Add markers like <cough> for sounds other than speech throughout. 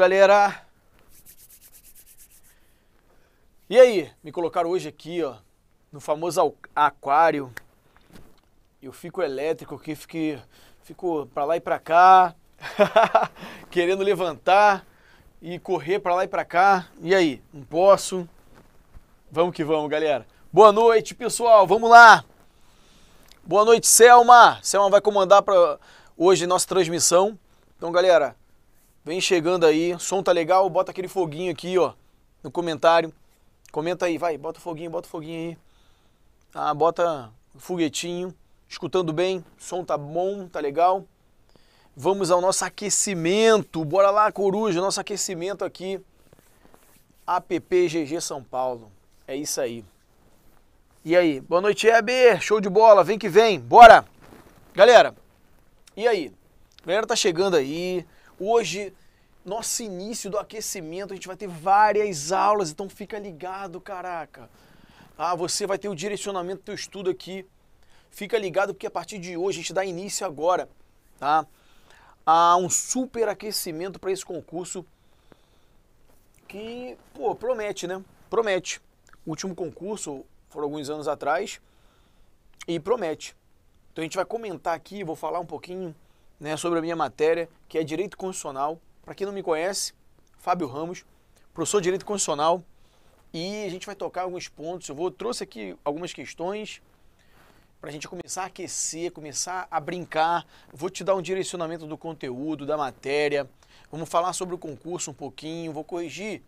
galera! E aí, me colocaram hoje aqui, ó, no famoso aquário. Eu fico elétrico aqui, fico, fico para lá e para cá, <laughs> querendo levantar e correr para lá e para cá. E aí, não posso. Vamos que vamos, galera. Boa noite, pessoal. Vamos lá. Boa noite, Selma. Selma vai comandar para hoje nossa transmissão. Então, galera, Vem chegando aí, som tá legal, bota aquele foguinho aqui, ó, no comentário. Comenta aí, vai, bota foguinho, bota foguinho aí. Ah, bota foguetinho. Escutando bem, som tá bom, tá legal. Vamos ao nosso aquecimento. Bora lá, coruja, nosso aquecimento aqui. APPGG São Paulo. É isso aí. E aí? Boa noite, Heber. Show de bola. Vem que vem. Bora. Galera, e aí? A galera tá chegando aí. Hoje, nosso início do aquecimento, a gente vai ter várias aulas, então fica ligado, caraca. Ah, você vai ter o direcionamento do teu estudo aqui. Fica ligado porque a partir de hoje a gente dá início agora, tá? A um super aquecimento para esse concurso que, pô, promete, né? Promete. O último concurso foram alguns anos atrás e promete. Então a gente vai comentar aqui, vou falar um pouquinho né, sobre a minha matéria, que é Direito Constitucional. Para quem não me conhece, Fábio Ramos, professor de Direito Constitucional, e a gente vai tocar alguns pontos. Eu vou trouxe aqui algumas questões para a gente começar a aquecer, começar a brincar. Vou te dar um direcionamento do conteúdo, da matéria. Vamos falar sobre o concurso um pouquinho. Vou corrigir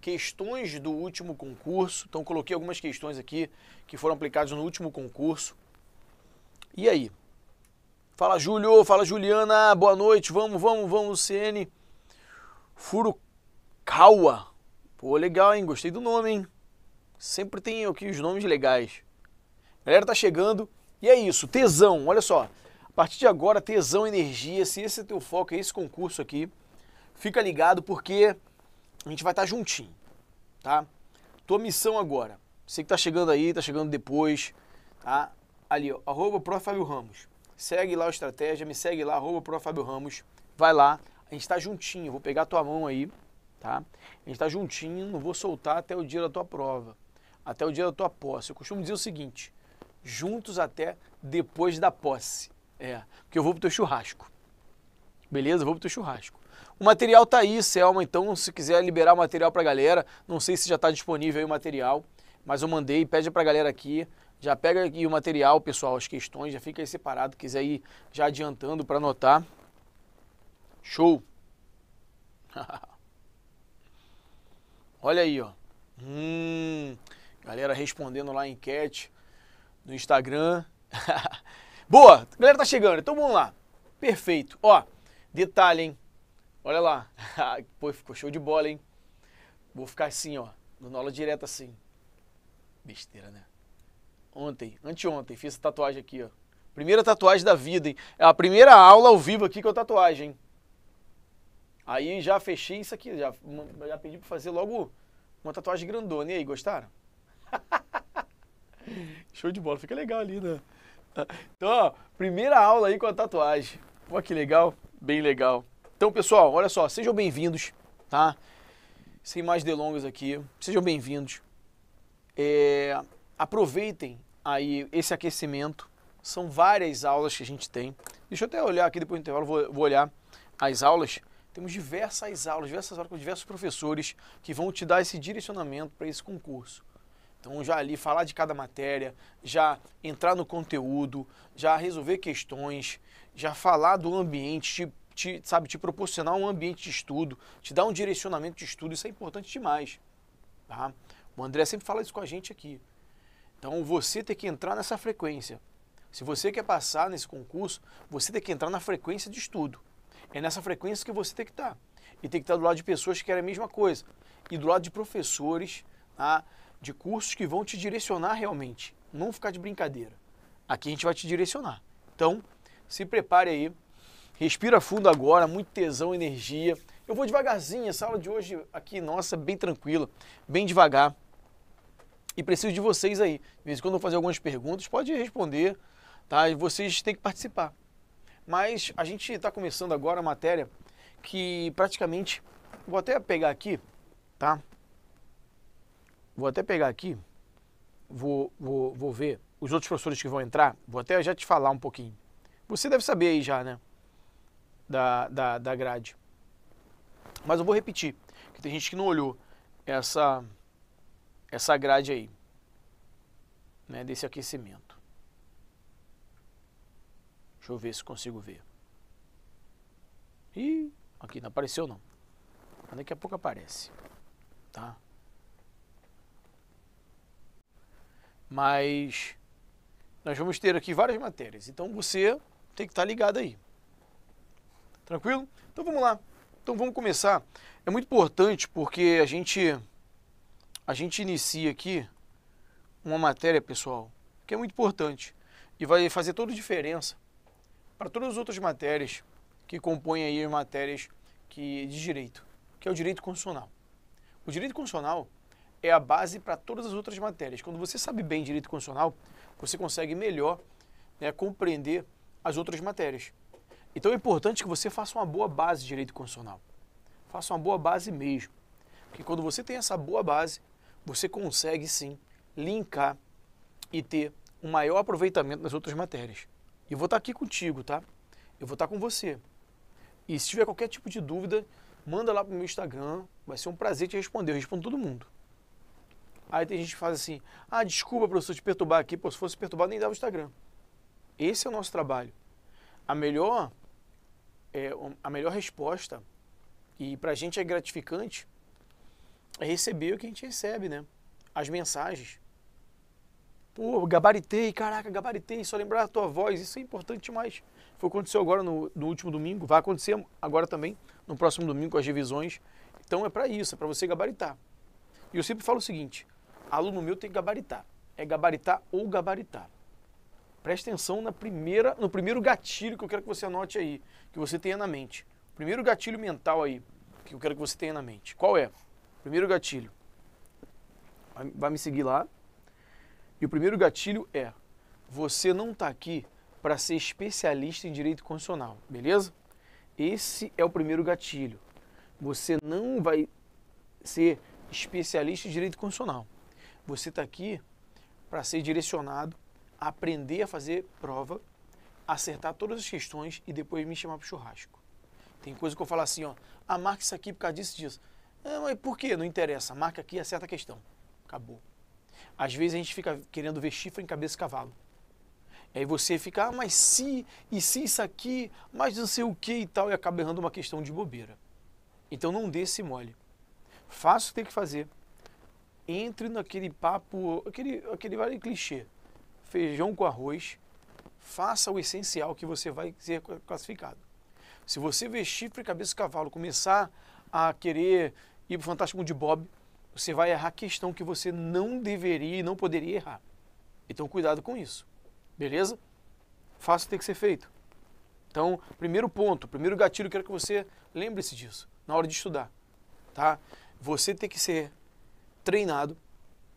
questões do último concurso. Então coloquei algumas questões aqui que foram aplicadas no último concurso. E aí, Fala Júlio, fala Juliana, boa noite, vamos, vamos, vamos, CN. Furukawa. Pô, legal, hein? Gostei do nome, hein? Sempre tem aqui os nomes legais. A galera tá chegando e é isso, tesão, olha só. A partir de agora, tesão, energia, se esse é teu foco, é esse concurso aqui, fica ligado porque a gente vai estar tá juntinho, tá? Tua missão agora, você que tá chegando aí, tá chegando depois, tá? Ali, ó, arroba Prof. Fábio Ramos. Segue lá a estratégia, me segue lá, arroba pro Fábio Ramos. Vai lá, a gente está juntinho, vou pegar a tua mão aí, tá? A gente está juntinho, não vou soltar até o dia da tua prova, até o dia da tua posse. Eu costumo dizer o seguinte, juntos até depois da posse. É, porque eu vou pro teu churrasco. Beleza? vou pro teu churrasco. O material tá aí, Selma, então se quiser liberar o material pra galera, não sei se já está disponível aí o material, mas eu mandei, pede pra galera aqui, já pega aqui o material, pessoal, as questões, já fica aí separado, quiser ir já adiantando para anotar. Show! <laughs> Olha aí, ó. Hum, galera respondendo lá a enquete no Instagram. <laughs> Boa, a galera tá chegando, então vamos lá. Perfeito. Ó, detalhe, hein? Olha lá. <laughs> Pô, ficou show de bola, hein? Vou ficar assim, ó, dando aula direta assim. Besteira, né? ontem, anteontem, fiz essa tatuagem aqui, ó. Primeira tatuagem da vida, hein? É a primeira aula ao vivo aqui com a tatuagem, hein? Aí já fechei isso aqui, já, já pedi pra fazer logo uma tatuagem grandona. E aí, gostaram? <laughs> Show de bola, fica legal ali, né? Então, ó, primeira aula aí com a tatuagem. Pô, que legal, bem legal. Então, pessoal, olha só, sejam bem-vindos, tá? Sem mais delongas aqui, sejam bem-vindos. É, aproveitem aí esse aquecimento. São várias aulas que a gente tem. Deixa eu até olhar aqui depois do intervalo, vou, vou olhar as aulas. Temos diversas aulas, diversas aulas com diversos professores que vão te dar esse direcionamento para esse concurso. Então, já ali falar de cada matéria, já entrar no conteúdo, já resolver questões, já falar do ambiente, te, te, sabe, te proporcionar um ambiente de estudo, te dar um direcionamento de estudo, isso é importante demais. Tá? O André sempre fala isso com a gente aqui. Então você tem que entrar nessa frequência. Se você quer passar nesse concurso, você tem que entrar na frequência de estudo. É nessa frequência que você tem que estar. E tem que estar do lado de pessoas que querem a mesma coisa. E do lado de professores, tá? de cursos que vão te direcionar realmente. Não ficar de brincadeira. Aqui a gente vai te direcionar. Então, se prepare aí. Respira fundo agora, muito tesão, energia. Eu vou devagarzinho, essa aula de hoje aqui, nossa, bem tranquila, bem devagar. E preciso de vocês aí. De vez em quando eu vou fazer algumas perguntas, pode responder, tá? E vocês têm que participar. Mas a gente está começando agora a matéria que praticamente. Vou até pegar aqui, tá? Vou até pegar aqui, vou, vou, vou ver os outros professores que vão entrar, vou até já te falar um pouquinho. Você deve saber aí já, né? Da, da, da grade. Mas eu vou repetir, que tem gente que não olhou essa essa grade aí, né, desse aquecimento. Deixa eu ver se consigo ver. E aqui não apareceu não. Mas daqui a pouco aparece, tá? Mas nós vamos ter aqui várias matérias, então você tem que estar ligado aí. Tranquilo? Então vamos lá. Então vamos começar. É muito importante porque a gente a gente inicia aqui uma matéria, pessoal, que é muito importante e vai fazer toda a diferença para todas as outras matérias que compõem aí as matérias que, de direito, que é o direito constitucional. O direito constitucional é a base para todas as outras matérias. Quando você sabe bem direito constitucional, você consegue melhor né, compreender as outras matérias. Então é importante que você faça uma boa base de direito constitucional. Faça uma boa base mesmo. Porque quando você tem essa boa base, você consegue sim linkar e ter um maior aproveitamento nas outras matérias. Eu vou estar tá aqui contigo, tá? Eu vou estar tá com você. E se tiver qualquer tipo de dúvida, manda lá para o meu Instagram, vai ser um prazer te responder, eu respondo todo mundo. Aí tem gente que faz assim, ah, desculpa professor te perturbar aqui, Pô, se fosse perturbar nem dava o Instagram. Esse é o nosso trabalho. A melhor, é, a melhor resposta, e para a gente é gratificante, é receber o que a gente recebe, né? As mensagens. Pô, gabaritei, caraca, gabaritei, só lembrar a tua voz, isso é importante demais. Foi aconteceu agora no, no último domingo, vai acontecer agora também, no próximo domingo com as revisões. Então é para isso, é para você gabaritar. E eu sempre falo o seguinte: aluno meu tem que gabaritar. É gabaritar ou gabaritar. Preste atenção na primeira, no primeiro gatilho que eu quero que você anote aí, que você tenha na mente. O primeiro gatilho mental aí que eu quero que você tenha na mente. Qual é? Primeiro gatilho. Vai me seguir lá. E o primeiro gatilho é: você não está aqui para ser especialista em direito constitucional, beleza? Esse é o primeiro gatilho. Você não vai ser especialista em direito constitucional. Você está aqui para ser direcionado aprender a fazer prova, acertar todas as questões e depois me chamar para o churrasco. Tem coisa que eu falo assim, ó, ah, marca isso aqui por causa disso e disso. Ah, mas por quê? Não interessa. Marca aqui, a certa questão. Acabou. Às vezes a gente fica querendo ver chifre em cabeça cavalo. E aí você fica, ah, mas se, e se isso aqui, mas não sei o que e tal, e acaba errando uma questão de bobeira. Então não dê esse mole. Faça o que tem que fazer. Entre naquele papo, aquele, aquele vale clichê. Feijão com arroz, faça o essencial que você vai ser classificado. Se você ver chifre, cabeça e cavalo, começar a querer e o Fantástico de Bob, você vai errar questão que você não deveria e não poderia errar. Então, cuidado com isso. Beleza? Fácil tem que ser feito. Então, primeiro ponto, primeiro gatilho, quero que você lembre-se disso na hora de estudar. Tá? Você tem que ser treinado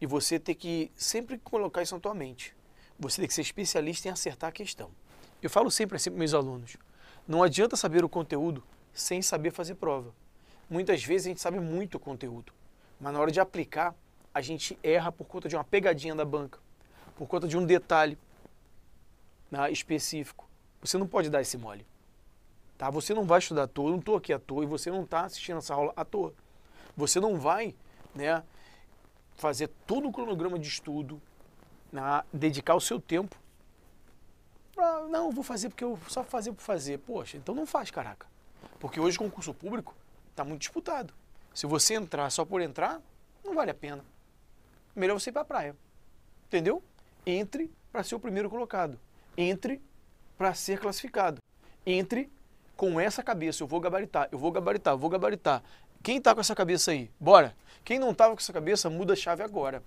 e você tem que sempre colocar isso na tua mente. Você tem que ser especialista em acertar a questão. Eu falo sempre assim para meus alunos: não adianta saber o conteúdo sem saber fazer prova. Muitas vezes a gente sabe muito conteúdo, mas na hora de aplicar, a gente erra por conta de uma pegadinha da banca, por conta de um detalhe né, específico. Você não pode dar esse mole. Tá? Você não vai estudar à toa, eu não estou aqui à toa e você não está assistindo essa aula à toa. Você não vai né, fazer todo o cronograma de estudo, né, dedicar o seu tempo pra, não, vou fazer porque eu só fazer por fazer. Poxa, então não faz, caraca. Porque hoje concurso público Está muito disputado. Se você entrar só por entrar, não vale a pena. Melhor você ir para a praia. Entendeu? Entre para ser o primeiro colocado. Entre para ser classificado. Entre com essa cabeça. Eu vou gabaritar, eu vou gabaritar, eu vou gabaritar. Quem está com essa cabeça aí? Bora. Quem não estava com essa cabeça, muda a chave agora.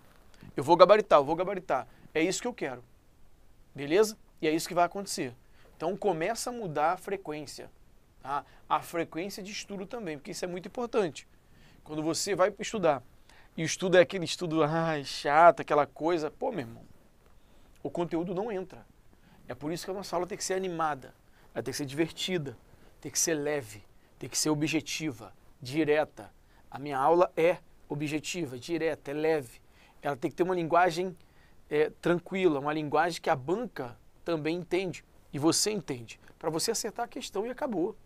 Eu vou gabaritar, eu vou gabaritar. É isso que eu quero. Beleza? E é isso que vai acontecer. Então começa a mudar a frequência. Tá? A frequência de estudo também, porque isso é muito importante. Quando você vai estudar e o estudo é aquele estudo ai, chato, aquela coisa, pô, meu irmão, o conteúdo não entra. É por isso que a nossa aula tem que ser animada, ela tem que ser divertida, tem que ser leve, tem que ser objetiva, direta. A minha aula é objetiva, direta, é leve. Ela tem que ter uma linguagem é, tranquila, uma linguagem que a banca também entende e você entende, para você acertar a questão e acabou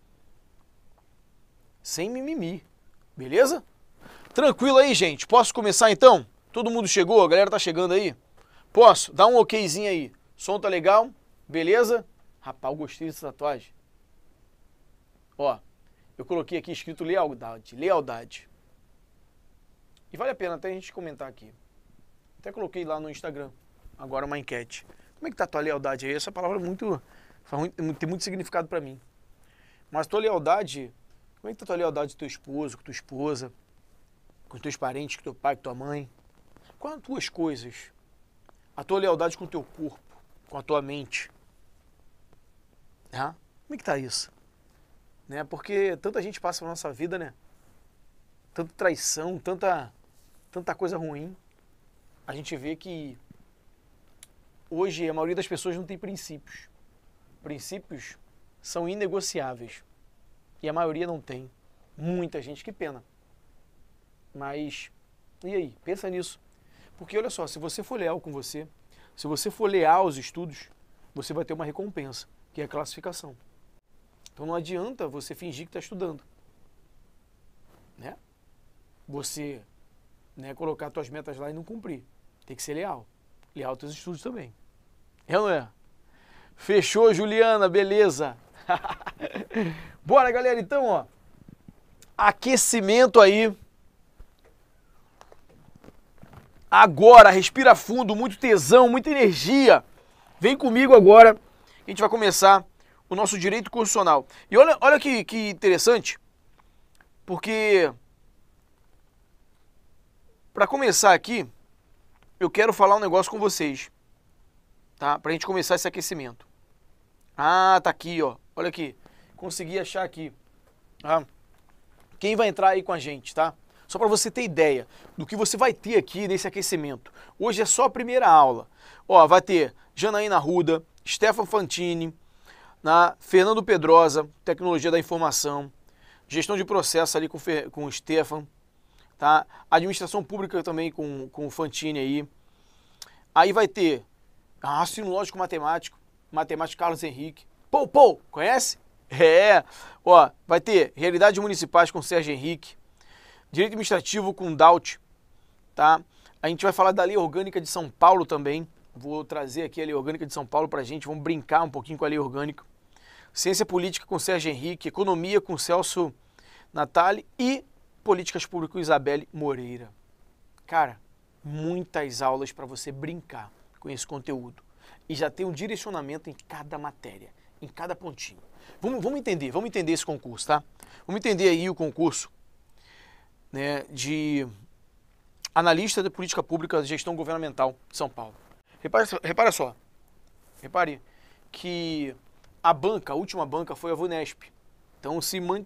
sem mimimi. Beleza? Tranquilo aí, gente. Posso começar então? Todo mundo chegou? A galera tá chegando aí? Posso? Dá um okzinho aí. Som tá legal? Beleza? Rapaz, eu gostei dessa tatuagem. Ó, eu coloquei aqui escrito lealdade. Lealdade. E vale a pena até a gente comentar aqui. Até coloquei lá no Instagram. Agora uma enquete. Como é que tá a tua lealdade aí? Essa palavra é muito, tem muito significado para mim. Mas tua lealdade como é que tá a tua lealdade com teu esposo, com tua esposa, com teus parentes, com teu pai, com tua mãe? Com as tuas coisas? A tua lealdade com o teu corpo, com a tua mente? Né? Como é que tá isso? Né? Porque tanta gente passa na nossa vida, né? Tanta traição, tanta, tanta coisa ruim. A gente vê que hoje a maioria das pessoas não tem princípios. Princípios são inegociáveis. E a maioria não tem. Muita gente, que pena. Mas, e aí? Pensa nisso. Porque olha só, se você for leal com você, se você for leal aos estudos, você vai ter uma recompensa, que é a classificação. Então não adianta você fingir que está estudando. Né? Você né, colocar suas metas lá e não cumprir. Tem que ser leal. Leal aos teus estudos também. É ou não é? Fechou, Juliana, beleza. <laughs> Bora, galera, então, ó. Aquecimento aí. Agora, respira fundo, muito tesão, muita energia. Vem comigo agora. A gente vai começar o nosso direito constitucional. E olha, olha que, que interessante, porque para começar aqui, eu quero falar um negócio com vocês, tá? Para a gente começar esse aquecimento. Ah, tá aqui, ó. Olha aqui, consegui achar aqui. Ah, quem vai entrar aí com a gente, tá? Só para você ter ideia do que você vai ter aqui nesse aquecimento. Hoje é só a primeira aula. Ó, vai ter Janaína Ruda, Stefan Fantini, na Fernando Pedrosa, Tecnologia da Informação, Gestão de Processo ali com, com o Stefan, tá? Administração Pública também com, com o Fantini aí. Aí vai ter Raciocínio Lógico Matemático, Matemático Carlos Henrique, Pou Pou, conhece? <laughs> É, ó, vai ter realidades municipais com Sérgio Henrique, direito administrativo com Daut, tá? A gente vai falar da Lei Orgânica de São Paulo também. Vou trazer aqui a Lei Orgânica de São Paulo para a gente, vamos brincar um pouquinho com a Lei Orgânica. Ciência Política com Sérgio Henrique, Economia com Celso Natali e Políticas Públicas com Isabelle Moreira. Cara, muitas aulas para você brincar com esse conteúdo. E já tem um direcionamento em cada matéria em cada pontinho. Vamos, vamos entender, vamos entender esse concurso, tá? Vamos entender aí o concurso né, de analista de política pública de gestão governamental de São Paulo. Repara, repara só, repare que a banca, a última banca foi a Vunesp. Então, se, man,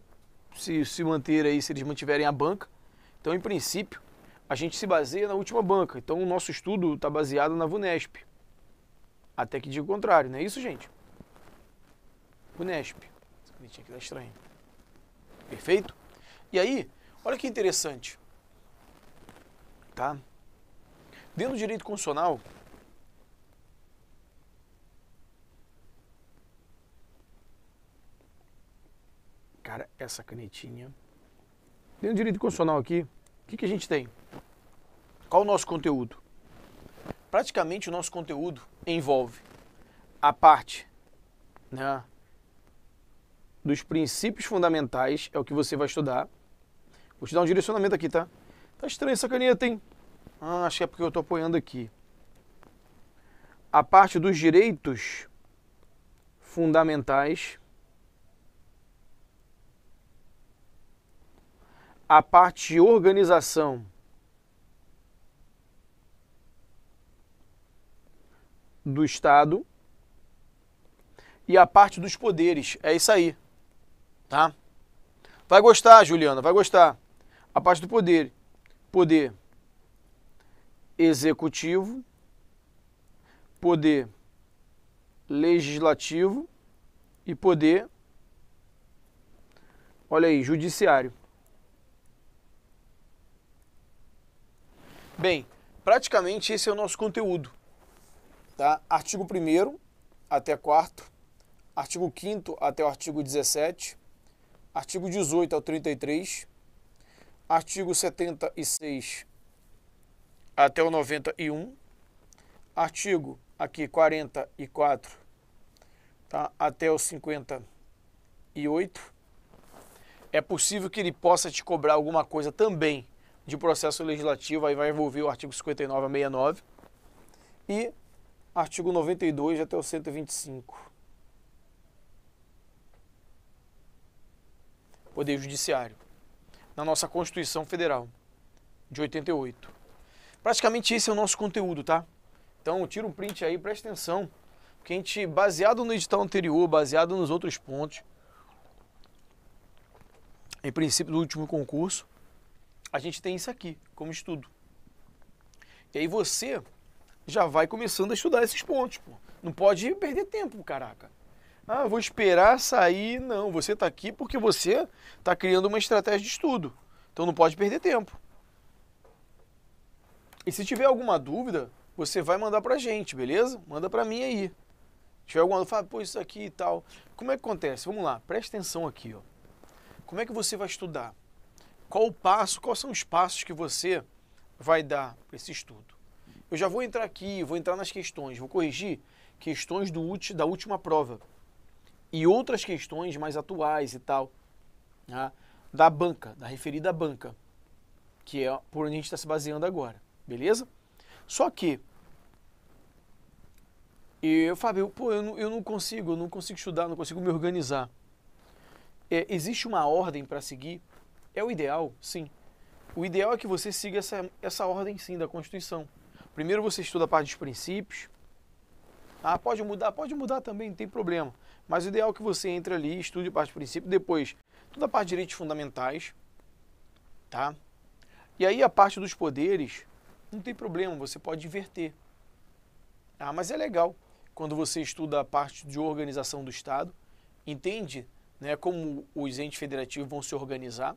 se, se manter aí, se eles mantiverem a banca, então, em princípio, a gente se baseia na última banca. Então, o nosso estudo está baseado na Vunesp. Até que diga o contrário, não é isso, gente? Unesp. Essa canetinha aqui tá estranha. Perfeito? E aí, olha que interessante. Tá? Dentro do direito constitucional, cara, essa canetinha. Dentro do direito constitucional aqui, o que, que a gente tem? Qual o nosso conteúdo? Praticamente o nosso conteúdo envolve a parte né, dos princípios fundamentais, é o que você vai estudar. Vou te dar um direcionamento aqui, tá? Tá estranho essa caneta, hein? Ah, acho que é porque eu tô apoiando aqui. A parte dos direitos fundamentais. A parte de organização do Estado e a parte dos poderes. É isso aí tá? Vai gostar, Juliana, vai gostar. A parte do poder. Poder executivo, poder legislativo e poder, olha aí, judiciário. Bem, praticamente esse é o nosso conteúdo. Tá? Artigo 1 até 4, artigo 5 até o artigo 17, artigo 18 ao 33, artigo 76 até o 91, artigo aqui 44 tá, até o 58, é possível que ele possa te cobrar alguma coisa também de processo legislativo, aí vai envolver o artigo 59 a 69 e artigo 92 até o 125. Poder Judiciário, na nossa Constituição Federal de 88. Praticamente esse é o nosso conteúdo, tá? Então tira um print aí, presta atenção, porque a gente, baseado no edital anterior, baseado nos outros pontos, em princípio do último concurso, a gente tem isso aqui como estudo. E aí você já vai começando a estudar esses pontos, pô. Não pode perder tempo, caraca. Ah, vou esperar sair. Não, você está aqui porque você está criando uma estratégia de estudo. Então não pode perder tempo. E se tiver alguma dúvida, você vai mandar para a gente, beleza? Manda para mim aí. Se tiver alguma dúvida, fala, pô, isso aqui e tal. Como é que acontece? Vamos lá, presta atenção aqui. Ó. Como é que você vai estudar? Qual o passo, quais são os passos que você vai dar para esse estudo? Eu já vou entrar aqui, vou entrar nas questões, vou corrigir questões do, da última prova e outras questões mais atuais e tal, né, da banca, da referida banca, que é por onde a gente está se baseando agora, beleza? Só que eu, Fábio, pô, eu não, eu não consigo, eu não consigo estudar, não consigo me organizar. É, existe uma ordem para seguir? É o ideal, sim. O ideal é que você siga essa, essa ordem, sim, da Constituição. Primeiro você estuda a parte dos princípios. Ah, pode mudar, pode mudar também, não tem problema. Mas o ideal é que você entre ali, estude a parte do princípio, depois toda a parte de direitos fundamentais, tá? E aí a parte dos poderes, não tem problema, você pode inverter. Ah, mas é legal quando você estuda a parte de organização do Estado, entende né, como os entes federativos vão se organizar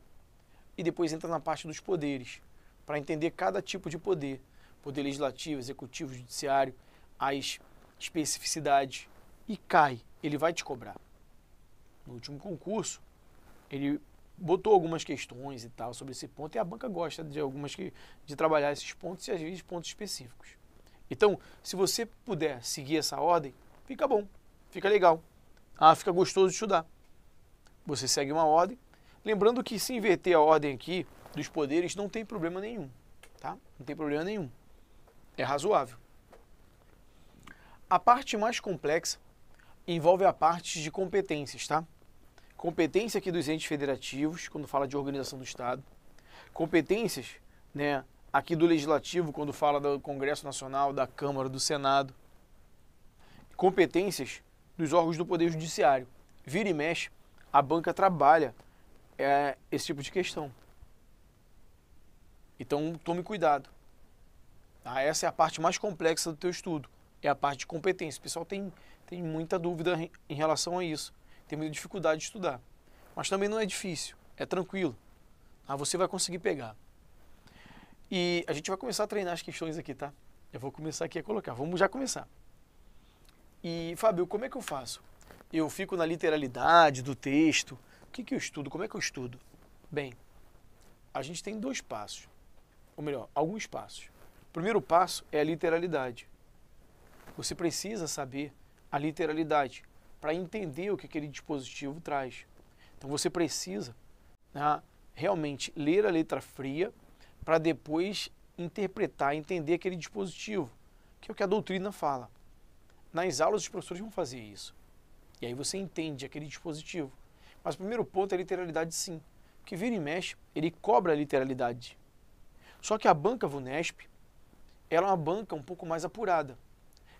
e depois entra na parte dos poderes, para entender cada tipo de poder, poder legislativo, executivo, judiciário, as especificidades e cai ele vai te cobrar. No último concurso, ele botou algumas questões e tal sobre esse ponto, e a banca gosta de algumas que, de trabalhar esses pontos e às vezes pontos específicos. Então, se você puder seguir essa ordem, fica bom, fica legal. Ah, fica gostoso de estudar. Você segue uma ordem. Lembrando que se inverter a ordem aqui dos poderes, não tem problema nenhum. Tá? Não tem problema nenhum. É razoável. A parte mais complexa envolve a parte de competências, tá? Competência aqui dos entes federativos, quando fala de organização do Estado. Competências, né, aqui do Legislativo, quando fala do Congresso Nacional, da Câmara, do Senado. Competências dos órgãos do Poder Judiciário. Vira e mexe, a banca trabalha é, esse tipo de questão. Então, tome cuidado. Ah, essa é a parte mais complexa do teu estudo, é a parte de competência. O pessoal tem tem muita dúvida em relação a isso, tem muita dificuldade de estudar. Mas também não é difícil, é tranquilo. Ah, você vai conseguir pegar. E a gente vai começar a treinar as questões aqui, tá? Eu vou começar aqui a colocar, vamos já começar. E, Fábio, como é que eu faço? Eu fico na literalidade do texto? O que, que eu estudo? Como é que eu estudo? Bem, a gente tem dois passos, ou melhor, alguns passos. O primeiro passo é a literalidade. Você precisa saber a literalidade, para entender o que aquele dispositivo traz. Então você precisa né, realmente ler a letra fria para depois interpretar, entender aquele dispositivo, que é o que a doutrina fala. Nas aulas os professores vão fazer isso. E aí você entende aquele dispositivo. Mas o primeiro ponto é a literalidade sim, que vira e mexe, ele cobra a literalidade. Só que a banca VUNESP, ela é uma banca um pouco mais apurada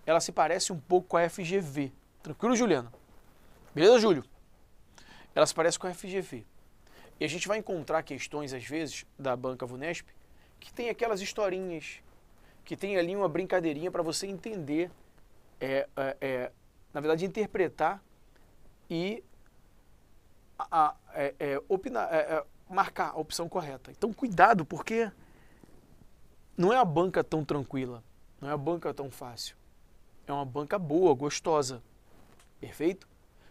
ela se parece um pouco com a FGV. Tranquilo, Juliana? Beleza, Júlio? Ela se parece com a FGV. E a gente vai encontrar questões, às vezes, da banca Vunesp, que tem aquelas historinhas, que tem ali uma brincadeirinha para você entender, é, é, é, na verdade, interpretar e a, é, é opinar, é, é, marcar a opção correta. Então, cuidado, porque não é a banca tão tranquila, não é a banca tão fácil é uma banca boa, gostosa. Perfeito?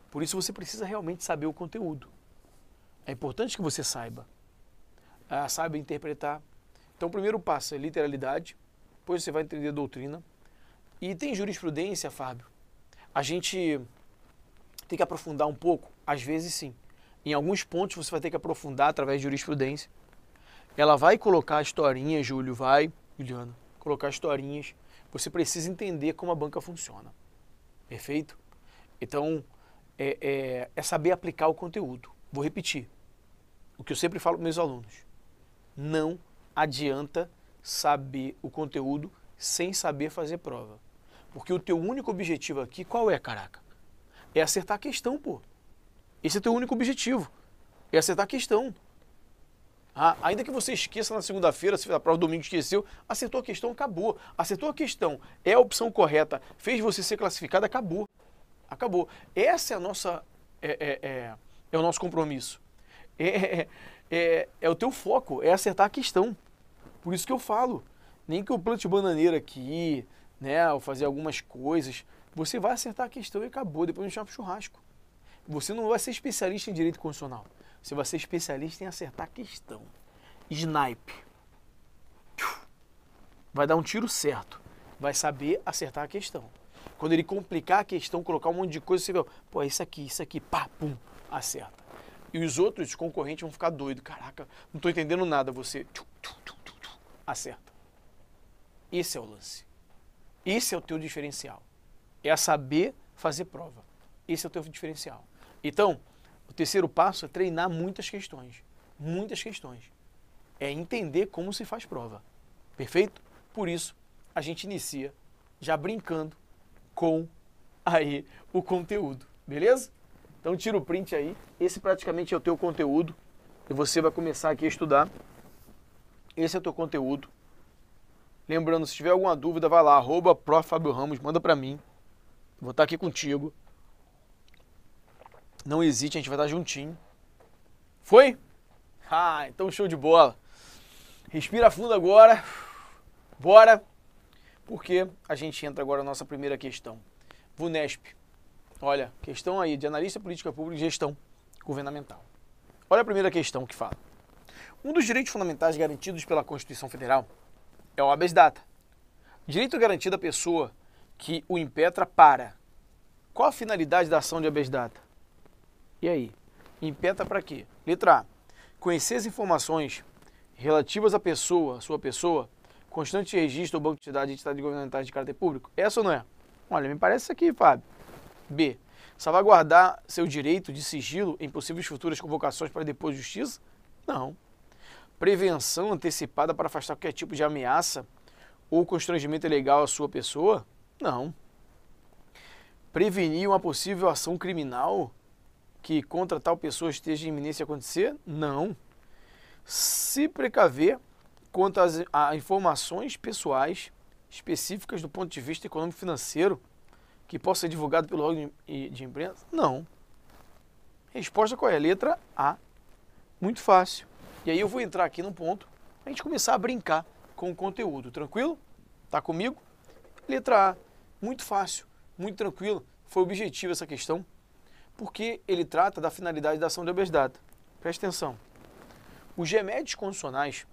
Por isso você precisa realmente saber o conteúdo. É importante que você saiba. Ah, saiba interpretar. Então, o primeiro passo é literalidade, depois você vai entender doutrina. E tem jurisprudência, Fábio. A gente tem que aprofundar um pouco? Às vezes, sim. Em alguns pontos você vai ter que aprofundar através de jurisprudência. Ela vai colocar historinhas, Júlio, vai, Juliana, colocar historinhas você precisa entender como a banca funciona. Perfeito? Então, é, é, é saber aplicar o conteúdo. Vou repetir o que eu sempre falo para meus alunos. Não adianta saber o conteúdo sem saber fazer prova. Porque o teu único objetivo aqui, qual é, caraca? É acertar a questão, pô. Esse é o teu único objetivo. É acertar a questão ainda que você esqueça na segunda-feira, se a prova domingo esqueceu, acertou a questão, acabou. Acertou a questão, é a opção correta, fez você ser classificado, acabou. Acabou. Essa é a nossa. É, é, é, é o nosso compromisso. É é, é, é, é o teu foco, é acertar a questão. Por isso que eu falo. Nem que eu plante bananeira aqui, né, ou fazer algumas coisas. Você vai acertar a questão e acabou. Depois a gente vai pro churrasco. Você não vai ser especialista em direito constitucional. Se você é especialista em acertar questão, snipe. Vai dar um tiro certo. Vai saber acertar a questão. Quando ele complicar a questão, colocar um monte de coisa, você vê, pô, é isso aqui, isso aqui, pá, pum, acerta. E os outros os concorrentes vão ficar doidos. Caraca, não estou entendendo nada. Você tchum, tchum, tchum, acerta. Esse é o lance. Esse é o teu diferencial. É saber fazer prova. Esse é o teu diferencial. Então, o terceiro passo é treinar muitas questões. Muitas questões. É entender como se faz prova. Perfeito? Por isso, a gente inicia já brincando com aí o conteúdo, beleza? Então tira o print aí. Esse praticamente é o teu conteúdo. E você vai começar aqui a estudar. Esse é o teu conteúdo. Lembrando, se tiver alguma dúvida, vai lá, arroba Ramos, manda para mim. Vou estar aqui contigo. Não existe, a gente vai estar juntinho. Foi? Ah, então show de bola. Respira fundo agora. Bora. Porque a gente entra agora na nossa primeira questão. VUNESP. Olha, questão aí de analista política pública e gestão governamental. Olha a primeira questão que fala. Um dos direitos fundamentais garantidos pela Constituição Federal é o habeas data. Direito garantido à pessoa que o impetra para. Qual a finalidade da ação de habeas data? E aí? impeta para quê? Letra A. Conhecer as informações relativas à pessoa, à sua pessoa, constante registro ou banco de dados de entidades governamentais de caráter público. Essa ou não é? Olha, me parece isso aqui, Fábio. B. Salvaguardar seu direito de sigilo em possíveis futuras convocações para depor de justiça? Não. Prevenção antecipada para afastar qualquer tipo de ameaça ou constrangimento ilegal à sua pessoa? Não. Prevenir uma possível ação criminal que contra tal pessoa esteja em iminência acontecer? Não. Se precaver quanto às a informações pessoais específicas do ponto de vista econômico-financeiro que possa ser divulgado pelo órgão de imprensa? Não. Resposta qual é? Letra A. Muito fácil. E aí eu vou entrar aqui num ponto a gente começar a brincar com o conteúdo, tranquilo? Tá comigo? Letra A. Muito fácil, muito tranquilo. Foi objetivo essa questão porque ele trata da finalidade da ação de habeas data. Preste atenção. Os remédios constitucionais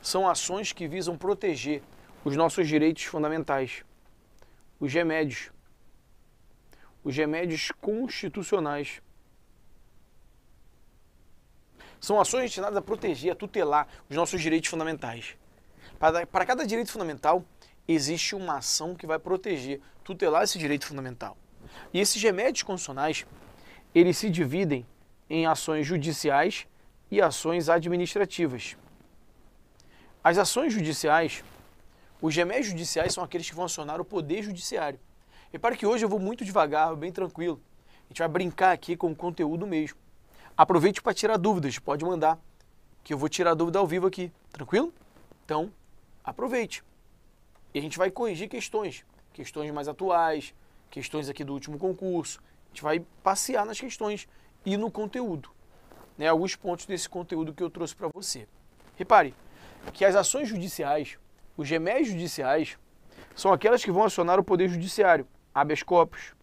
são ações que visam proteger os nossos direitos fundamentais. Os remédios. Os remédios constitucionais. São ações destinadas a proteger, a tutelar os nossos direitos fundamentais. Para, para cada direito fundamental, existe uma ação que vai proteger, tutelar esse direito fundamental. E esses remédios constitucionais eles se dividem em ações judiciais e ações administrativas. As ações judiciais, os remédios judiciais são aqueles que vão acionar o poder judiciário. Repare que hoje eu vou muito devagar, bem tranquilo. A gente vai brincar aqui com o conteúdo mesmo. Aproveite para tirar dúvidas, pode mandar, que eu vou tirar dúvida ao vivo aqui, tranquilo? Então, aproveite. E a gente vai corrigir questões, questões mais atuais, questões aqui do último concurso, a gente vai passear nas questões e no conteúdo. Né, alguns pontos desse conteúdo que eu trouxe para você. Repare que as ações judiciais, os remédios judiciais, são aquelas que vão acionar o Poder Judiciário. Habeas corpus,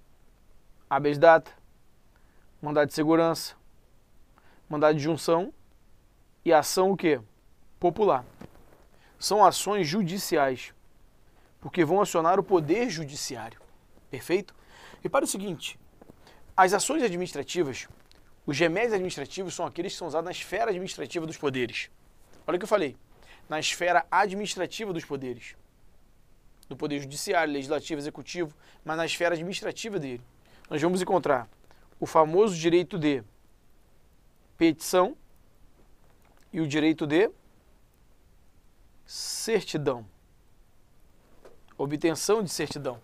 habeas data, mandado de segurança, mandado de junção e ação o quê? Popular. São ações judiciais, porque vão acionar o Poder Judiciário. Perfeito? Repare o seguinte, as ações administrativas, os remédios administrativos são aqueles que são usados na esfera administrativa dos poderes. Olha o que eu falei. Na esfera administrativa dos poderes. Do poder judiciário, legislativo, executivo, mas na esfera administrativa dele. Nós vamos encontrar o famoso direito de petição e o direito de certidão. Obtenção de certidão.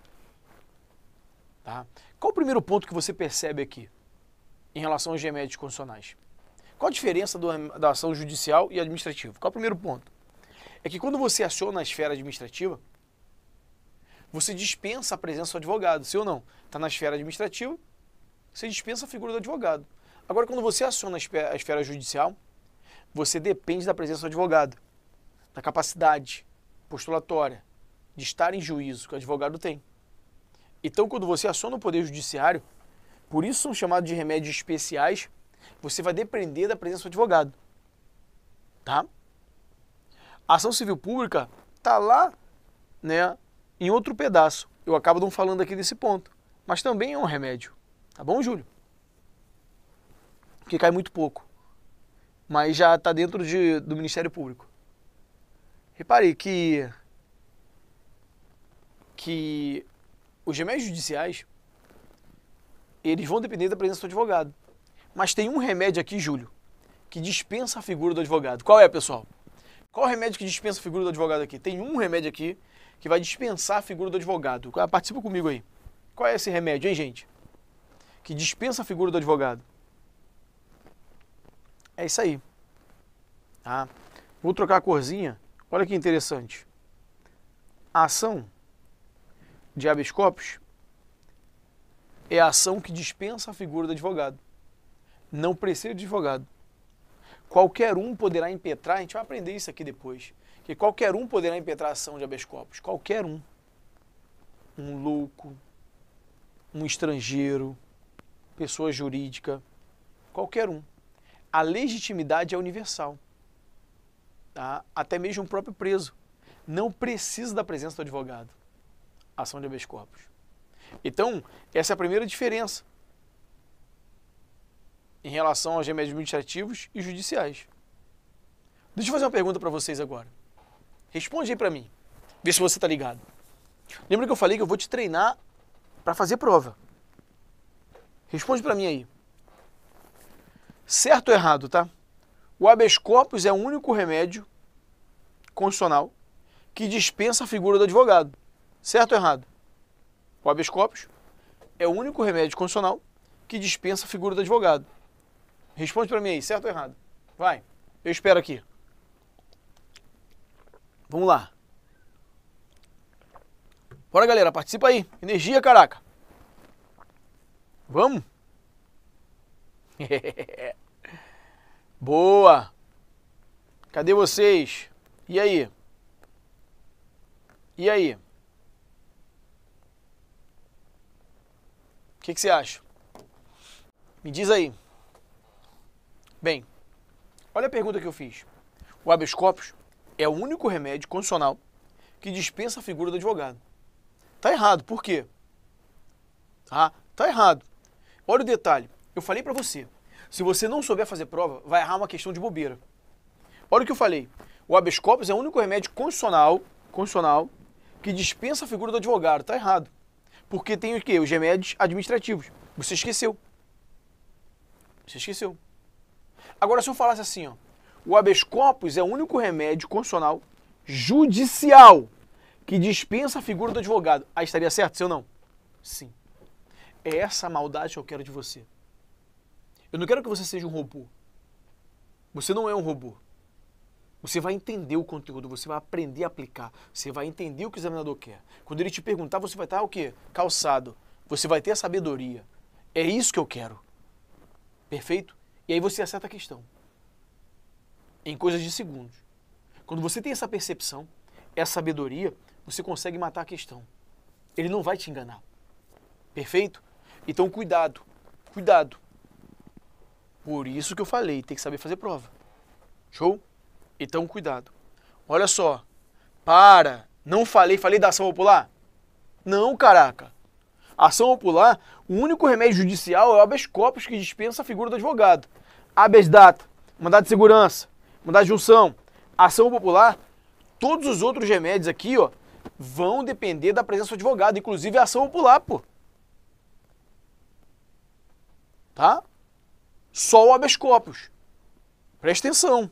Tá? Qual o primeiro ponto que você percebe aqui em relação aos remédios constitucionais? Qual a diferença do, da ação judicial e administrativa? Qual o primeiro ponto? É que quando você aciona a esfera administrativa, você dispensa a presença do advogado, se ou não. Está na esfera administrativa, você dispensa a figura do advogado. Agora, quando você aciona a esfera judicial, você depende da presença do advogado, da capacidade postulatória de estar em juízo que o advogado tem. Então, quando você aciona o Poder Judiciário, por isso são chamados de remédios especiais, você vai depender da presença do advogado. Tá? A ação civil pública está lá né, em outro pedaço. Eu acabo não falando aqui desse ponto. Mas também é um remédio. Tá bom, Júlio? Porque cai muito pouco. Mas já está dentro de, do Ministério Público. Repare que, que os remédios judiciais, eles vão depender da presença do advogado. Mas tem um remédio aqui, Júlio, que dispensa a figura do advogado. Qual é, pessoal? Qual o remédio que dispensa a figura do advogado aqui? Tem um remédio aqui que vai dispensar a figura do advogado. Ah, participa comigo aí. Qual é esse remédio, hein, gente? Que dispensa a figura do advogado. É isso aí. Tá? Vou trocar a corzinha. Olha que interessante. A ação de habeas corpus é a ação que dispensa a figura do advogado. Não precisa de advogado. Qualquer um poderá impetrar, a gente vai aprender isso aqui depois, que qualquer um poderá impetrar a ação de habeas corpus, qualquer um. Um louco, um estrangeiro, pessoa jurídica, qualquer um. A legitimidade é universal. Tá? Até mesmo o próprio preso. Não precisa da presença do advogado ação de habeas corpus. Então, essa é a primeira diferença em relação aos remédios administrativos e judiciais. Deixa eu fazer uma pergunta para vocês agora. Responde aí para mim, vê se você está ligado. Lembra que eu falei que eu vou te treinar para fazer prova? Responde para mim aí. Certo ou errado, tá? O habeas corpus é o único remédio constitucional que dispensa a figura do advogado. Certo ou errado? O habeas corpus é o único remédio constitucional que dispensa a figura do advogado. Responde para mim aí, certo ou errado? Vai, eu espero aqui. Vamos lá. Bora, galera, participa aí. Energia, caraca. Vamos? <laughs> Boa. Cadê vocês? E aí? E aí? que, que você acha? Me diz aí. Bem, olha a pergunta que eu fiz. O habeas corpus é o único remédio condicional que dispensa a figura do advogado. Tá errado, por quê? Ah, tá errado. Olha o detalhe. Eu falei para você, se você não souber fazer prova, vai errar uma questão de bobeira. Olha o que eu falei. O habeas corpus é o único remédio condicional, condicional que dispensa a figura do advogado. Tá errado. Porque tem o quê? Os remédios administrativos. Você esqueceu. Você esqueceu. Agora, se eu falasse assim, ó, o habeas corpus é o único remédio constitucional judicial que dispensa a figura do advogado. Aí estaria certo, se não? Sim. É essa maldade que eu quero de você. Eu não quero que você seja um robô. Você não é um robô. Você vai entender o conteúdo, você vai aprender a aplicar, você vai entender o que o examinador quer. Quando ele te perguntar, você vai estar o quê? Calçado. Você vai ter a sabedoria. É isso que eu quero. Perfeito? E aí você acerta a questão. Em coisas de segundos. Quando você tem essa percepção, essa sabedoria, você consegue matar a questão. Ele não vai te enganar. Perfeito? Então cuidado. Cuidado. Por isso que eu falei, tem que saber fazer prova. Show? Então, cuidado. Olha só. Para. Não falei, falei da ação popular? Não, caraca. Ação popular, o único remédio judicial é o habeas corpus que dispensa a figura do advogado. Habeas data, mandado de segurança, mandado de junção, ação popular, todos os outros remédios aqui, ó, vão depender da presença do advogado, inclusive a ação popular, pô. Tá? Só o habeas corpus. Presta atenção.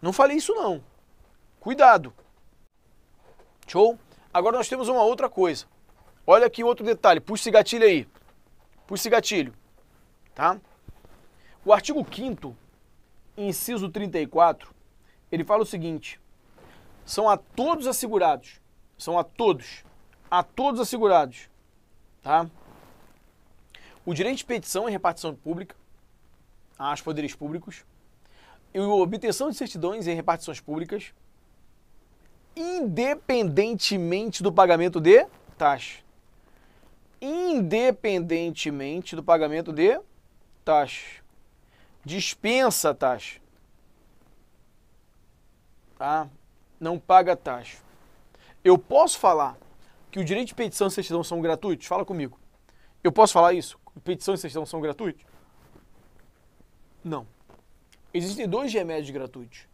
Não falei isso não. Cuidado. Show? Agora nós temos uma outra coisa. Olha aqui outro detalhe. Puxa esse gatilho aí. Puxa esse gatilho. Tá? O artigo 5 inciso 34, ele fala o seguinte: são a todos assegurados, são a todos, a todos assegurados, tá? O direito de petição e repartição pública aos poderes públicos, e obtenção de certidões em repartições públicas, independentemente do pagamento de taxa. Independentemente do pagamento de taxa. Dispensa taxa. Tá? Não paga taxa. Eu posso falar que o direito de petição e certidão são gratuitos? Fala comigo. Eu posso falar isso? Petição e certidão são gratuitos? Não. Existem dois remédios gratuitos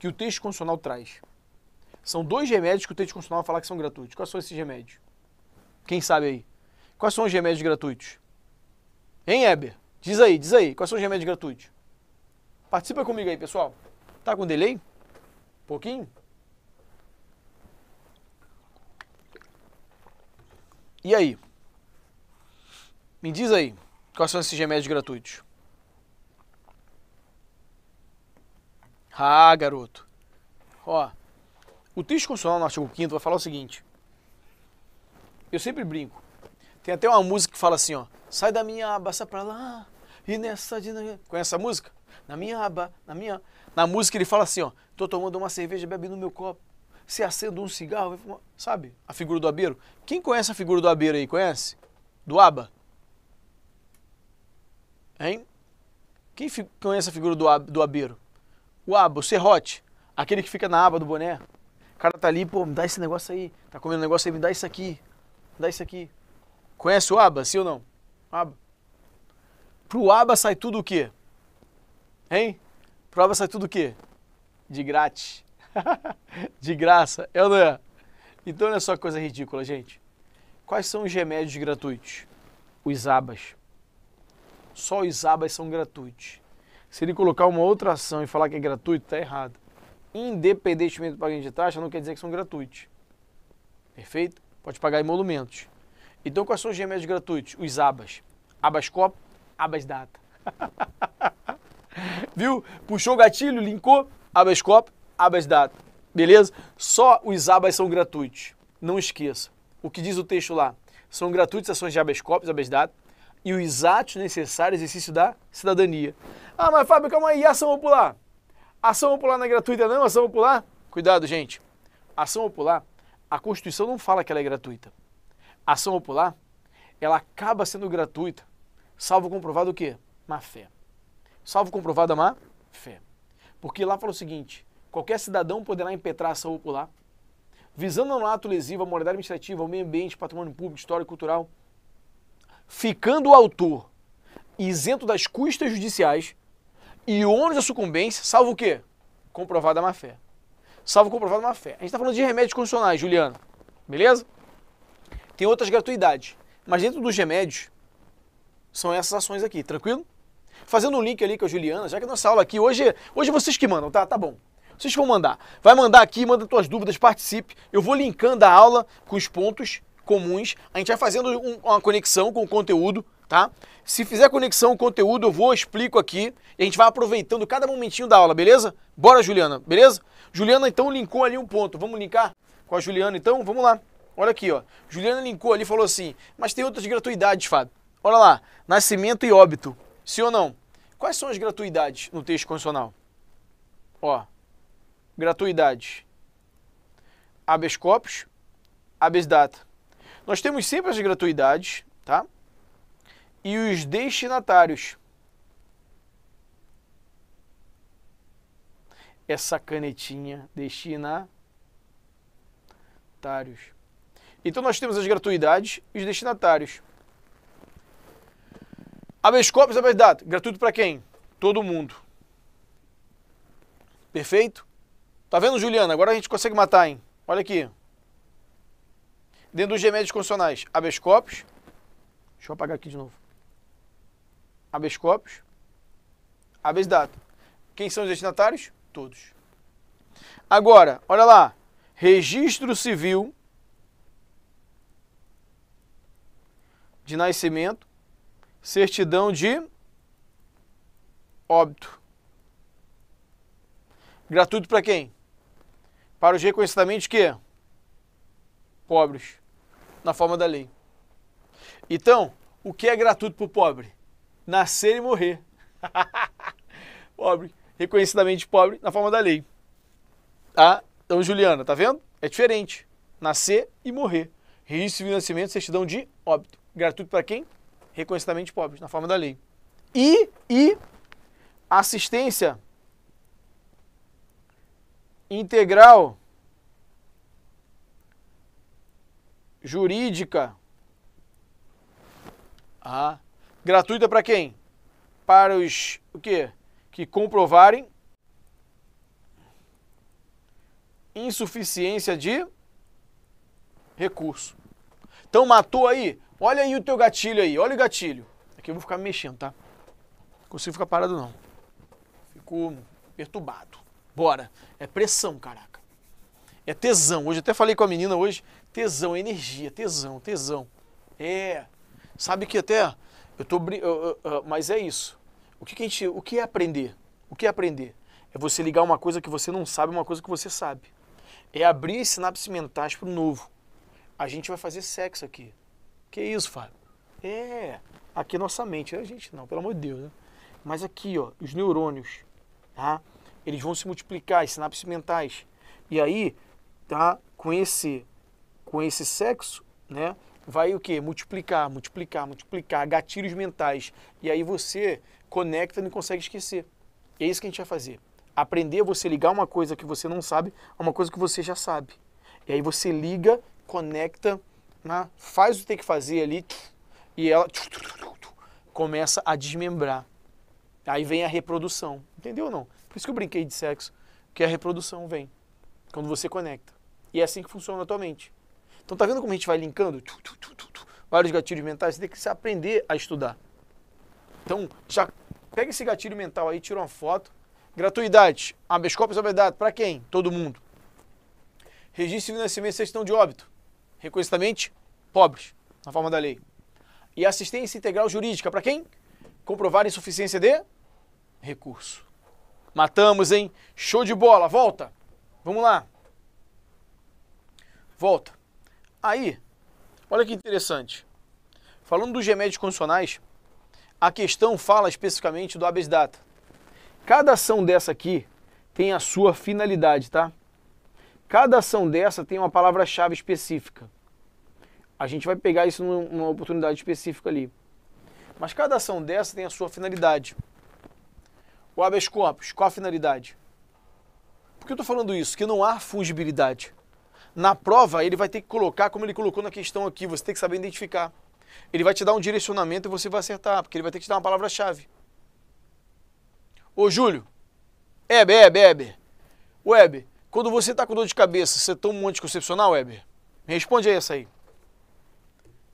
que o texto constitucional traz. São dois remédios que o texto constitucional fala que são gratuitos. Quais são esses remédios? Quem sabe aí? Quais são os remédios gratuitos? Hein, Heber? Diz aí, diz aí. Quais são os remédios gratuitos? Participa comigo aí, pessoal. Tá com delay? Um pouquinho? E aí? Me diz aí, quais são esses remédios gratuitos? Ah, garoto. Ó, o texto constitucional no artigo 5 vai falar o seguinte. Eu sempre brinco. Tem até uma música que fala assim, ó. Sai da minha aba, sai pra lá. E nessa... Conhece essa música? Na minha aba, na minha... Na música ele fala assim, ó. Tô tomando uma cerveja, bebendo no meu copo. Se acendo um cigarro, sabe? A figura do abeiro. Quem conhece a figura do abeiro aí? Conhece? Do aba? Hein? Quem conhece a figura do, do abeiro? o aba, o serrote, aquele que fica na aba do boné. O cara tá ali, pô, me dá esse negócio aí. Tá comendo um negócio aí, me dá isso aqui. Me dá isso aqui. Conhece o aba, sim ou não? Aba. Pro aba sai tudo o quê? Hein? Pro aba sai tudo o quê? De grátis. <laughs> de graça, é ou não é? Então olha só que coisa ridícula, gente. Quais são os remédios gratuitos? Os abas. Só os abas são gratuitos. Se ele colocar uma outra ação e falar que é gratuito, está errado. Independentemente do pagamento de taxa, não quer dizer que são gratuitos. Perfeito? Pode pagar emolumentos. Então, quais são os remédios gratuitos? Os abas. Abas copo, abas data. <laughs> Viu? Puxou o gatilho, linkou, abas copo, abas data. Beleza? Só os abas são gratuitos. Não esqueça. O que diz o texto lá? São gratuitas ações de abas cop, abas data e o exato necessário exercício da cidadania. Ah, mas Fábio, calma aí, ação popular. Ação popular não é gratuita, não? Ação popular? Cuidado, gente. Ação popular, a Constituição não fala que ela é gratuita. Ação popular, ela acaba sendo gratuita, salvo comprovado o quê? Má fé. Salvo comprovada má fé. Porque lá fala o seguinte: qualquer cidadão poderá impetrar ação popular, visando ao um ato lesivo à moralidade administrativa, ao meio ambiente, patrimônio público, história e cultural, ficando o autor isento das custas judiciais e ônus da sucumbência, salvo o quê? Comprovada má-fé. Salvo comprovada má-fé. A gente está falando de remédios condicionais, Juliana, Beleza? Tem outras gratuidades. Mas dentro dos remédios, são essas ações aqui, tranquilo? Fazendo um link ali com a Juliana, já que nossa aula aqui hoje, hoje vocês que mandam, tá? Tá bom. Vocês vão mandar. Vai mandar aqui, manda suas dúvidas, participe. Eu vou linkando a aula com os pontos comuns, a gente vai fazendo um, uma conexão com o conteúdo, tá? Se fizer conexão com o conteúdo, eu vou, explico aqui, e a gente vai aproveitando cada momentinho da aula, beleza? Bora, Juliana, beleza? Juliana, então, linkou ali um ponto. Vamos linkar com a Juliana, então? Vamos lá. Olha aqui, ó. Juliana linkou ali e falou assim, mas tem outras gratuidades, Fábio. Olha lá, nascimento e óbito. Sim ou não? Quais são as gratuidades no texto constitucional? Ó, gratuidades. Habeas corpus, habeas data. Nós temos sempre as gratuidades, tá? E os destinatários. Essa canetinha destinatários. Então nós temos as gratuidades e os destinatários. Habeas corpus, habeas data. Gratuito para quem? Todo mundo. Perfeito? Tá vendo, Juliana? Agora a gente consegue matar, hein? Olha aqui. Dentro dos remédios constitucionais, habeas corpus. Deixa eu apagar aqui de novo. Habeas corpus. Habeas data. Quem são os destinatários? Todos. Agora, olha lá. Registro civil de nascimento, certidão de óbito. Gratuito para quem? Para os reconhecidamente que pobres na forma da lei. Então, o que é gratuito para o pobre? Nascer e morrer. <laughs> pobre, reconhecidamente pobre na forma da lei. Ah, então, Juliana, tá vendo? É diferente. Nascer e morrer. Registro de nascimento, certidão de óbito. Gratuito para quem? Reconhecidamente pobre, na forma da lei. E, e assistência integral jurídica. Ah, gratuita para quem? Para os o quê? que comprovarem insuficiência de recurso. Então matou aí. Olha aí o teu gatilho aí. Olha o gatilho. Aqui eu vou ficar mexendo, tá? Não consigo ficar parado não. Fico perturbado. Bora. É pressão, caraca. É tesão. Hoje até falei com a menina hoje, tesão, é energia, tesão, tesão. É. Sabe que até eu tô mas é isso. O que, que a gente, o que é aprender? O que é aprender? É você ligar uma coisa que você não sabe, uma coisa que você sabe. É abrir sinapses mentais para o novo. A gente vai fazer sexo aqui. Que isso, Fábio? É, aqui é nossa mente, é a gente não, pelo amor de Deus, né? Mas aqui, ó, os neurônios, tá? Eles vão se multiplicar, as sinapses mentais. E aí, tá? Com esse, com esse sexo, né? Vai o que? Multiplicar, multiplicar, multiplicar, gatilhos mentais. E aí você conecta e não consegue esquecer. É isso que a gente vai fazer. Aprender você ligar uma coisa que você não sabe a uma coisa que você já sabe. E aí você liga, conecta, né? faz o que tem que fazer ali e ela começa a desmembrar. Aí vem a reprodução. Entendeu ou não? Por isso que eu brinquei de sexo, que a reprodução vem quando você conecta. E é assim que funciona atualmente. Então tá vendo como a gente vai linkando tu, tu, tu, vários gatilhos mentais? Você tem que se aprender a estudar. Então, já pega esse gatilho mental aí, tira uma foto. Gratuidade, habeas é verdade. para quem? Todo mundo. Registro de nascimento e certidão de óbito. Reconhecidamente, pobres, na forma da lei. E assistência integral jurídica, para quem? Comprovar insuficiência de recurso. Matamos, hein? Show de bola, volta. Vamos lá. Volta. Aí, olha que interessante. Falando dos remédios condicionais, a questão fala especificamente do habeas data. Cada ação dessa aqui tem a sua finalidade, tá? Cada ação dessa tem uma palavra-chave específica. A gente vai pegar isso numa oportunidade específica ali. Mas cada ação dessa tem a sua finalidade. O habeas corpus, qual a finalidade? Por que eu estou falando isso? Que não há fungibilidade. Na prova, ele vai ter que colocar, como ele colocou na questão aqui, você tem que saber identificar. Ele vai te dar um direcionamento e você vai acertar, porque ele vai ter que te dar uma palavra-chave. Ô, Júlio, Heber, Heber, Heber. Weber, quando você está com dor de cabeça, você toma um anticoncepcional, Weber? Me responde aí essa aí.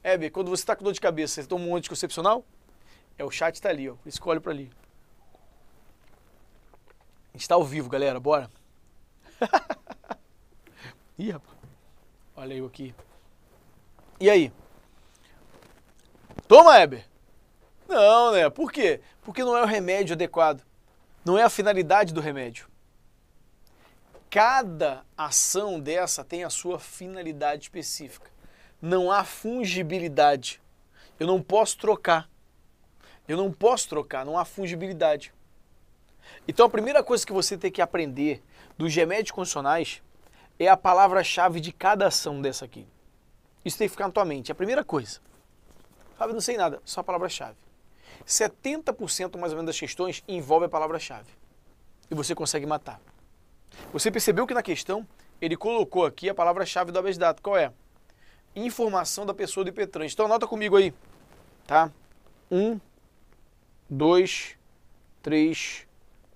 Heber, quando você está com dor de cabeça, você toma um anticoncepcional? É, o chat está ali, ó. Escolhe para ali. A gente está ao vivo, galera. Bora. <laughs> Ih, rapaz. Olha eu aqui. E aí? Toma, Heber. Não, né? Por quê? Porque não é o remédio adequado. Não é a finalidade do remédio. Cada ação dessa tem a sua finalidade específica. Não há fungibilidade. Eu não posso trocar. Eu não posso trocar, não há fungibilidade. Então a primeira coisa que você tem que aprender dos remédios condicionais é a palavra-chave de cada ação dessa aqui. Isso tem que ficar na tua mente. É a primeira coisa. Fábio, não sei nada, só a palavra-chave. 70% mais ou menos das questões envolve a palavra-chave. E você consegue matar. Você percebeu que na questão ele colocou aqui a palavra-chave do habeas data. Qual é? Informação da pessoa do IPTrans. Então anota comigo aí, tá? 1, 2, 3,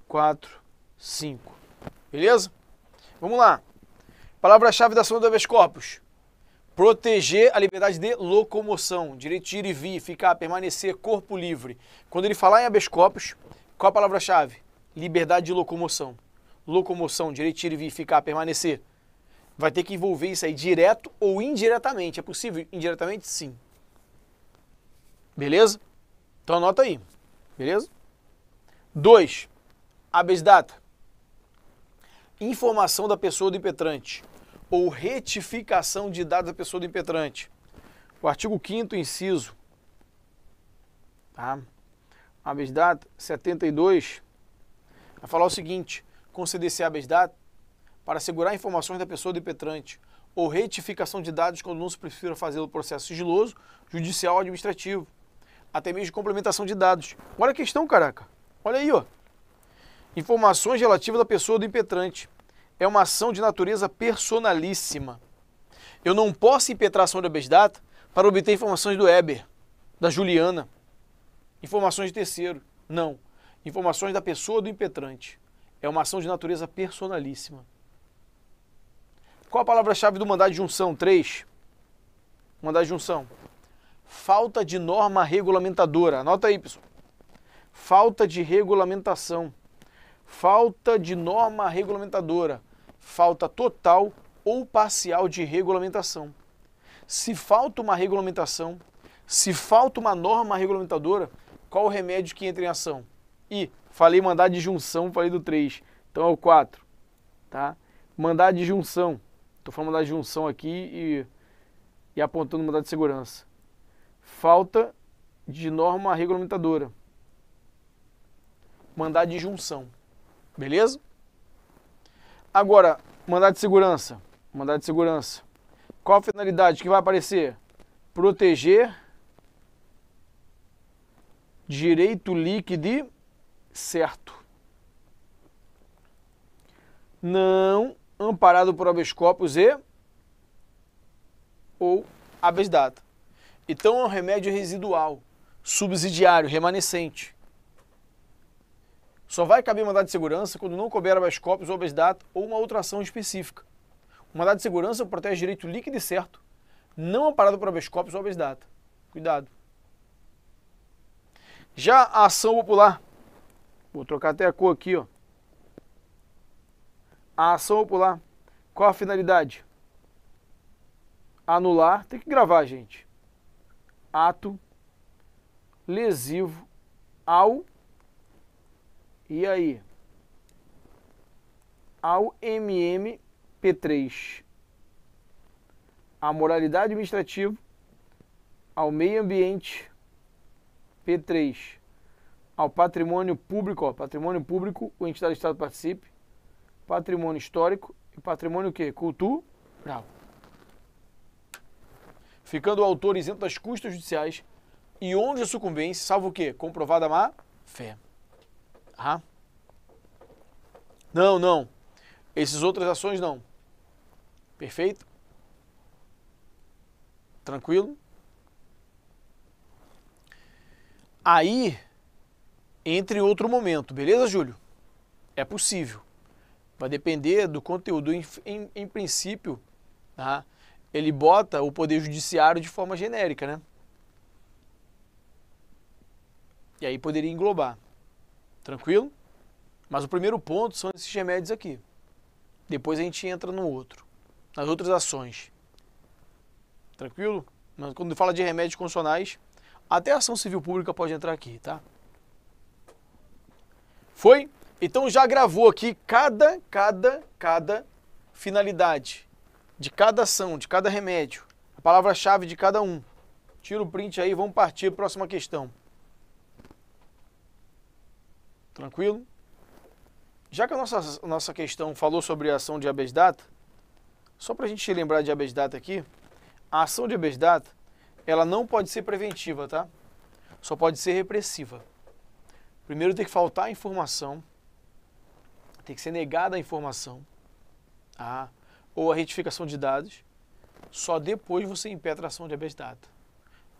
4, 5. Beleza? Vamos lá. Palavra-chave da ação do habeas corpus. Proteger a liberdade de locomoção, direito de ir e vir, ficar, permanecer, corpo livre. Quando ele falar em habeas corpus, qual a palavra-chave? Liberdade de locomoção. Locomoção, direito de ir e vir, ficar, permanecer. Vai ter que envolver isso aí direto ou indiretamente. É possível? Indiretamente, sim. Beleza? Então anota aí. Beleza? 2. Habeas data. Informação da pessoa do impetrante ou retificação de dados da pessoa do impetrante. O artigo 5 inciso, tá? Habeas data 72, vai falar o seguinte, conceder-se habeas data para assegurar informações da pessoa do impetrante ou retificação de dados quando não se prefira fazê-lo processo sigiloso, judicial ou administrativo, até mesmo complementação de dados. Olha a questão, caraca. Olha aí, ó. Informações relativas da pessoa do impetrante é uma ação de natureza personalíssima. Eu não posso impetrar ação de habeas para obter informações do Eber, da Juliana, informações de terceiro. Não. Informações da pessoa do impetrante. É uma ação de natureza personalíssima. Qual a palavra-chave do mandado de junção? 3. Mandado de junção. Falta de norma regulamentadora. Anota aí, pessoal. Falta de regulamentação falta de norma regulamentadora, falta total ou parcial de regulamentação. Se falta uma regulamentação, se falta uma norma regulamentadora, qual o remédio que entra em ação? E falei mandar de junção, falei do 3, então é o 4, tá? Mandar de junção. Estou falando de junção aqui e, e apontando mandado de segurança. Falta de norma regulamentadora. Mandar de junção. Beleza? Agora, mandado de segurança. Mandado de segurança. Qual a finalidade que vai aparecer? Proteger direito líquido certo. Não amparado por habeas corpus e ou habeas data. Então é um remédio residual, subsidiário, remanescente. Só vai caber mandado de segurança quando não couber habeas corpus ou habeas data ou uma outra ação específica. O mandado de segurança protege direito líquido e certo, não amparado por habeas corpus ou habeas data. Cuidado. Já a ação popular, vou trocar até a cor aqui, ó. A ação popular, qual a finalidade? Anular, tem que gravar, gente. Ato lesivo ao e aí? Ao MM P3. A moralidade administrativa ao meio ambiente P3. Ao patrimônio público, ó, patrimônio público, o entidade do Estado participe. Patrimônio histórico e patrimônio o quê? Cultural. Ficando o autor isento das custas judiciais e onde a sucumbência, salvo o quê? Comprovada má fé. Ah. Não, não. Essas outras ações não. Perfeito? Tranquilo? Aí entre outro momento, beleza, Júlio? É possível. Vai depender do conteúdo. Em, em, em princípio, tá? ele bota o Poder Judiciário de forma genérica, né? E aí poderia englobar. Tranquilo? Mas o primeiro ponto são esses remédios aqui. Depois a gente entra no outro, nas outras ações. Tranquilo? Mas quando fala de remédios constitucionais, até a ação civil pública pode entrar aqui, tá? Foi? Então já gravou aqui cada, cada, cada finalidade de cada ação, de cada remédio, a palavra-chave de cada um. Tira o print aí, vamos partir para a próxima questão. Tranquilo? Já que a nossa, nossa questão falou sobre a ação de habeas data, só para a gente lembrar de habeas data aqui, a ação de habeas data, ela não pode ser preventiva, tá? Só pode ser repressiva. Primeiro tem que faltar a informação, tem que ser negada a informação, ah, ou a retificação de dados, só depois você impetra a ação de habeas data.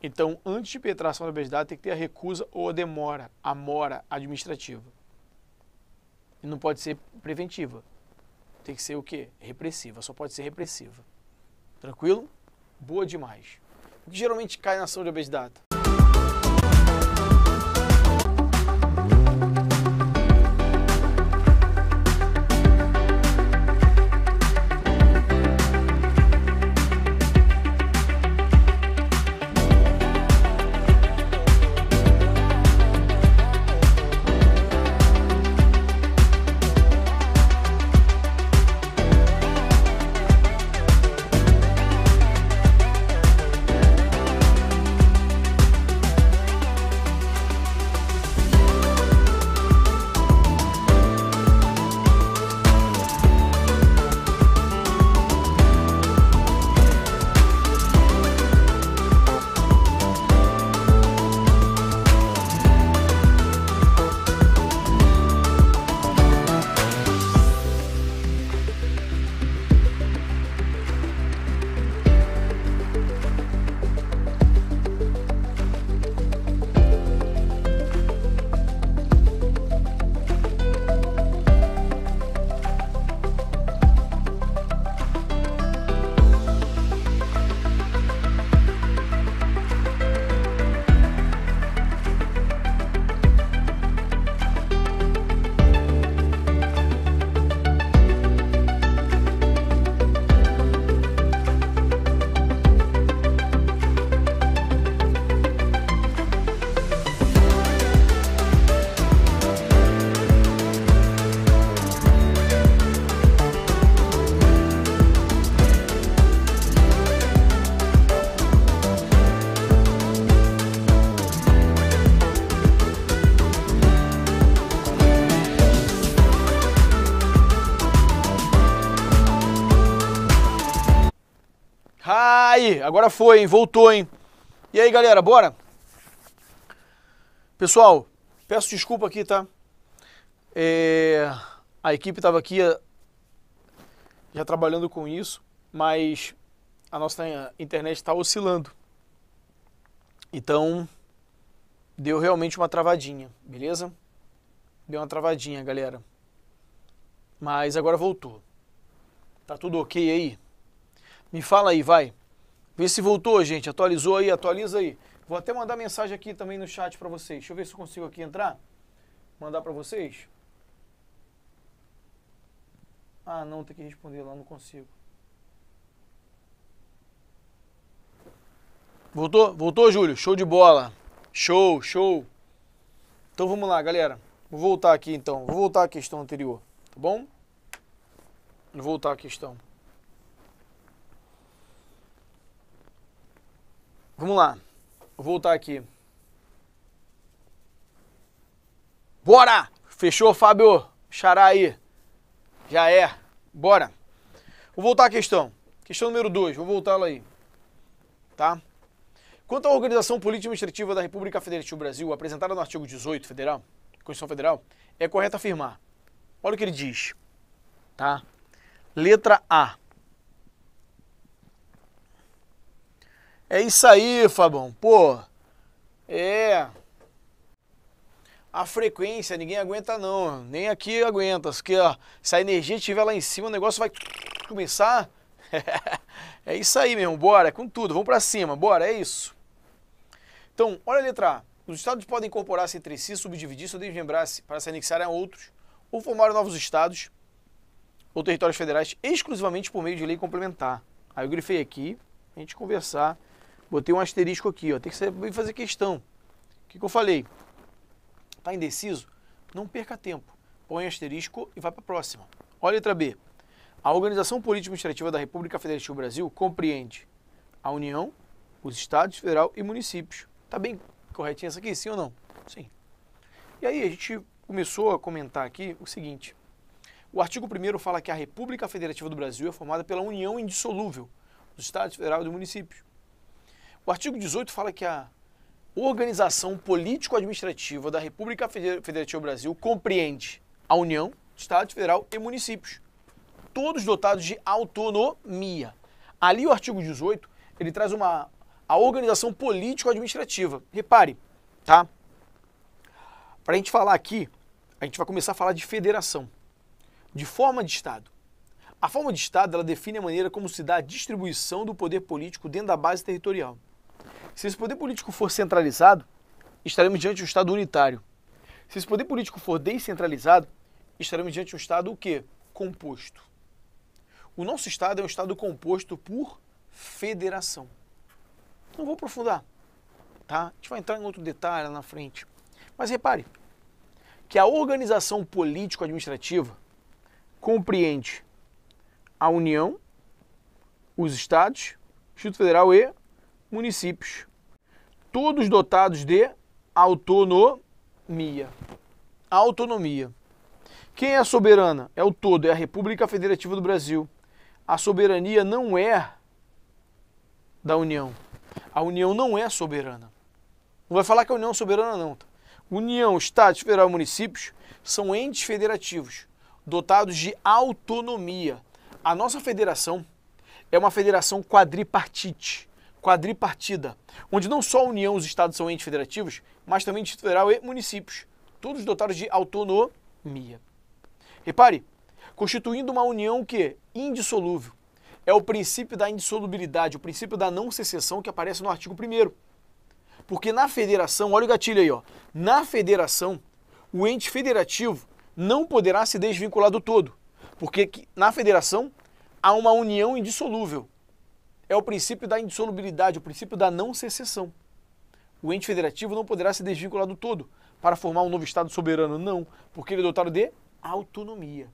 Então, antes de penetração da obesidade, tem que ter a recusa ou a demora, a mora administrativa. E não pode ser preventiva. Tem que ser o quê? Repressiva. Só pode ser repressiva. Tranquilo? Boa demais. O que geralmente cai na ação de obesidade? aí, agora foi, hein? Voltou, hein? E aí, galera, bora? Pessoal, peço desculpa aqui, tá? É... A equipe estava aqui eh, já trabalhando com isso, mas a nossa internet está oscilando. Então, deu realmente uma travadinha, beleza? Deu uma travadinha, galera. Mas agora voltou. Tá tudo ok aí? Me fala aí, vai. Vê se voltou, gente. Atualizou aí, atualiza aí. Vou até mandar mensagem aqui também no chat para vocês. Deixa eu ver se eu consigo aqui entrar. Mandar para vocês. Ah, não, tem que responder lá, não consigo. Voltou? Voltou, Júlio? Show de bola. Show, show. Então vamos lá, galera. Vou voltar aqui então. Vou voltar à questão anterior, tá bom? Vou voltar à questão. Vamos lá. Vou voltar aqui. Bora! Fechou, Fábio? Xará aí. Já é. Bora. Vou voltar à questão. Questão número 2, vou voltá ela aí. Tá? Quanto à organização política administrativa da República Federativa do Brasil, apresentada no artigo 18 federal, Constituição Federal, é correto afirmar. Olha o que ele diz. Tá? Letra A. É isso aí, Fabão. Pô, é. A frequência, ninguém aguenta não. Nem aqui aguenta. Porque ó, se a energia estiver lá em cima, o negócio vai começar. <laughs> é isso aí mesmo, bora, é com tudo, vamos para cima, bora, é isso. Então, olha a letra A. Os estados podem incorporar-se entre si, subdividir-se ou desmembrar-se para se anexarem a outros, ou formar novos estados ou territórios federais exclusivamente por meio de lei complementar. Aí eu grifei aqui, a gente conversar Botei um asterisco aqui, ó. Tem que saber fazer questão. O que, que eu falei? Tá indeciso? Não perca tempo. Põe asterisco e vai para a próxima. Olha a letra B. A organização político-administrativa da República Federativa do Brasil compreende a União, os Estados, Federal e municípios. Tá bem corretinha essa aqui, sim ou não? Sim. E aí a gente começou a comentar aqui o seguinte. O artigo 1 fala que a República Federativa do Brasil é formada pela União Indissolúvel dos Estados, Federal e dos municípios. O artigo 18 fala que a organização político-administrativa da República Federativa do Brasil compreende a União, Estado Federal e municípios, todos dotados de autonomia. Ali o artigo 18, ele traz uma a organização político-administrativa. Repare, tá? Para a gente falar aqui, a gente vai começar a falar de federação, de forma de Estado. A forma de Estado ela define a maneira como se dá a distribuição do poder político dentro da base territorial. Se esse poder político for centralizado, estaremos diante de um Estado unitário. Se esse poder político for descentralizado, estaremos diante de um Estado o quê? Composto. O nosso Estado é um Estado composto por federação. Não vou aprofundar, tá? A gente vai entrar em outro detalhe lá na frente. Mas repare que a organização político-administrativa compreende a União, os Estados, Instituto Federal e municípios, todos dotados de autonomia. Autonomia. Quem é soberana? É o todo, é a República Federativa do Brasil. A soberania não é da União. A União não é soberana. Não vai falar que a União é soberana, não. Tá? União, Estados, Federal e municípios são entes federativos, dotados de autonomia. A nossa federação é uma federação quadripartite quadripartida, onde não só a União e os Estados são entes federativos, mas também Distrito Federal e municípios, todos dotados de autonomia. Repare, constituindo uma União que é indissolúvel. É o princípio da indissolubilidade, o princípio da não secessão que aparece no artigo 1 Porque na federação, olha o gatilho aí, ó, na federação, o ente federativo não poderá se desvincular do todo, porque na federação há uma união indissolúvel é o princípio da indissolubilidade, o princípio da não secessão. O ente federativo não poderá se desvincular do todo para formar um novo Estado soberano, não, porque ele é dotado de autonomia.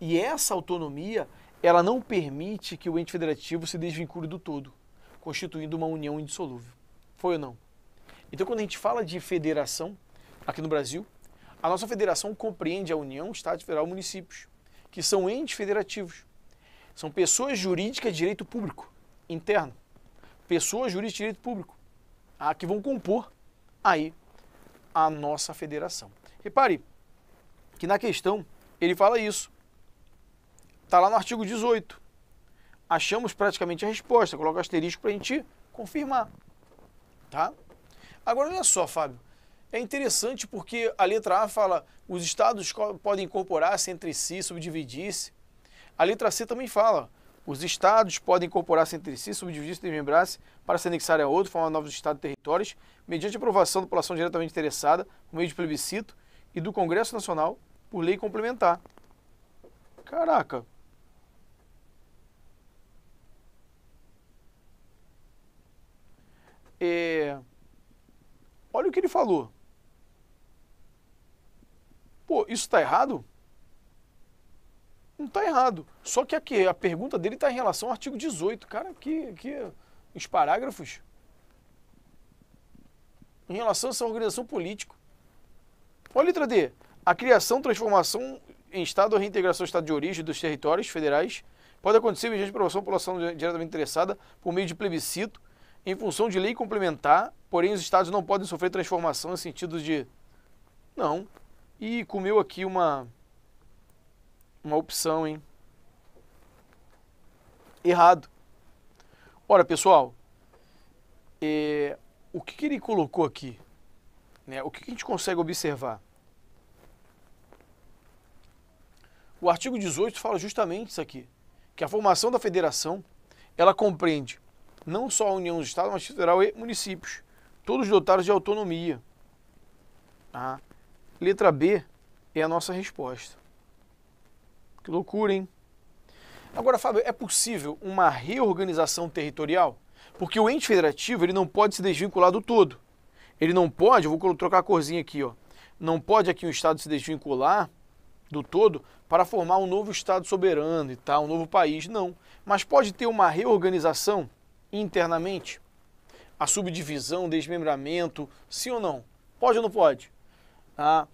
E essa autonomia, ela não permite que o ente federativo se desvincule do todo, constituindo uma união indissolúvel. Foi ou não? Então, quando a gente fala de federação aqui no Brasil, a nossa federação compreende a União, Estado Federal e municípios, que são entes federativos. São pessoas jurídicas de direito público interno, pessoas jurídicas de direito público, a que vão compor aí a nossa federação. Repare que na questão ele fala isso. Está lá no artigo 18. Achamos praticamente a resposta, coloca asterisco para a gente confirmar. Tá? Agora, olha só, Fábio. É interessante porque a letra A fala os estados podem incorporar-se entre si, subdividir-se. A letra C também fala os estados podem incorporar-se entre si, subdividir-se e desmembrar-se para se anexar a outro, formar novos estados e territórios, mediante aprovação da população diretamente interessada, por meio de plebiscito, e do Congresso Nacional, por lei complementar. Caraca! É... Olha o que ele falou. Pô, isso está errado? Não está errado. Só que aqui, a pergunta dele está em relação ao artigo 18. Cara, que, que os parágrafos. Em relação a essa organização política. Olha a letra D. A criação, transformação em Estado ou reintegração ao Estado de origem dos territórios federais pode acontecer mediante aprovação da população diretamente interessada por meio de plebiscito em função de lei complementar, porém os Estados não podem sofrer transformação em sentido de... Não. E comeu aqui uma, uma opção, hein? errado. Ora pessoal, é, o que, que, ele colocou aqui? Né, o que, que a gente consegue observar? O artigo 18 fala justamente isso aqui, que a formação da federação, ela compreende não só a União dos Estados, mas federal e municípios, todos dotados de autonomia. Tá? letra B é a nossa resposta. Que loucura, hein? Agora, Fábio, é possível uma reorganização territorial? Porque o ente federativo ele não pode se desvincular do todo. Ele não pode, vou trocar a corzinha aqui, ó. Não pode aqui o um Estado se desvincular do todo para formar um novo Estado soberano e tal, um novo país, não. Mas pode ter uma reorganização internamente? A subdivisão, desmembramento, sim ou não? Pode ou não pode? Ah,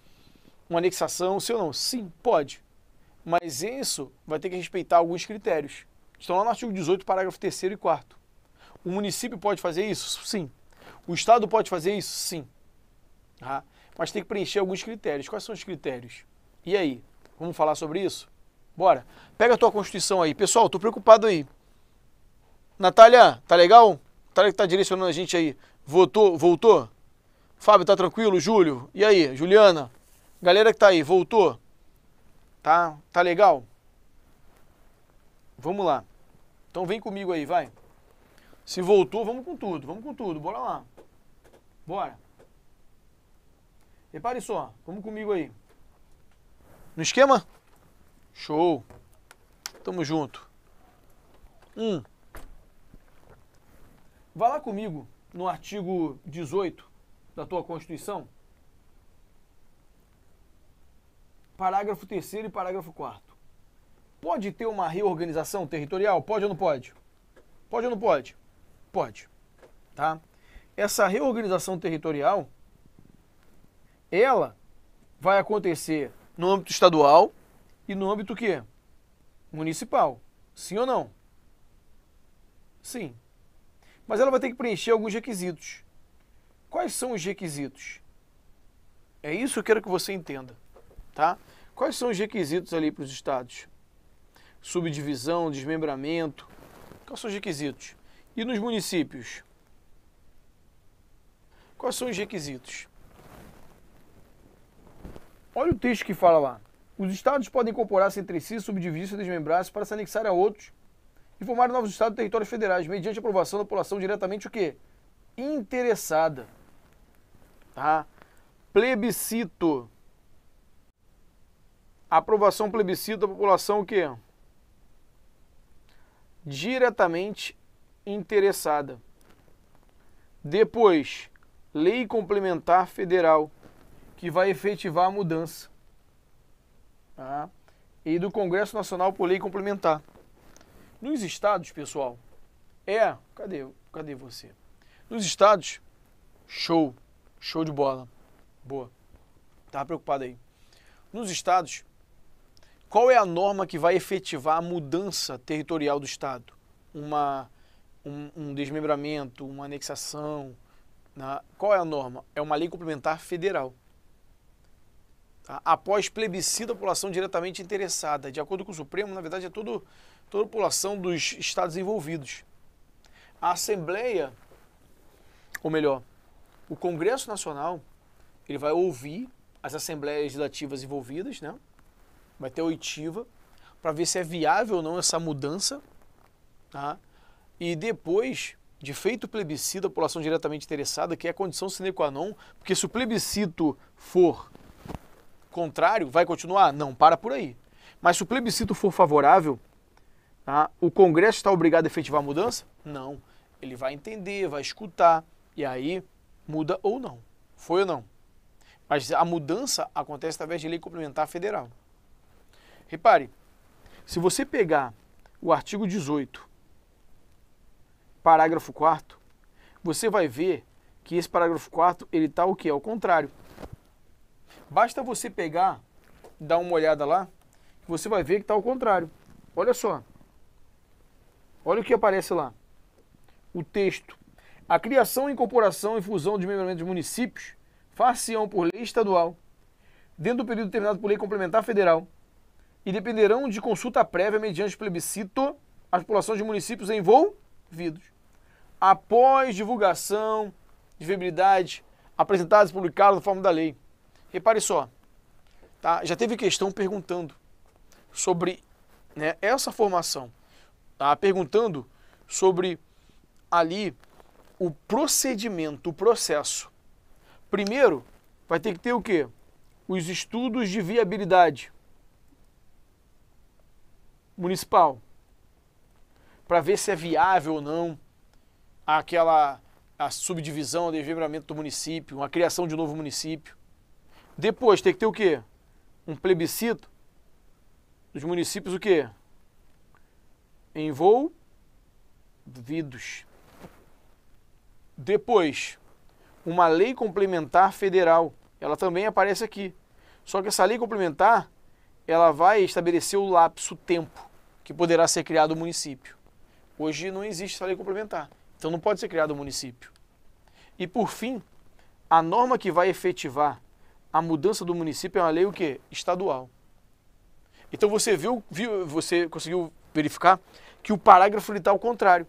uma anexação, sim ou não? Sim, pode. Mas isso vai ter que respeitar alguns critérios. Estão lá no artigo 18, parágrafo 3 e 4. O município pode fazer isso? Sim. O Estado pode fazer isso? Sim. Ah, mas tem que preencher alguns critérios. Quais são os critérios? E aí? Vamos falar sobre isso? Bora. Pega a tua Constituição aí. Pessoal, Estou preocupado aí. Natália, tá legal? Natália que tá direcionando a gente aí. Votou? Voltou? Fábio, tá tranquilo? Júlio? E aí? Juliana? Galera que tá aí, voltou? Tá? Tá legal? Vamos lá. Então vem comigo aí, vai. Se voltou, vamos com tudo, vamos com tudo, bora lá. Bora. Repare só, vamos comigo aí. No esquema? Show. Tamo junto. Um. Vá lá comigo no artigo 18 da tua Constituição. parágrafo 3 e parágrafo 4 Pode ter uma reorganização territorial? Pode ou não pode? Pode ou não pode? Pode. Tá? Essa reorganização territorial, ela vai acontecer no âmbito estadual e no âmbito que? Municipal. Sim ou não? Sim. Mas ela vai ter que preencher alguns requisitos. Quais são os requisitos? É isso que eu quero que você entenda. Tá? Quais são os requisitos ali para os estados? Subdivisão, desmembramento. Quais são os requisitos? E nos municípios? Quais são os requisitos? Olha o texto que fala lá. Os estados podem incorporar-se entre si, subdividir-se e desmembrar-se para se anexar a outros e formar novos estados e territórios federais, mediante aprovação da população diretamente o quê? Interessada. Tá? Plebiscito aprovação plebiscito da população o quê? Diretamente interessada. Depois, lei complementar federal, que vai efetivar a mudança. Tá? E do Congresso Nacional por lei complementar. Nos estados, pessoal, é. Cadê, cadê você? Nos estados, show. Show de bola. Boa. tá preocupado aí. Nos estados, qual é a norma que vai efetivar a mudança territorial do Estado? Uma, um, um desmembramento, uma anexação? Né? Qual é a norma? É uma lei complementar federal. Tá? Após plebiscito da população diretamente interessada. De acordo com o Supremo, na verdade, é todo, toda a população dos Estados envolvidos. A Assembleia, ou melhor, o Congresso Nacional, ele vai ouvir as assembleias legislativas envolvidas, né? vai ter oitiva, para ver se é viável ou não essa mudança. Tá? E depois, de feito o plebiscito, a população diretamente interessada, que é a condição sine qua non, porque se o plebiscito for contrário, vai continuar? Não, para por aí. Mas se o plebiscito for favorável, tá? o Congresso está obrigado a efetivar a mudança? Não. Ele vai entender, vai escutar, e aí muda ou não. Foi ou não. Mas a mudança acontece através de lei complementar federal. Repare, se você pegar o artigo 18, parágrafo 4 você vai ver que esse parágrafo 4 ele está o que? Ao contrário. Basta você pegar, dar uma olhada lá, você vai ver que está ao contrário. Olha só. Olha o que aparece lá. O texto. A criação, incorporação e fusão de membros de municípios far-se-ão por lei estadual, dentro do período determinado por lei complementar federal, e dependerão de consulta prévia mediante plebiscito as populações de municípios envolvidos. Após divulgação de viabilidade apresentadas e publicadas na forma da lei. Repare só, tá? já teve questão perguntando sobre né, essa formação, tá? perguntando sobre ali o procedimento, o processo. Primeiro, vai ter que ter o quê? Os estudos de viabilidade municipal para ver se é viável ou não aquela a subdivisão, o desmembramento do município, a criação de um novo município. Depois tem que ter o quê? Um plebiscito dos municípios o quê? Envolvidos. Depois, uma lei complementar federal. Ela também aparece aqui. Só que essa lei complementar, ela vai estabelecer o lapso tempo que poderá ser criado o município. Hoje não existe essa lei complementar, então não pode ser criado o município. E por fim, a norma que vai efetivar a mudança do município é uma lei o quê? Estadual. Então você viu, viu você conseguiu verificar que o parágrafo está ao contrário.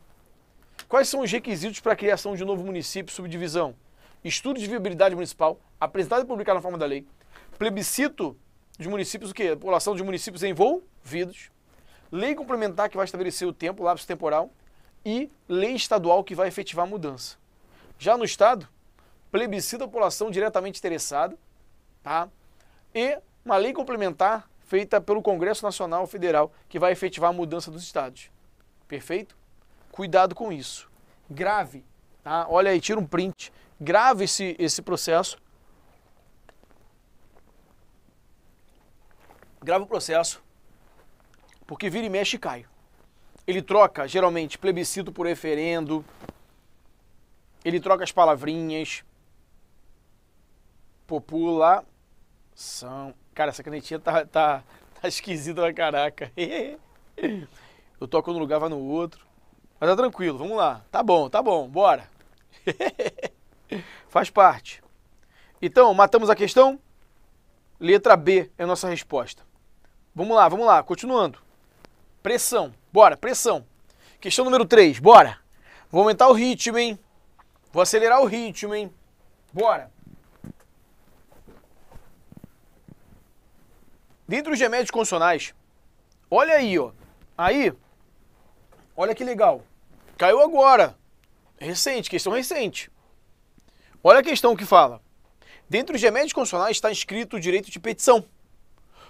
Quais são os requisitos para a criação de um novo município, subdivisão? Estudo de viabilidade municipal, apresentado e publicado na forma da lei, plebiscito de municípios, o quê? população de municípios envolvidos, lei complementar que vai estabelecer o tempo, o lapso temporal, e lei estadual que vai efetivar a mudança. Já no Estado, plebiscito a população diretamente interessada, tá? e uma lei complementar feita pelo Congresso Nacional Federal, que vai efetivar a mudança dos Estados. Perfeito? Cuidado com isso. Grave. Tá? Olha aí, tira um print. Grave esse, esse processo. Grave o processo porque vira e mexe e cai. Ele troca, geralmente, plebiscito por referendo, ele troca as palavrinhas. População. Cara, essa canetinha tá, tá, tá esquisita pra caraca. <laughs> Eu toco num lugar, vai no outro. Mas tá tranquilo, vamos lá. Tá bom, tá bom, bora. <laughs> Faz parte. Então, matamos a questão? Letra B é a nossa resposta. Vamos lá, vamos lá, continuando. Pressão. Bora, pressão. Questão número 3, bora. Vou aumentar o ritmo, hein? Vou acelerar o ritmo, hein? Bora. Dentro dos remédios condicionais, olha aí, ó. Aí, olha que legal. Caiu agora. Recente, questão recente. Olha a questão que fala. Dentro dos remédios condicionais está inscrito o direito de petição.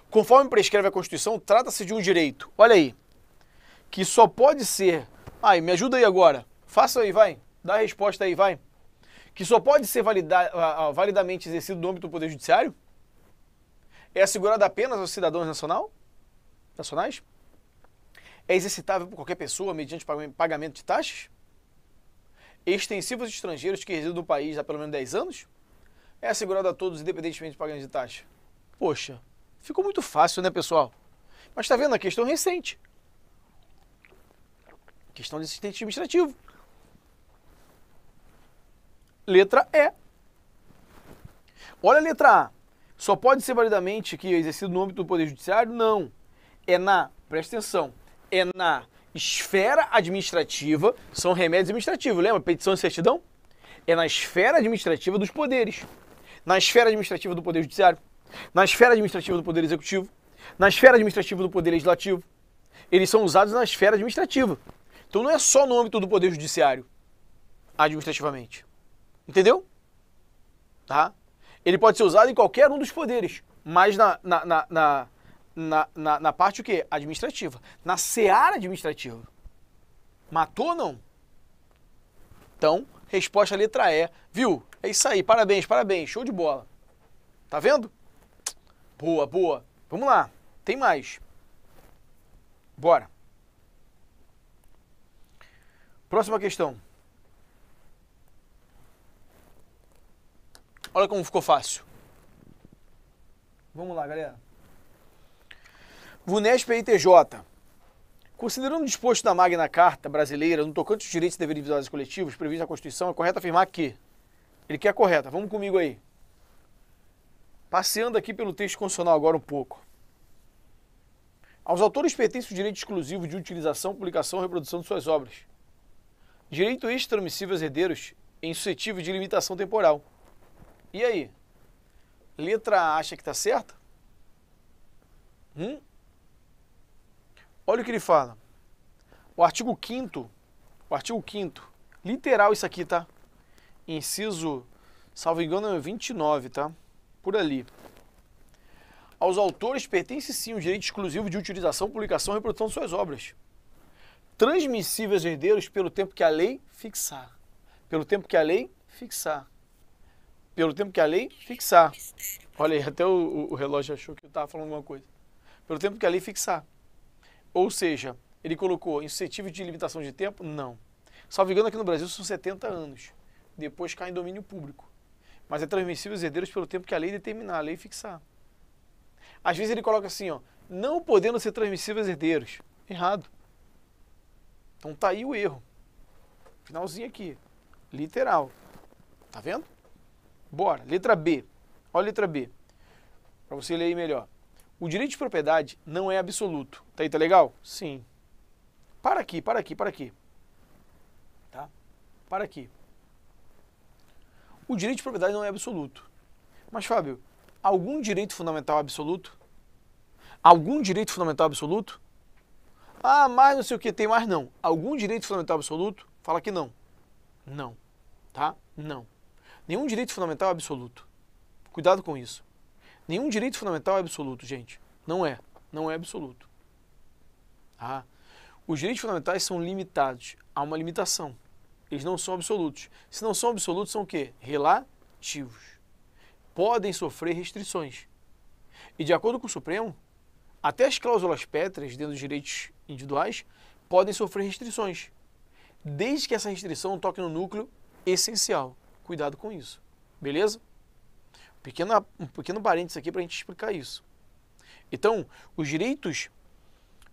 Conforme prescreve a Constituição, trata-se de um direito. Olha aí. Que só pode ser. Ai, me ajuda aí agora. Faça aí, vai. Dá a resposta aí, vai. Que só pode ser valida... validamente exercido no âmbito do Poder Judiciário? É assegurado apenas aos cidadãos nacional? nacionais? É exercitável por qualquer pessoa mediante pagamento de taxas? É Extensivo aos estrangeiros que residem no país há pelo menos 10 anos? É assegurado a todos, independentemente de pagamento de taxa? Poxa, Ficou muito fácil, né, pessoal? Mas está vendo a questão recente. Questão de assistente administrativo. Letra E. Olha a letra A. Só pode ser validamente que é exercido no âmbito do Poder Judiciário? Não. É na, presta atenção, é na esfera administrativa, são remédios administrativos, lembra? Petição e certidão? É na esfera administrativa dos poderes. Na esfera administrativa do Poder Judiciário na esfera administrativa do Poder Executivo, na esfera administrativa do Poder Legislativo. Eles são usados na esfera administrativa. Então não é só no âmbito do Poder Judiciário, administrativamente. Entendeu? Tá? Ele pode ser usado em qualquer um dos poderes, mas na, na, na, na, na parte o quê? Administrativa. Na seara administrativa. Matou ou não? Então, resposta letra E. Viu? É isso aí. Parabéns, parabéns. Show de bola. Tá vendo? Boa, boa. Vamos lá. Tem mais. Bora. Próxima questão. Olha como ficou fácil. Vamos lá, galera. Vunesp e ITJ. Considerando o disposto na Magna Carta brasileira no tocante aos direitos e deveres individuais e coletivos previstos na Constituição, é correto afirmar que. Ele quer correta. Vamos comigo aí. Passeando aqui pelo texto constitucional agora um pouco. Aos autores pertence o direito exclusivo de utilização, publicação e reprodução de suas obras. Direito extramissível aos herdeiros em suscetível de limitação temporal. E aí? Letra A acha que está certa? Hum? Olha o que ele fala. O artigo 5 o artigo 5 literal isso aqui, tá? Inciso, salvo engano, é 29, tá? por ali. Aos autores pertence sim o direito exclusivo de utilização, publicação e reprodução de suas obras, transmissíveis aos herdeiros pelo tempo que a lei fixar. Pelo tempo que a lei fixar. Pelo tempo que a lei fixar. Olha aí, até o, o relógio achou que eu estava falando alguma coisa. Pelo tempo que a lei fixar. Ou seja, ele colocou incentivo de limitação de tempo? Não. Salvo engano, aqui no Brasil são 70 anos. Depois cai em domínio público mas é transmissível aos herdeiros pelo tempo que a lei determinar, a lei fixar. Às vezes ele coloca assim, ó, não podendo ser transmissível aos herdeiros. Errado. Então tá aí o erro. Finalzinho aqui. Literal. Tá vendo? Bora. Letra B. Olha a letra B. Para você ler aí melhor. O direito de propriedade não é absoluto. Tá aí, tá legal? Sim. Para aqui, para aqui, para aqui. Tá? Para aqui. O direito de propriedade não é absoluto. Mas, Fábio, algum direito fundamental é absoluto? Algum direito fundamental é absoluto? Ah, mas não sei o que, tem mais não. Algum direito fundamental é absoluto? Fala que não. Não. Tá? Não. Nenhum direito fundamental absoluto. Cuidado com isso. Nenhum direito fundamental é absoluto, gente. Não é. Não é absoluto. Tá? Os direitos fundamentais são limitados. Há uma limitação. Eles não são absolutos. Se não são absolutos, são o quê? Relativos. Podem sofrer restrições. E de acordo com o Supremo, até as cláusulas pétreas dentro dos direitos individuais podem sofrer restrições, desde que essa restrição toque no núcleo essencial. Cuidado com isso. Beleza? Um pequeno, um pequeno parênteses aqui para a gente explicar isso. Então, os direitos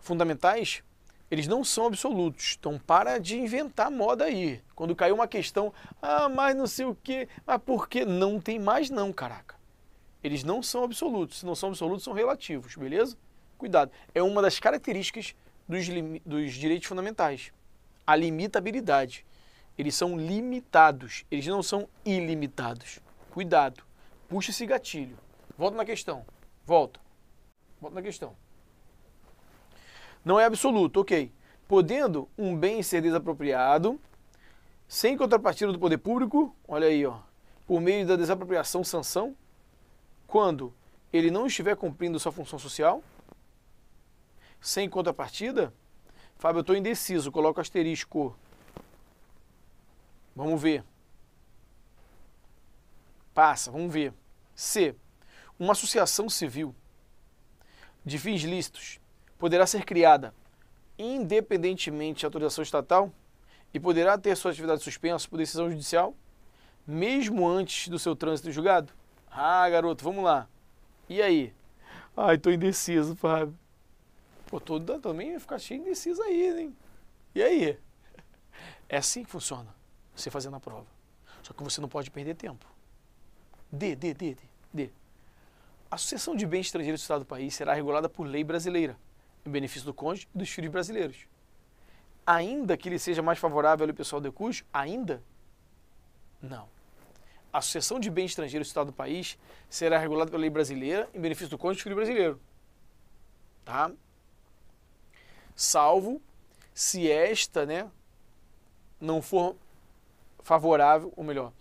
fundamentais eles não são absolutos. Então para de inventar moda aí. Quando caiu uma questão, ah, mas não sei o quê, mas por quê? Não tem mais não, caraca. Eles não são absolutos. Se não são absolutos, são relativos, beleza? Cuidado. É uma das características dos, dos direitos fundamentais. A limitabilidade. Eles são limitados, eles não são ilimitados. Cuidado. Puxa esse gatilho. Volta na questão. Volta. Volta na questão. Não é absoluto, ok. Podendo um bem ser desapropriado, sem contrapartida do poder público, olha aí, ó, por meio da desapropriação sanção, quando ele não estiver cumprindo sua função social, sem contrapartida, Fábio, eu estou indeciso, coloco asterisco. Vamos ver. Passa, vamos ver. C. Uma associação civil de fins lícitos poderá ser criada independentemente de autorização estatal e poderá ter sua atividade suspensa por decisão judicial, mesmo antes do seu trânsito em julgado? Ah, garoto, vamos lá. E aí? Ai, tô indeciso, Fábio. Pô, todo também vai ficar cheio indeciso aí, hein? E aí? É assim que funciona, você fazendo a prova. Só que você não pode perder tempo. D, D, D, D, D. A sucessão de bens estrangeiros do Estado do país será regulada por lei brasileira em benefício do cônjuge e dos filhos brasileiros. Ainda que ele seja mais favorável ao pessoal de cujo, ainda? Não. A sucessão de bens estrangeiros do Estado do país será regulada pela lei brasileira em benefício do cônjuge e filho brasileiro. Tá? Salvo se esta né, não for favorável, ou melhor,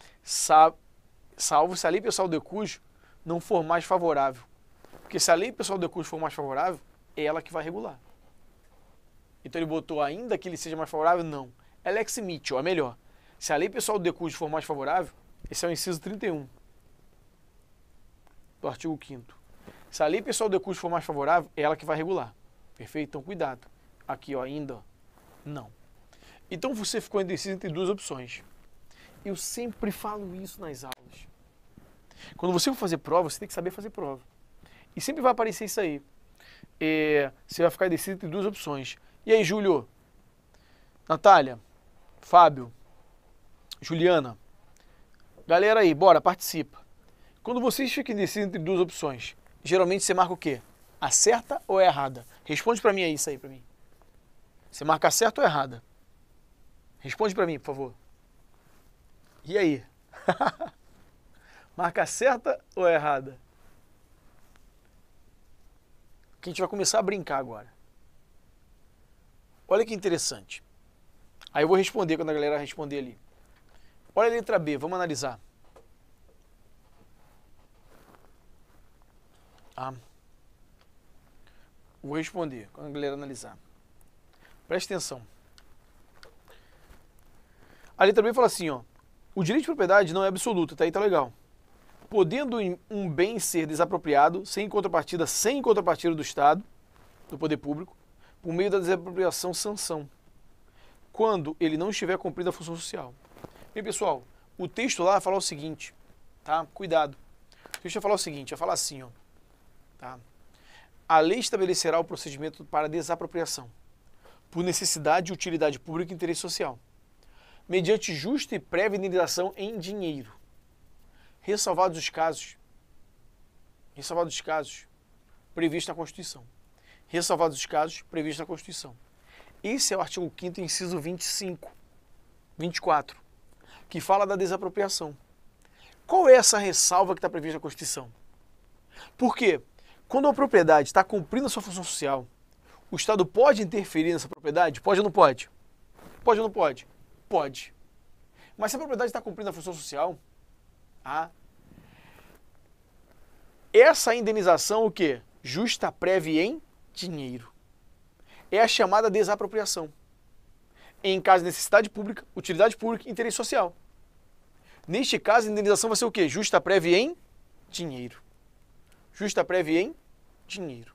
salvo se a lei pessoal de cujo não for mais favorável. Porque se a lei pessoal de cujo for mais favorável, é ela que vai regular. Então ele botou, ainda que ele seja mais favorável, não. Ela Mitchell é melhor. Se a lei pessoal do decurso for mais favorável, esse é o inciso 31 do artigo 5 Se a lei pessoal do decurso for mais favorável, é ela que vai regular. Perfeito? Então cuidado. Aqui, ó, ainda, não. Então você ficou indeciso entre duas opções. Eu sempre falo isso nas aulas. Quando você for fazer prova, você tem que saber fazer prova. E sempre vai aparecer isso aí. E você vai ficar decidido entre duas opções. E aí, Júlio? Natália? Fábio? Juliana? Galera aí, bora, participa. Quando vocês ficam decididos entre duas opções, geralmente você marca o quê? Acerta ou é errada? Responde para mim aí, isso aí para mim. Você marca a certa ou errada? Responde para mim, por favor. E aí? <laughs> marca certa ou é errada? que a gente vai começar a brincar agora. Olha que interessante. Aí eu vou responder quando a galera responder ali. Olha a letra B, vamos analisar. Ah. Vou responder quando a galera analisar. Preste atenção. A letra B fala assim, ó. O direito de propriedade não é absoluto, tá aí tá legal podendo um bem ser desapropriado sem contrapartida, sem contrapartida do Estado, do poder público, por meio da desapropriação sanção, quando ele não estiver cumprindo a função social. Bem, pessoal, o texto lá fala o seguinte, tá? Cuidado. O texto vai falar o seguinte, vai falar assim, ó, tá? A lei estabelecerá o procedimento para desapropriação, por necessidade de utilidade pública e interesse social, mediante justa e prévia indenização em dinheiro ressalvados os casos, ressalvados os casos previstos na Constituição. Ressalvados os casos previstos na Constituição. Esse é o artigo 5 inciso 25, 24, que fala da desapropriação. Qual é essa ressalva que está prevista na Constituição? Porque quando a propriedade está cumprindo a sua função social, o Estado pode interferir nessa propriedade? Pode ou não pode? Pode ou não pode? Pode. Mas se a propriedade está cumprindo a função social, ah. Essa indenização, o que? Justa prévia em dinheiro. É a chamada desapropriação. Em caso de necessidade pública, utilidade pública, interesse social. Neste caso, a indenização vai ser o quê? Justa prévia em dinheiro. Justa prévia em dinheiro.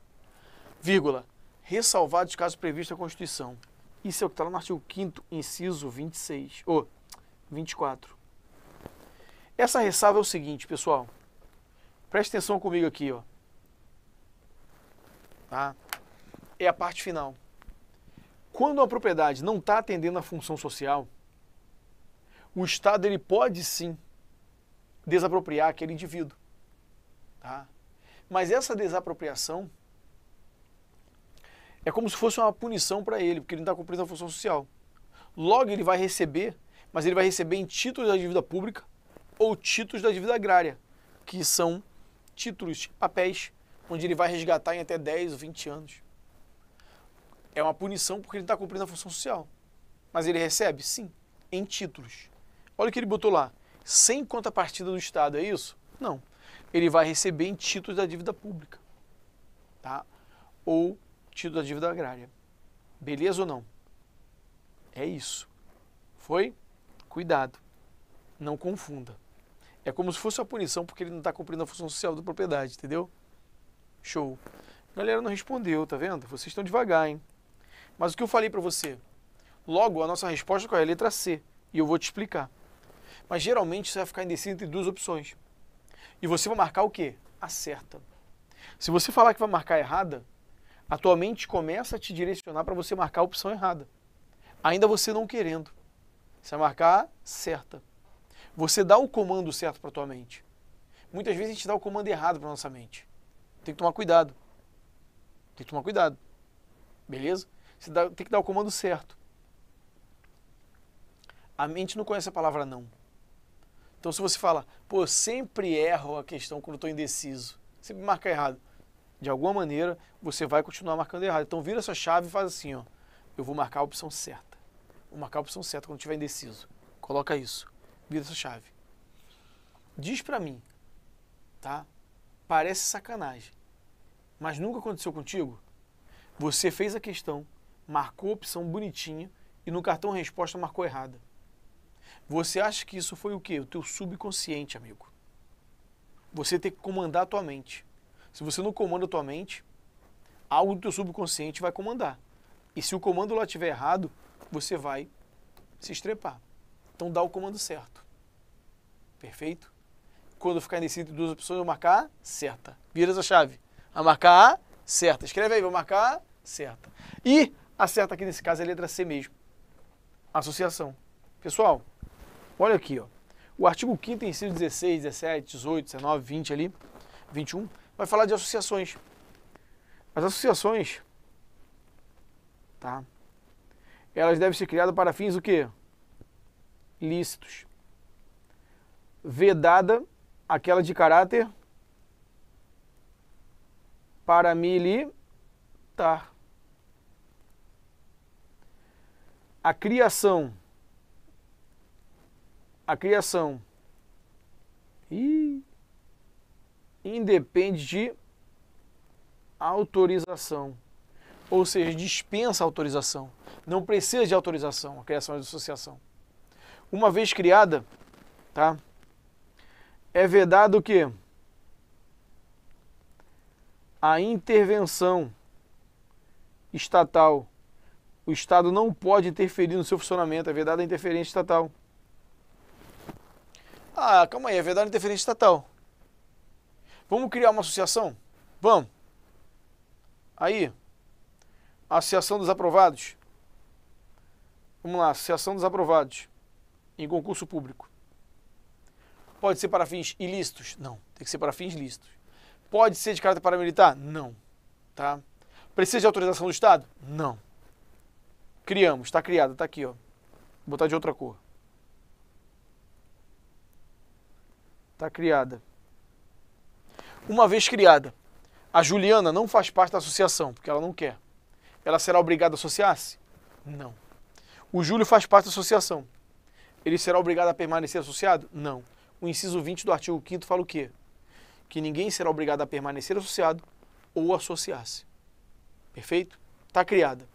Vírgula. Ressalvados casos previstos na Constituição. Isso é o que está lá no artigo 5 inciso 26. Ou oh, 24. Essa ressalva é o seguinte, pessoal. Preste atenção comigo aqui, ó. Tá? É a parte final. Quando uma propriedade não está atendendo a função social, o Estado ele pode sim desapropriar aquele indivíduo. Tá? Mas essa desapropriação é como se fosse uma punição para ele, porque ele não está cumprindo a função social. Logo ele vai receber, mas ele vai receber em título da dívida pública ou títulos da dívida agrária, que são títulos, papéis, onde ele vai resgatar em até 10 ou 20 anos. É uma punição porque ele está cumprindo a função social. Mas ele recebe? Sim, em títulos. Olha o que ele botou lá. Sem contrapartida do Estado, é isso? Não. Ele vai receber em títulos da dívida pública. Tá? Ou título da dívida agrária. Beleza ou não? É isso. Foi? Cuidado. Não confunda. É como se fosse uma punição porque ele não está cumprindo a função social da propriedade, entendeu? Show. A galera não respondeu, tá vendo? Vocês estão devagar, hein? Mas o que eu falei para você? Logo, a nossa resposta é a letra C. E eu vou te explicar. Mas geralmente você vai ficar indeciso entre duas opções. E você vai marcar o quê? A certa. Se você falar que vai marcar errada, a tua mente começa a te direcionar para você marcar a opção errada. Ainda você não querendo. Você vai marcar certa. Você dá o comando certo para tua mente. Muitas vezes a gente dá o comando errado para nossa mente. Tem que tomar cuidado. Tem que tomar cuidado. Beleza? Você dá, tem que dar o comando certo. A mente não conhece a palavra não. Então se você fala, pô, sempre erro a questão quando estou indeciso, sempre marca errado. De alguma maneira, você vai continuar marcando errado. Então vira essa chave e faz assim, ó. Eu vou marcar a opção certa. Vou marcar a opção certa quando estiver indeciso. Coloca isso vira essa chave. Diz para mim, tá? Parece sacanagem, mas nunca aconteceu contigo? Você fez a questão, marcou a opção bonitinha e no cartão resposta marcou errada. Você acha que isso foi o quê? O teu subconsciente, amigo. Você tem que comandar a tua mente. Se você não comanda a tua mente, algo do teu subconsciente vai comandar. E se o comando lá estiver errado, você vai se estrepar. Então dá o comando certo. Perfeito? Quando ficar indeciso duas opções, eu vou marcar certa. Vira essa chave. A marcar A, certa. Escreve aí, vou marcar certa. E a certa aqui nesse caso é a letra C mesmo. Associação. Pessoal, olha aqui, ó. O artigo 5 inciso 16, 17, 18, 19, 20 ali, 21, vai falar de associações. As associações, tá? Elas devem ser criadas para fins o quê? Lícitos vedada aquela de caráter paramilitar. A criação a criação e independe de autorização, ou seja, dispensa autorização. Não precisa de autorização a criação de associação. Uma vez criada, tá? é vedado o quê? A intervenção estatal. O Estado não pode interferir no seu funcionamento, é vedada a interferência estatal. Ah, calma aí, é vedada a interferência estatal. Vamos criar uma associação? Vamos. Aí, Associação dos Aprovados. Vamos lá, Associação dos Aprovados em concurso público. Pode ser para fins ilícitos? Não. Tem que ser para fins lícitos. Pode ser de caráter paramilitar? Não. Tá? Precisa de autorização do Estado? Não. Criamos, está criada, está aqui, ó. Vou botar de outra cor. Está criada. Uma vez criada, a Juliana não faz parte da associação, porque ela não quer. Ela será obrigada a associar-se? Não. O Júlio faz parte da associação. Ele será obrigado a permanecer associado? Não o inciso 20 do artigo 5 fala o quê? Que ninguém será obrigado a permanecer associado ou associar-se. Perfeito? Está criada.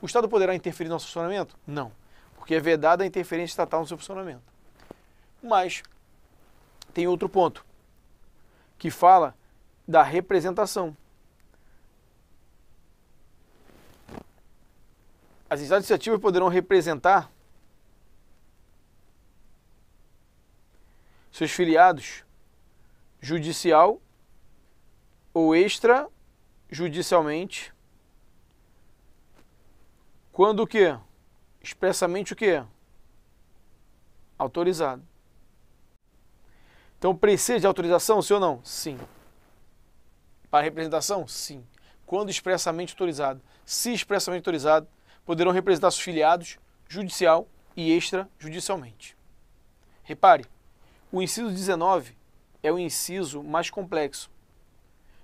O Estado poderá interferir no funcionamento? Não, porque é vedada a interferência estatal no seu funcionamento. Mas tem outro ponto que fala da representação. As entidades associativas poderão representar seus filiados, judicial ou extrajudicialmente, quando o quê? Expressamente o quê? Autorizado. Então precisa de autorização, sim ou não? Sim. Para representação? Sim. Quando expressamente autorizado. Se expressamente autorizado, poderão representar seus filiados judicial e extrajudicialmente. Repare, o inciso 19 é o inciso mais complexo,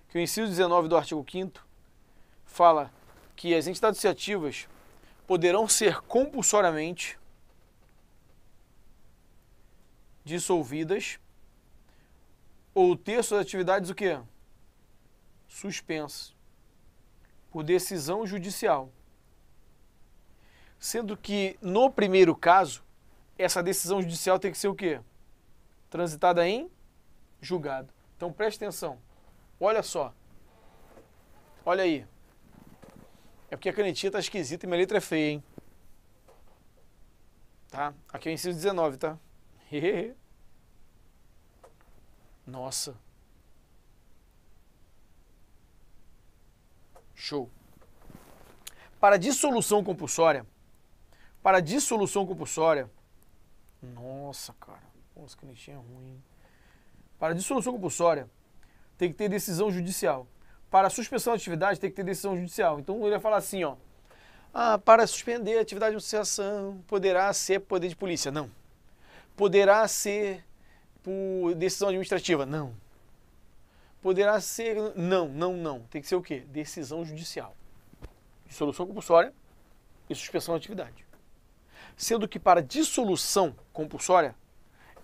que o inciso 19 do artigo 5 fala que as entidades associativas poderão ser compulsoriamente dissolvidas ou ter suas atividades o quê? Suspensas por decisão judicial. Sendo que no primeiro caso, essa decisão judicial tem que ser o quê? transitada em julgado. Então preste atenção. Olha só. Olha aí. É porque a canetinha tá esquisita e minha letra é feia, hein? Tá? Aqui é o inciso 19, tá? <laughs> Nossa. Show. Para dissolução compulsória, para dissolução compulsória, nossa, cara. Nossa, que anistia ruim. Para dissolução compulsória, tem que ter decisão judicial. Para suspensão da atividade, tem que ter decisão judicial. Então ele vai falar assim, ó. Ah, para suspender a atividade de associação, poderá ser poder de polícia? Não. Poderá ser por decisão administrativa? Não. Poderá ser. Não, não, não. Tem que ser o quê? Decisão judicial. Dissolução compulsória e suspensão da atividade. Sendo que para dissolução compulsória,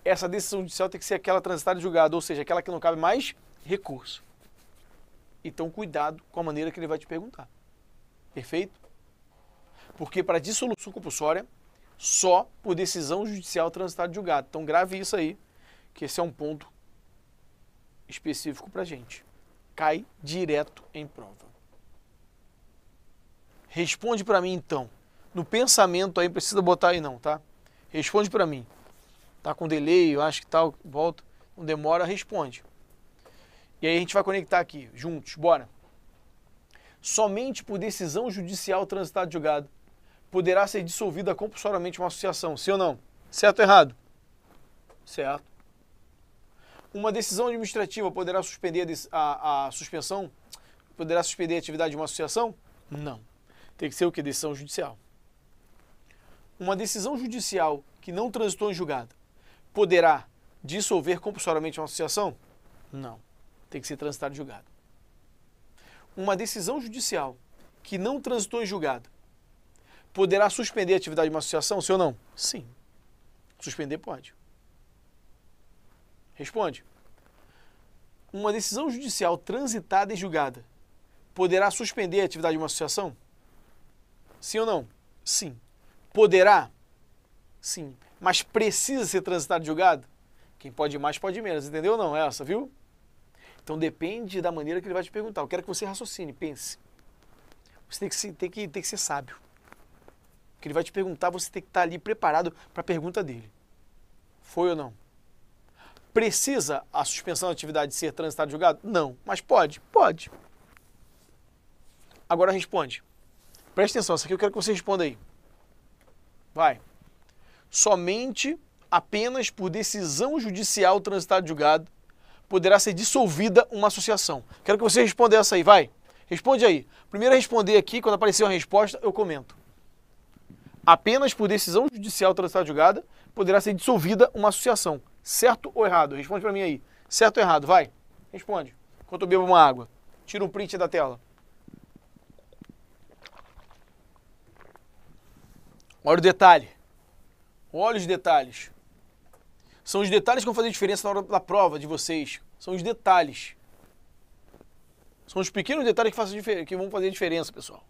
essa decisão judicial tem que ser aquela transitada de julgado, ou seja, aquela que não cabe mais recurso. Então, cuidado com a maneira que ele vai te perguntar. Perfeito? Porque para dissolução compulsória, só por decisão judicial transitada de julgado. Então, grave isso aí, que esse é um ponto específico para gente. Cai direto em prova. Responde para mim, então. No pensamento aí, precisa botar aí não, tá? Responde para mim tá com delay, eu acho que tal, volto, não demora, responde. E aí a gente vai conectar aqui, juntos, bora. Somente por decisão judicial transitada de julgado poderá ser dissolvida compulsoriamente uma associação, sim ou não? Certo ou errado? Certo. Uma decisão administrativa poderá suspender a, a suspensão? Poderá suspender a atividade de uma associação? Não. Tem que ser o que? Decisão judicial. Uma decisão judicial que não transitou em julgado poderá dissolver compulsoriamente uma associação? Não. Tem que ser transitado em julgado. Uma decisão judicial que não transitou em julgado poderá suspender a atividade de uma associação, sim ou não? Sim. Suspender pode. Responde. Uma decisão judicial transitada em julgada poderá suspender a atividade de uma associação? Sim ou não? Sim. Poderá? Sim mas precisa ser transitado de julgado? Quem pode mais, pode menos, entendeu não é essa, viu? Então depende da maneira que ele vai te perguntar. Eu quero que você raciocine, pense. Você tem que, ser, tem que, tem que ser sábio. O que ele vai te perguntar, você tem que estar ali preparado para a pergunta dele. Foi ou não? Precisa a suspensão da atividade ser transitado julgado? Não, mas pode? Pode. Agora responde. Preste atenção, isso aqui eu quero que você responda aí. Vai somente apenas por decisão judicial transitada de julgado poderá ser dissolvida uma associação. Quero que você responda essa aí, vai. Responde aí. Primeiro a responder aqui, quando aparecer uma resposta, eu comento. Apenas por decisão judicial transitada de julgada poderá ser dissolvida uma associação. Certo ou errado? Responde para mim aí. Certo ou errado? Vai. Responde. Enquanto eu bebo uma água. Tira um print da tela. Olha o detalhe. Olha os detalhes. São os detalhes que vão fazer diferença na hora da prova de vocês. São os detalhes. São os pequenos detalhes que, que vão fazer diferença, pessoal.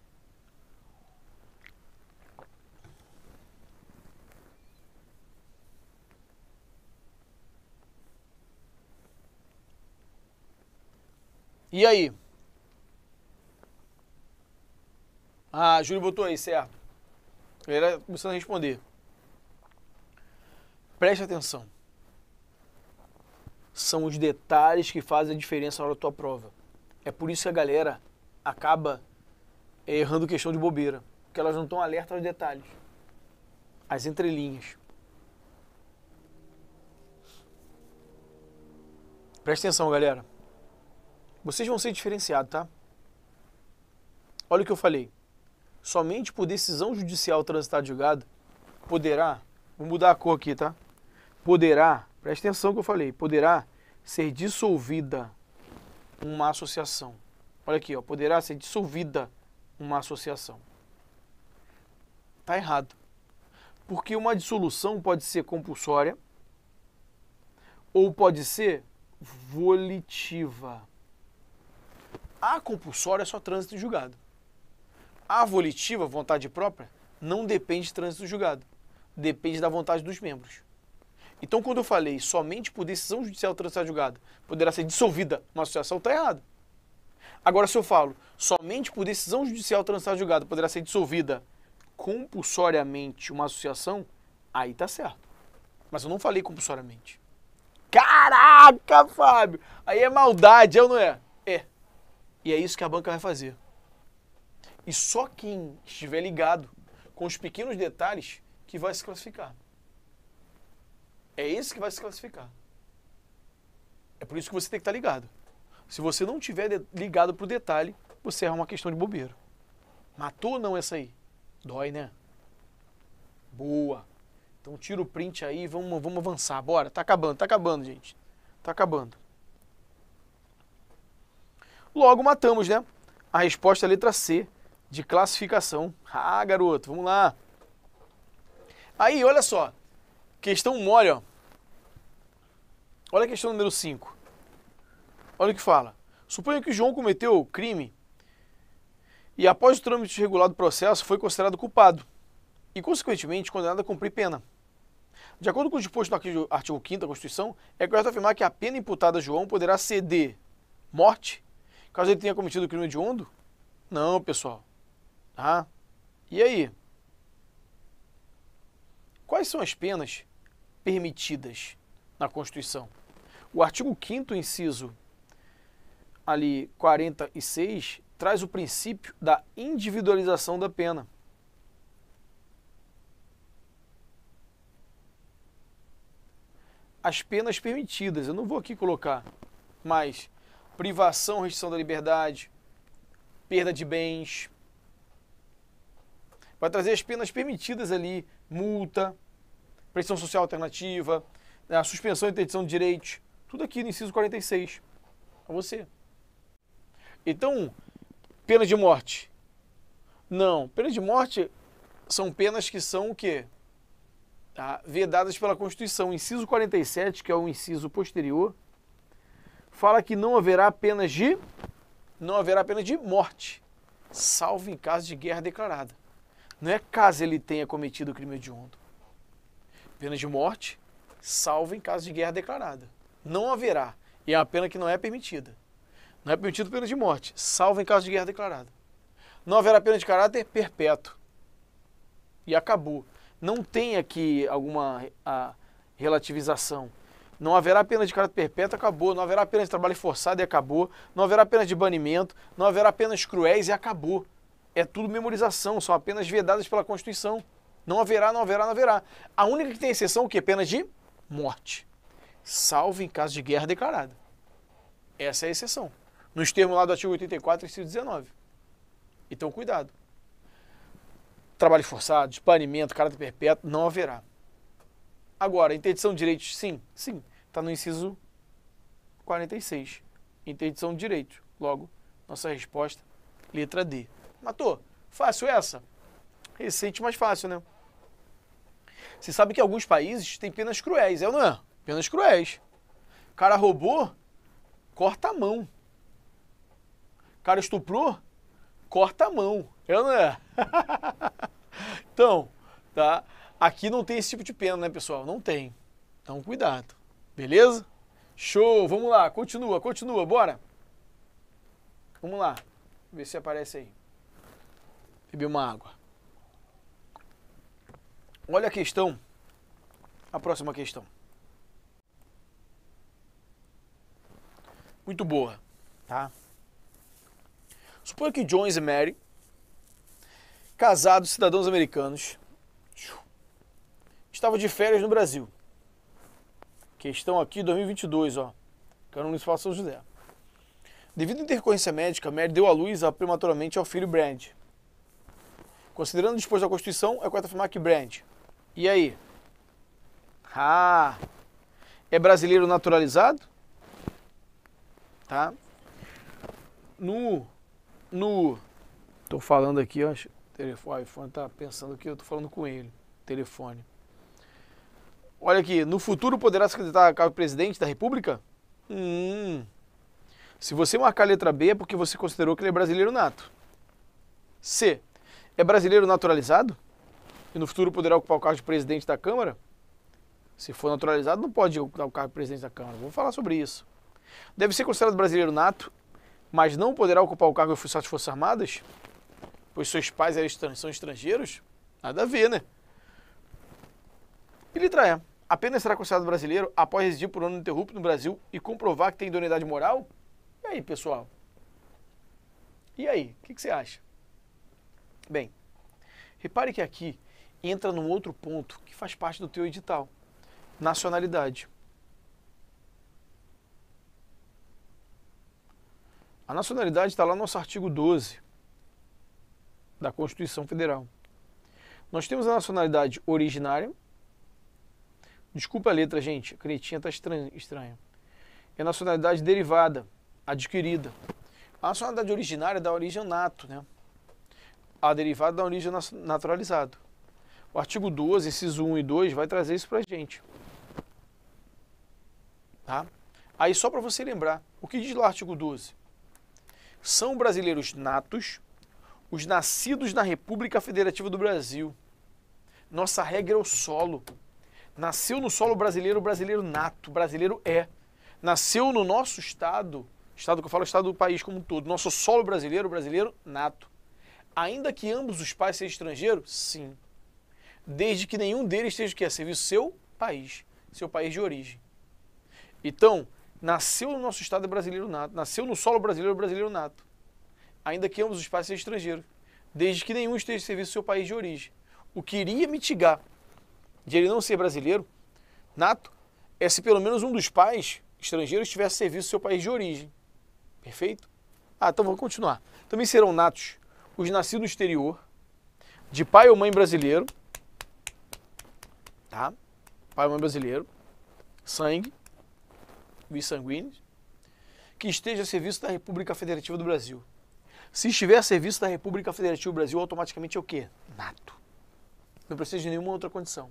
E aí? Ah, Júlio botou aí, certo. Ele era tá começando a responder. Preste atenção. São os detalhes que fazem a diferença na hora da tua prova. É por isso que a galera acaba eh, errando questão de bobeira, porque elas não estão alertas aos detalhes, às entrelinhas. Preste atenção, galera. Vocês vão ser diferenciados, tá? Olha o que eu falei. Somente por decisão judicial transitada de julgado poderá. Vou mudar a cor aqui, tá? poderá, presta atenção que eu falei, poderá ser dissolvida uma associação. Olha aqui, ó, poderá ser dissolvida uma associação. Está errado. Porque uma dissolução pode ser compulsória ou pode ser volitiva. A compulsória é só trânsito julgado. A volitiva, vontade própria, não depende de trânsito julgado. Depende da vontade dos membros. Então, quando eu falei somente por decisão judicial transitada julgada poderá ser dissolvida uma associação, está errado. Agora, se eu falo somente por decisão judicial transitada julgada poderá ser dissolvida compulsoriamente uma associação, aí tá certo. Mas eu não falei compulsoriamente. Caraca, Fábio! Aí é maldade, é ou não é? É. E é isso que a banca vai fazer. E só quem estiver ligado com os pequenos detalhes que vai se classificar. É esse que vai se classificar. É por isso que você tem que estar ligado. Se você não tiver ligado para o detalhe, você é uma questão de bobeiro. Matou ou não essa aí? Dói, né? Boa. Então tira o print aí, vamos, vamos avançar. Bora, tá acabando, tá acabando, gente. Tá acabando. Logo matamos, né? A resposta é a letra C, de classificação. Ah, garoto, vamos lá. Aí, olha só. Questão mole, ó. Olha a questão número 5. Olha o que fala. Suponha que João cometeu crime e após o trâmite regular do processo foi considerado culpado e, consequentemente, condenado a cumprir pena. De acordo com o disposto no artigo 5 da Constituição, é correto afirmar que a pena imputada a João poderá ser de morte, caso ele tenha cometido o crime hediondo? Não, pessoal. Tá? Ah, e aí? Quais são as penas permitidas na Constituição. O artigo 5 inciso ali 46 traz o princípio da individualização da pena. As penas permitidas, eu não vou aqui colocar, mas privação, restrição da liberdade, perda de bens. Vai trazer as penas permitidas ali, multa, pressão social alternativa, né, a suspensão e interdição de direitos, tudo aqui no inciso 46. A você. Então, pena de morte. Não, pena de morte são penas que são o quê? Tá? Vedadas pela Constituição. O inciso 47, que é o inciso posterior, fala que não haverá penas de não haverá pena de morte, salvo em caso de guerra declarada. Não é caso ele tenha cometido o crime hediondo pena de morte, salvo em caso de guerra declarada. Não haverá. E é a pena que não é permitida. Não é permitido pena de morte, salvo em caso de guerra declarada. Não haverá pena de caráter perpétuo. E acabou. Não tem aqui alguma ah, relativização. Não haverá pena de caráter perpétuo, acabou. Não haverá pena de trabalho forçado e acabou. Não haverá pena de banimento. Não haverá penas cruéis e acabou. É tudo memorização, são apenas vedadas pela Constituição. Não haverá, não haverá, não haverá. A única que tem exceção é o quê? Pena de morte. Salvo em caso de guerra declarada. Essa é a exceção. Nos termos lá do artigo 84, inciso 19. Então, cuidado. Trabalho forçado, espanimento, caráter perpétuo, não haverá. Agora, interdição de direitos, sim, sim. Está no inciso 46. Interdição de direitos. Logo, nossa resposta, letra D. Matou? Fácil essa? receite mais fácil, né? Você sabe que alguns países têm penas cruéis, é ou não é? Penas cruéis. O cara roubou, corta a mão. O cara estuprou, corta a mão. É ou não é? <laughs> então, tá? Aqui não tem esse tipo de pena, né, pessoal? Não tem. Então, cuidado. Beleza? Show, vamos lá, continua, continua, bora. Vamos lá, ver se aparece aí. Bebi uma água. Olha a questão. A próxima questão. Muito boa, tá? Suponha que Jones e Mary, casados cidadãos americanos, estavam de férias no Brasil. Questão aqui 2022, ó. Cano fala São José. Devido à intercorrência médica, Mary deu à luz prematuramente ao filho Brand. Considerando o disposto da Constituição, é correto afirmar que Brand e aí? Ah, é brasileiro naturalizado? Tá? No, no, tô falando aqui, acho, telefone, o iPhone tá pensando que eu tô falando com ele, telefone. Olha aqui, no futuro poderá se candidatar a cargo presidente da República? Hum. Se você marcar a letra B é porque você considerou que ele é brasileiro nato. C. É brasileiro naturalizado? e no futuro poderá ocupar o cargo de presidente da Câmara? Se for naturalizado, não pode ocupar o cargo de presidente da Câmara. Vou falar sobre isso. Deve ser considerado brasileiro nato, mas não poderá ocupar o cargo de oficial de Forças Armadas? Pois seus pais são estrangeiros? Nada a ver, né? E letra E. Apenas será considerado brasileiro após residir por um ano interrupto no Brasil e comprovar que tem idoneidade moral? E aí, pessoal? E aí, o que, que você acha? Bem, repare que aqui entra num outro ponto que faz parte do teu edital, nacionalidade. A nacionalidade está lá no nosso artigo 12 da Constituição Federal. Nós temos a nacionalidade originária. Desculpa a letra, gente. A cretinha tá está estranha. É a nacionalidade derivada, adquirida. A nacionalidade originária é da origem nato, né? A derivada da origem naturalizado. O artigo 12, esses 1 e 2, vai trazer isso para a gente. Tá? Aí, só para você lembrar, o que diz lá o artigo 12? São brasileiros natos os nascidos na República Federativa do Brasil. Nossa regra é o solo. Nasceu no solo brasileiro, brasileiro nato, brasileiro é. Nasceu no nosso estado, estado que eu falo, estado do país como um todo, nosso solo brasileiro, brasileiro nato. Ainda que ambos os pais sejam estrangeiros, sim desde que nenhum deles esteja que a é? serviço seu país, seu país de origem. Então, nasceu no nosso estado brasileiro nato, nasceu no solo brasileiro brasileiro nato, ainda que ambos os pais sejam estrangeiros, desde que nenhum esteja a serviço seu país de origem. O que iria mitigar de ele não ser brasileiro nato é se pelo menos um dos pais estrangeiros tivesse serviço seu país de origem. Perfeito? Ah, então vamos continuar. Também serão natos os nascidos no exterior, de pai ou mãe brasileiro, tá? Pai e mãe brasileiro, sangue, bis sanguíneo que esteja a serviço da República Federativa do Brasil. Se estiver a serviço da República Federativa do Brasil, automaticamente é o quê? Nato. Não precisa de nenhuma outra condição.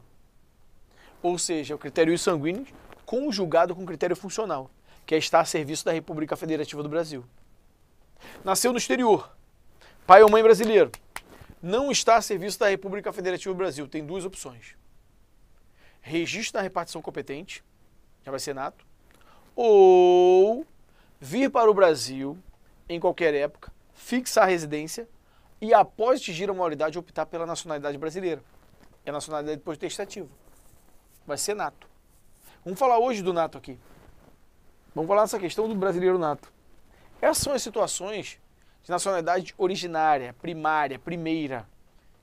Ou seja, é o critério sanguíneo conjugado com o critério funcional, que é estar a serviço da República Federativa do Brasil. Nasceu no exterior. Pai ou mãe brasileiro. Não está a serviço da República Federativa do Brasil. Tem duas opções registro na repartição competente, já vai ser nato, ou vir para o Brasil em qualquer época, fixar a residência e após atingir a maioridade optar pela nacionalidade brasileira. É a nacionalidade testativo. Vai ser nato. Vamos falar hoje do nato aqui. Vamos falar dessa questão do brasileiro nato. Essas são as situações de nacionalidade originária, primária, primeira,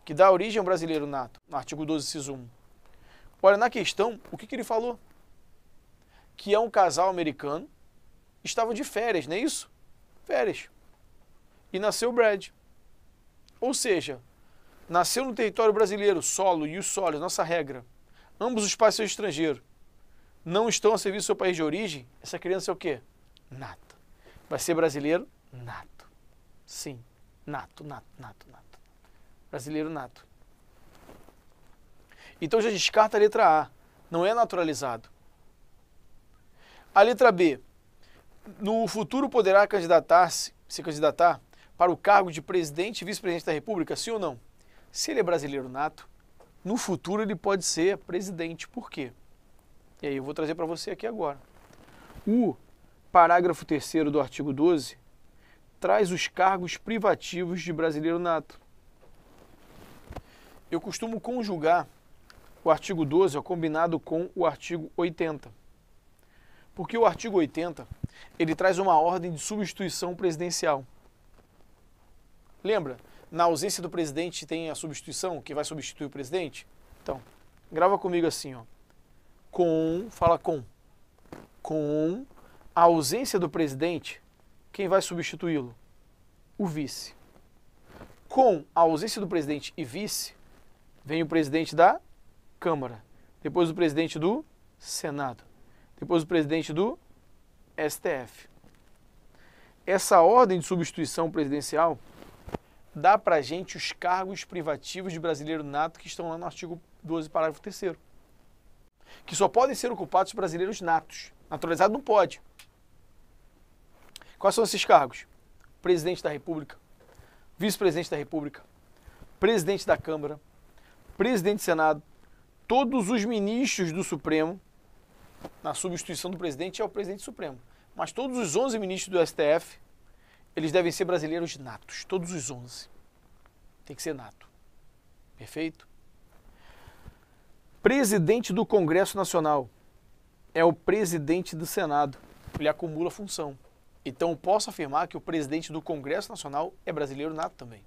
que dá origem ao brasileiro nato, no artigo 12, inciso 1. Olha, na questão, o que, que ele falou? Que é um casal americano, estava de férias, não é isso? Férias. E nasceu o Brad. Ou seja, nasceu no território brasileiro, solo e os solos, nossa regra. Ambos os pais são estrangeiros. Não estão a serviço do seu país de origem, essa criança é o quê? Nato. Vai ser brasileiro? Nato. Sim. Nato, nato, nato, nato. Brasileiro nato. Então já descarta a letra A. Não é naturalizado. A letra B. No futuro poderá candidatar-se, se candidatar para o cargo de presidente e vice-presidente da República, sim ou não? Se ele é brasileiro nato, no futuro ele pode ser presidente. Por quê? E aí eu vou trazer para você aqui agora. O parágrafo 3 do artigo 12 traz os cargos privativos de brasileiro nato. Eu costumo conjugar o artigo 12 é combinado com o artigo 80. Porque o artigo 80, ele traz uma ordem de substituição presidencial. Lembra? Na ausência do presidente tem a substituição, que vai substituir o presidente? Então, grava comigo assim, ó. Com, fala com. Com a ausência do presidente, quem vai substituí-lo? O vice. Com a ausência do presidente e vice, vem o presidente da Câmara, depois o presidente do Senado, depois o presidente do STF. Essa ordem de substituição presidencial dá para gente os cargos privativos de brasileiro nato que estão lá no artigo 12, parágrafo 3 que só podem ser ocupados brasileiros natos. Naturalizado não pode. Quais são esses cargos? Presidente da República, vice-presidente da República, presidente da Câmara, presidente do Senado, todos os ministros do Supremo, na substituição do presidente, é o presidente Supremo. Mas todos os 11 ministros do STF, eles devem ser brasileiros natos. Todos os 11. Tem que ser nato. Perfeito? Presidente do Congresso Nacional é o presidente do Senado. Ele acumula função. Então posso afirmar que o presidente do Congresso Nacional é brasileiro nato também.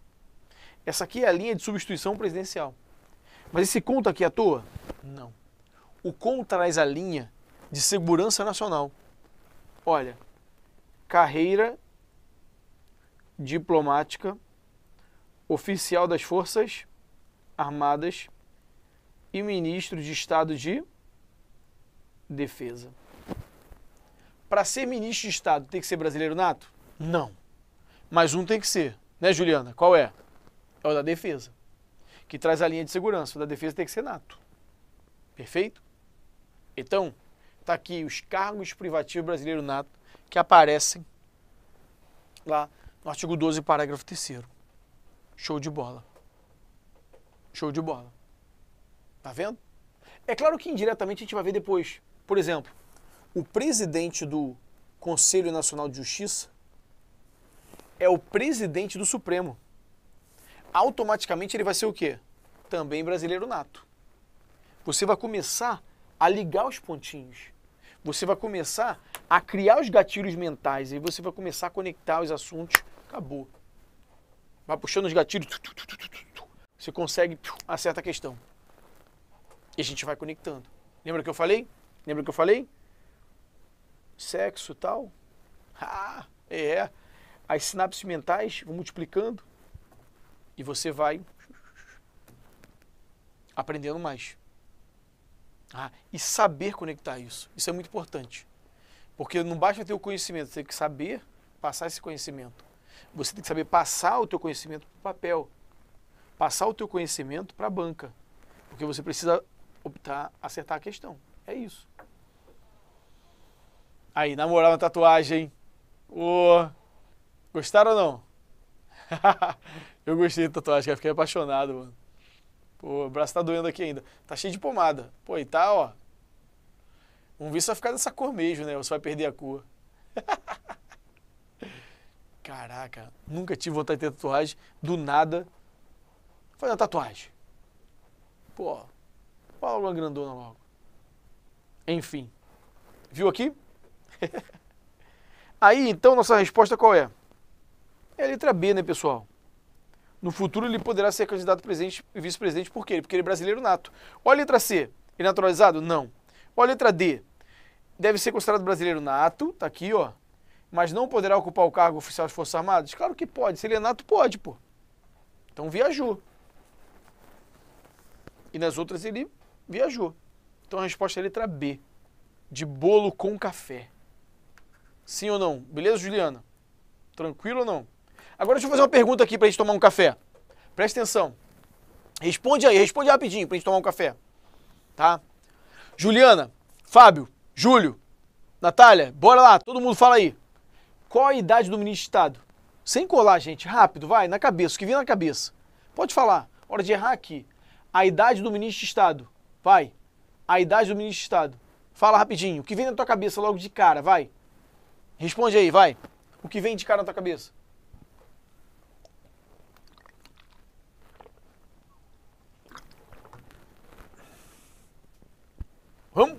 Essa aqui é a linha de substituição presidencial. Mas esse contra aqui é à toa? Não. O com traz a linha de segurança nacional. Olha, carreira diplomática, oficial das Forças Armadas e ministro de Estado de Defesa. Para ser ministro de Estado, tem que ser brasileiro nato? Não. Mas um tem que ser, né, Juliana? Qual é? É o da Defesa que traz a linha de segurança. Da defesa tem que ser nato. Perfeito? Então, está aqui os cargos privativos brasileiro nato que aparecem lá no artigo 12, parágrafo 3 Show de bola. Show de bola. Tá vendo? É claro que indiretamente a gente vai ver depois. Por exemplo, o presidente do Conselho Nacional de Justiça é o presidente do Supremo automaticamente ele vai ser o quê? Também brasileiro nato. Você vai começar a ligar os pontinhos. Você vai começar a criar os gatilhos mentais e você vai começar a conectar os assuntos. Acabou. Vai puxando os gatilhos. Você consegue acerta a questão. E a gente vai conectando. Lembra que eu falei? Lembra que eu falei? Sexo tal. Ah, é. As sinapses mentais vão multiplicando. E você vai aprendendo mais. Ah, e saber conectar isso. Isso é muito importante. Porque não basta ter o conhecimento, você tem que saber passar esse conhecimento. Você tem que saber passar o teu conhecimento para o papel. Passar o teu conhecimento para a banca. Porque você precisa optar, acertar a questão. É isso. Aí, na moral, na tatuagem. Oh, gostaram ou não? <laughs> Eu gostei da tatuagem, cara. Fiquei apaixonado, mano. Pô, o braço tá doendo aqui ainda. Tá cheio de pomada. Pô, e tá, ó. Vamos ver se vai ficar dessa cor mesmo, né? Ou se vai perder a cor. <laughs> Caraca, nunca tive vontade de ter tatuagem. Do nada, fazer uma tatuagem. Pô, fala uma grandona logo. Enfim. Viu aqui? <laughs> Aí, então, nossa resposta qual é? É a letra B, né, pessoal? No futuro ele poderá ser candidato a presidente e vice-presidente por quê? Porque ele é brasileiro nato. Olha a letra C. Ele é naturalizado? Não. Olha a letra D. Deve ser considerado brasileiro nato, tá aqui, ó. Mas não poderá ocupar o cargo oficial das Forças Armadas? Claro que pode. Se ele é nato, pode, pô. Então viajou. E nas outras ele viajou. Então a resposta é a letra B. De bolo com café. Sim ou não? Beleza, Juliana? Tranquilo ou não? Agora deixa eu fazer uma pergunta aqui para a gente tomar um café. Presta atenção. Responde aí, responde rapidinho para a gente tomar um café. Tá? Juliana, Fábio, Júlio, Natália, bora lá, todo mundo fala aí. Qual a idade do ministro de Estado? Sem colar, gente, rápido, vai, na cabeça, o que vem na cabeça. Pode falar, hora de errar aqui. A idade do ministro de Estado, vai. A idade do ministro de Estado. Fala rapidinho, o que vem na tua cabeça logo de cara, vai. Responde aí, vai. O que vem de cara na tua cabeça? Vamos!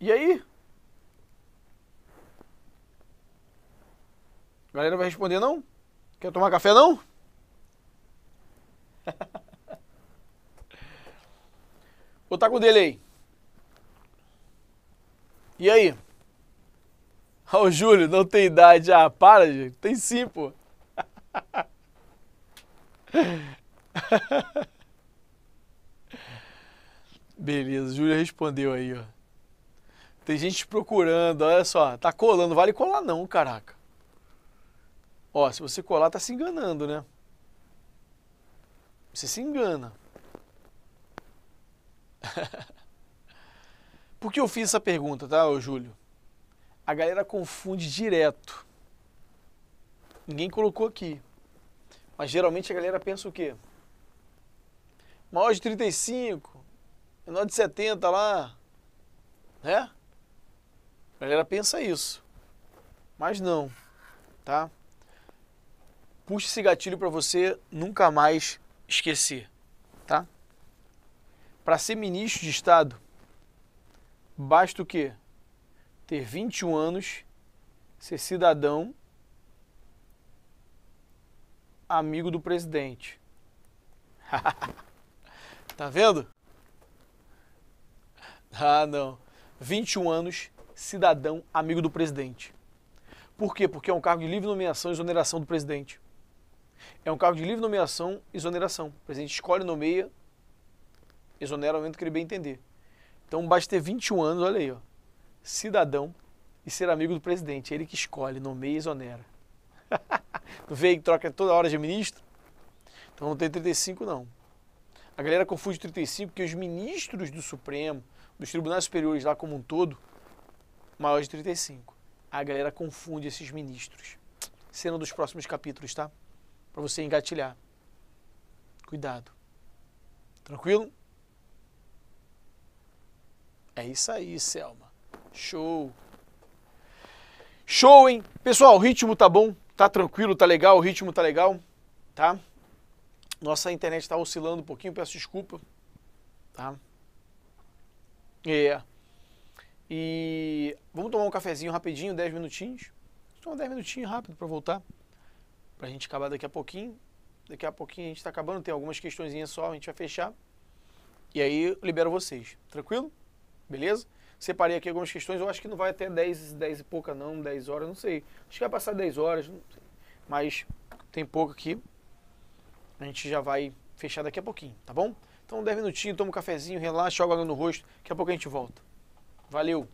E aí? A galera vai responder não? Quer tomar café não? <laughs> Vou estar tá com o delay. E aí? Ó, oh, Júlio, não tem idade. Ah, para, gente. Tem sim, pô. <laughs> <laughs> Beleza, Júlia respondeu aí, ó. Tem gente procurando, olha só, tá colando, vale colar não, caraca. Ó, se você colar, tá se enganando, né? Você se engana. <laughs> Por que eu fiz essa pergunta, tá, ô Júlio? A galera confunde direto. Ninguém colocou aqui. Mas geralmente a galera pensa o quê? Maior de 35, menor de 70 lá, né? A galera pensa isso. Mas não, tá? Puxe esse gatilho para você nunca mais esquecer, tá? Para ser ministro de Estado, basta o quê? Ter 21 anos, ser cidadão amigo do presidente. <laughs> tá vendo? Ah, não. 21 anos, cidadão, amigo do presidente. Por quê? Porque é um cargo de livre nomeação e exoneração do presidente. É um cargo de livre nomeação e exoneração. O presidente escolhe, nomeia, exonera O momento que ele bem entender. Então basta ter 21 anos, olha aí, ó, cidadão e ser amigo do presidente. É ele que escolhe, nomeia e exonera. <laughs> Veio que troca toda hora de ministro. Então não tem 35 não. A galera confunde 35 porque os ministros do Supremo, dos tribunais superiores lá como um todo, maior de 35. A galera confunde esses ministros. Cena é dos próximos capítulos, tá? Para você engatilhar. Cuidado. Tranquilo? É isso aí, Selma. Show. Show, hein? Pessoal, o ritmo tá bom? Tá tranquilo, tá legal, o ritmo tá legal, tá? Nossa internet está oscilando um pouquinho, peço desculpa, tá? É. E vamos tomar um cafezinho rapidinho, 10 minutinhos. Só 10 minutinhos rápido para voltar. Pra gente acabar daqui a pouquinho. Daqui a pouquinho a gente tá acabando, tem algumas questõezinhas só, a gente vai fechar. E aí libero vocês. Tranquilo? Beleza? separei aqui algumas questões, eu acho que não vai até 10, 10 e pouca não, 10 horas, não sei. Acho que vai passar 10 horas, não sei. mas tem pouco aqui. A gente já vai fechar daqui a pouquinho, tá bom? Então 10 minutinhos, toma um cafezinho, relaxa, joga água no rosto, daqui a pouco a gente volta. Valeu!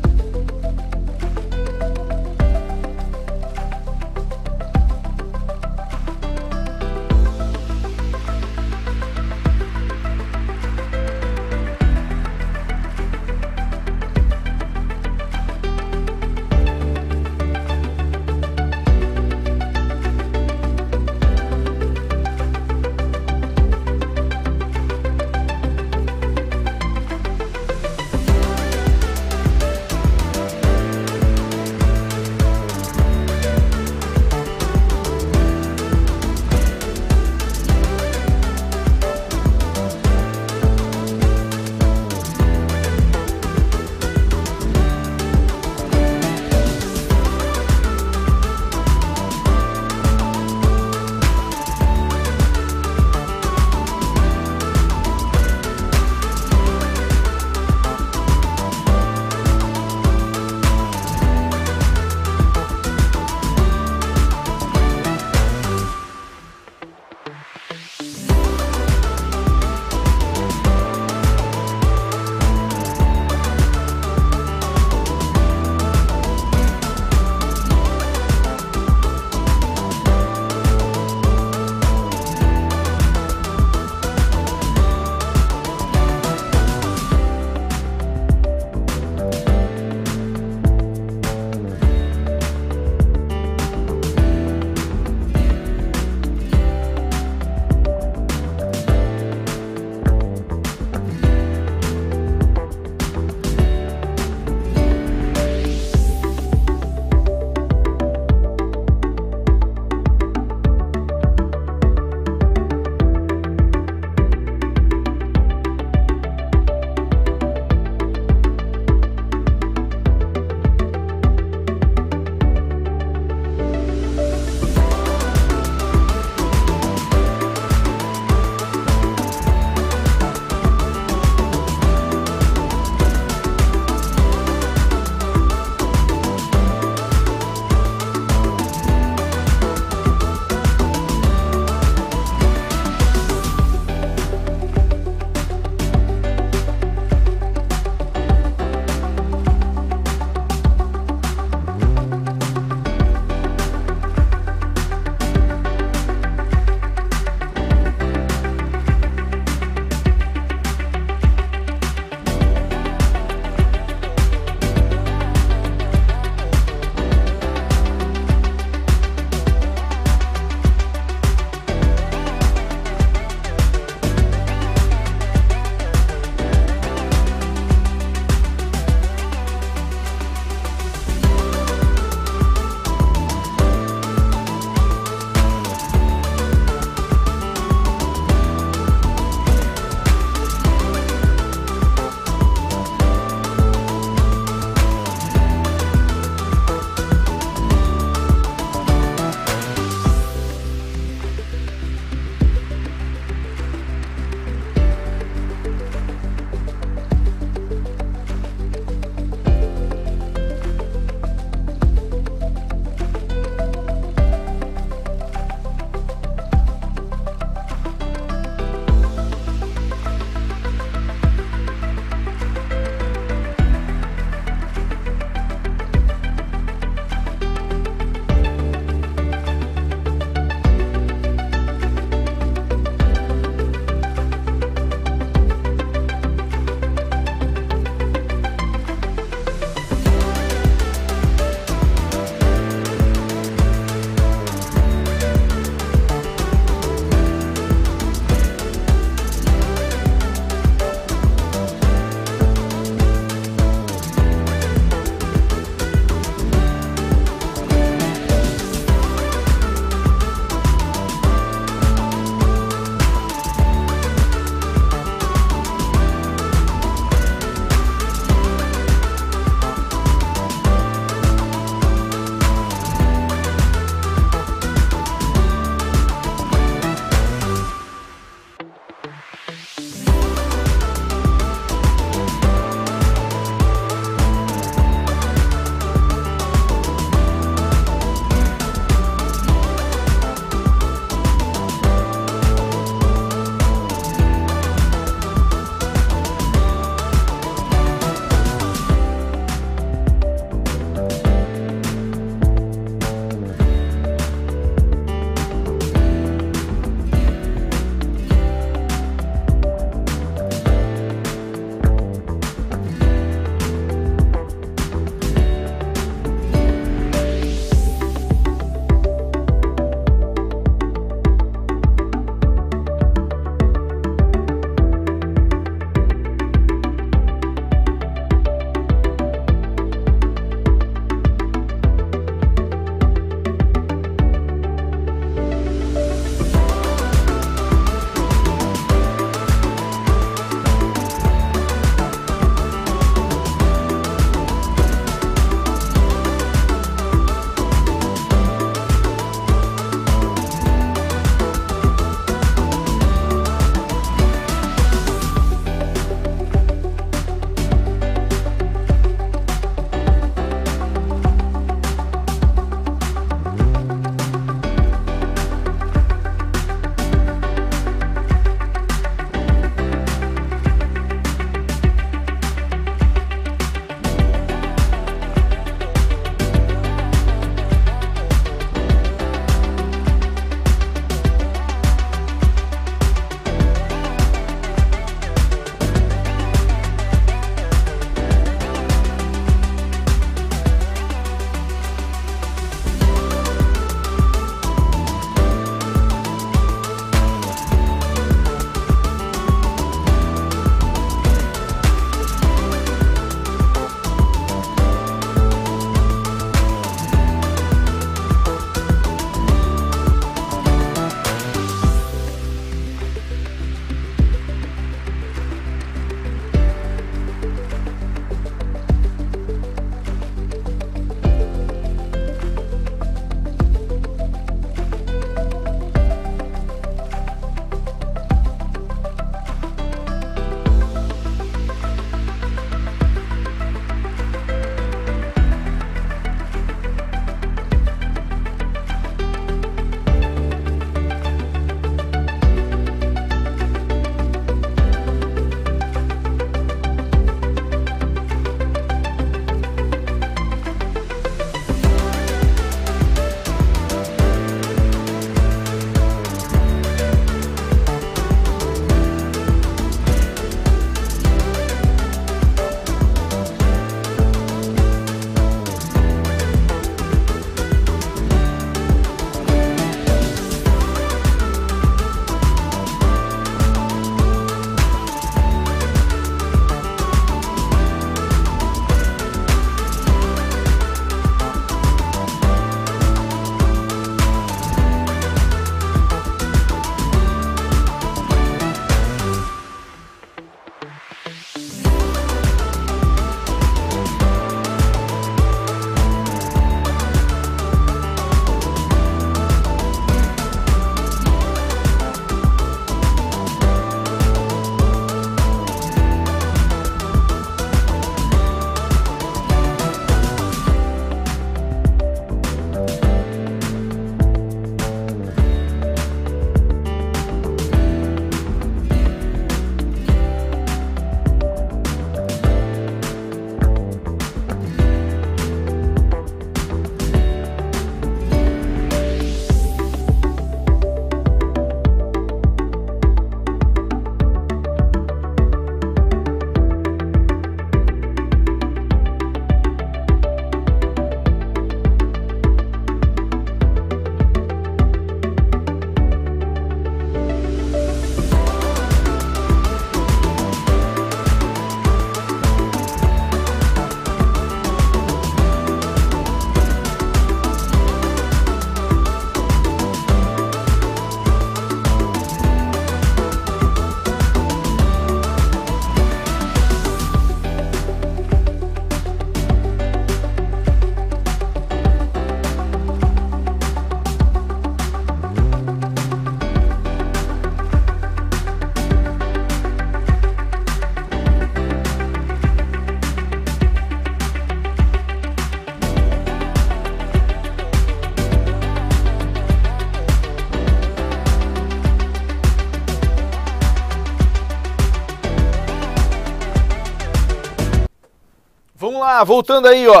Ah, voltando aí, ó.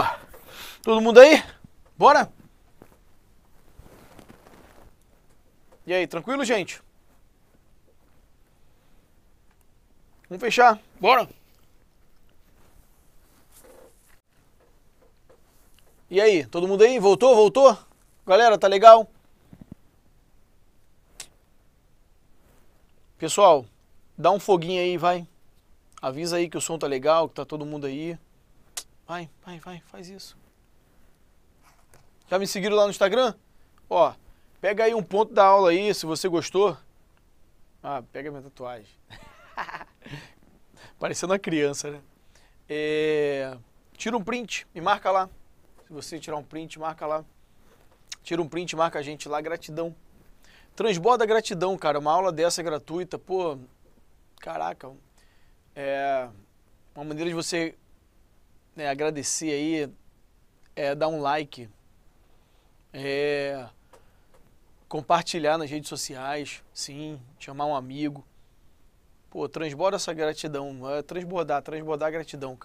Todo mundo aí? Bora? E aí, tranquilo, gente? Vamos fechar. Bora! E aí, todo mundo aí? Voltou? Voltou? Galera, tá legal? Pessoal, dá um foguinho aí, vai. Avisa aí que o som tá legal, que tá todo mundo aí. Vai, vai, vai, faz isso. Já me seguiram lá no Instagram? Ó, pega aí um ponto da aula aí, se você gostou. Ah, pega minha tatuagem. <laughs> Parecendo uma criança, né? É... Tira um print me marca lá. Se você tirar um print, marca lá. Tira um print, marca a gente lá. Gratidão. Transborda gratidão, cara. Uma aula dessa gratuita, pô. Caraca. É uma maneira de você né, agradecer aí, é, dar um like, é, compartilhar nas redes sociais, sim, chamar um amigo. Pô, transborda essa gratidão, é, transbordar, transbordar a gratidão.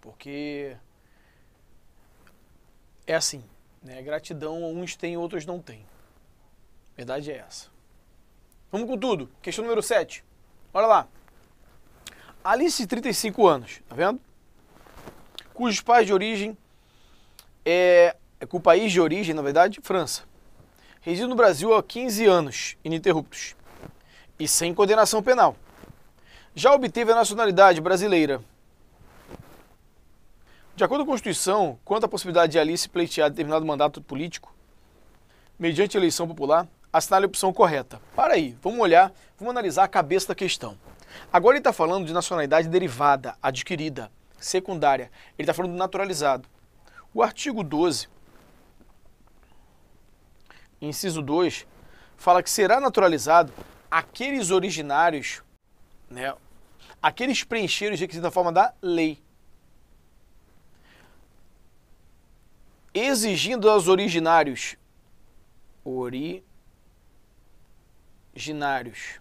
Porque é assim, né? Gratidão uns têm, outros não têm. verdade é essa. Vamos com tudo. Questão número 7. Olha lá. Alice, 35 anos, tá vendo? cujos pais de origem é, é, com o país de origem, na verdade, França. Resido no Brasil há 15 anos ininterruptos e sem condenação penal. Já obteve a nacionalidade brasileira. De acordo com a Constituição, quanto à possibilidade de Alice pleitear determinado mandato político, mediante eleição popular, assinale a opção correta. Para aí, vamos olhar, vamos analisar a cabeça da questão. Agora ele está falando de nacionalidade derivada, adquirida secundária. Ele está falando do naturalizado. O artigo 12, inciso 2, fala que será naturalizado aqueles originários, né, aqueles preencheram os requisitos da forma da lei. Exigindo aos originários, originários,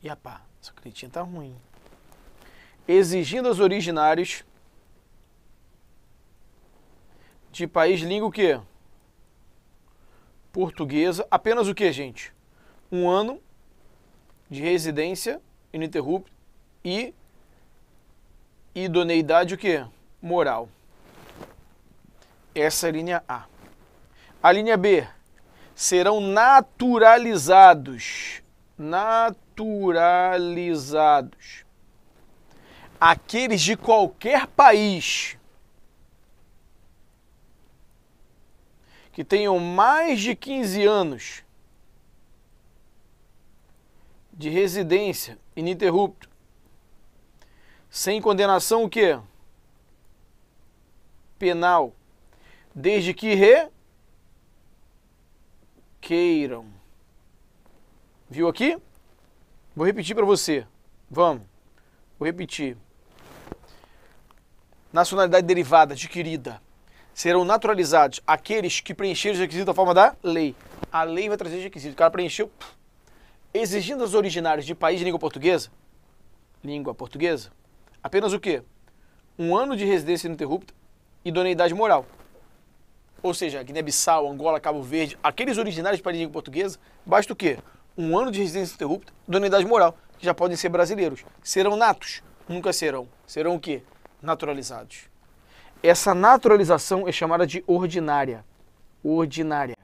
e a pá, essa canetinha tá ruim exigindo as originários de país língua o quê? Portuguesa. Apenas o que, gente? Um ano de residência ininterrupta e idoneidade o quê? Moral. Essa é a linha A. A linha B. Serão naturalizados. Naturalizados aqueles de qualquer país que tenham mais de 15 anos de residência ininterrupta, sem condenação o quê? Penal, desde que re queiram. Viu aqui? Vou repetir para você. Vamos. Vou repetir nacionalidade derivada adquirida, serão naturalizados aqueles que preencheram os requisitos da forma da lei. A lei vai trazer os requisitos. O cara preencheu. Exigindo as originárias de país de língua portuguesa, língua portuguesa, apenas o quê? Um ano de residência ininterrupta, e idoneidade moral. Ou seja, Guiné-Bissau, Angola, Cabo Verde, aqueles originários de país de língua portuguesa, basta o quê? Um ano de residência ininterrupta, idoneidade moral, que já podem ser brasileiros. Serão natos? Nunca serão. Serão o quê? naturalizados. Essa naturalização é chamada de ordinária. Ordinária.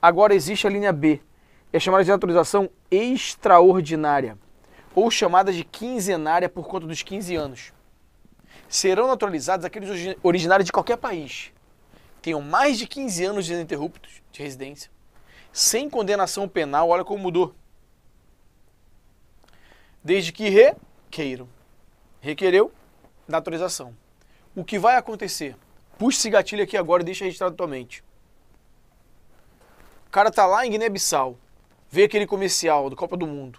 Agora existe a linha B, é chamada de naturalização extraordinária, ou chamada de quinzenária por conta dos 15 anos. Serão naturalizados aqueles originários de qualquer país, tenham mais de 15 anos ininterruptos de residência, sem condenação penal, olha como mudou. Desde que requeiram. Requereu, da atualização. O que vai acontecer? Puxa esse gatilho aqui agora e deixa registrado tua mente. O cara tá lá em Guiné-Bissau, vê aquele comercial do Copa do Mundo.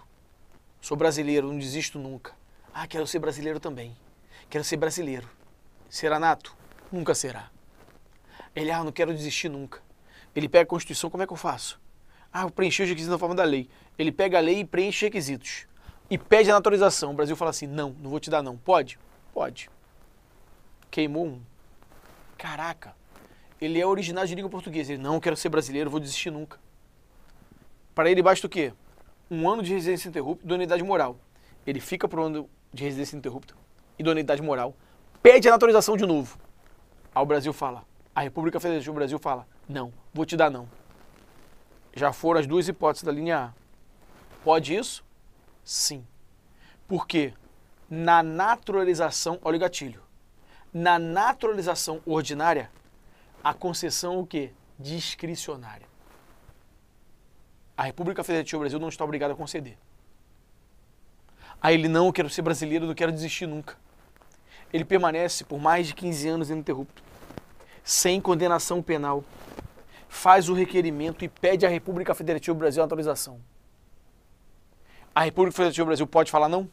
Sou brasileiro, não desisto nunca. Ah, quero ser brasileiro também. Quero ser brasileiro. Será nato? Nunca será. Ele, ah, não quero desistir nunca. Ele pega a Constituição, como é que eu faço? Ah, eu preenchi os requisitos na forma da lei. Ele pega a lei e preenche os requisitos. E pede a naturalização. O Brasil fala assim: não, não vou te dar, não. Pode? Pode. Queimou um. Caraca, ele é originário de língua portuguesa. Ele, não, quero ser brasileiro, vou desistir nunca. Para ele basta o quê? Um ano de residência interrupta e unidade moral. Ele fica por um ano de residência interrupta e da unidade moral, pede a naturalização de novo. Aí o Brasil fala, a República Federativa do Brasil fala, não, vou te dar não. Já foram as duas hipóteses da linha A. Pode isso? Sim. Por quê? na naturalização, olha o gatilho, na naturalização ordinária, a concessão o quê? Discricionária. A República Federativa do Brasil não está obrigada a conceder. Aí ah, ele, não, eu quero ser brasileiro, não quero desistir nunca. Ele permanece por mais de 15 anos ininterrupto, sem condenação penal, faz o requerimento e pede à República Federativa do Brasil a naturalização. A República Federativa do Brasil pode falar não?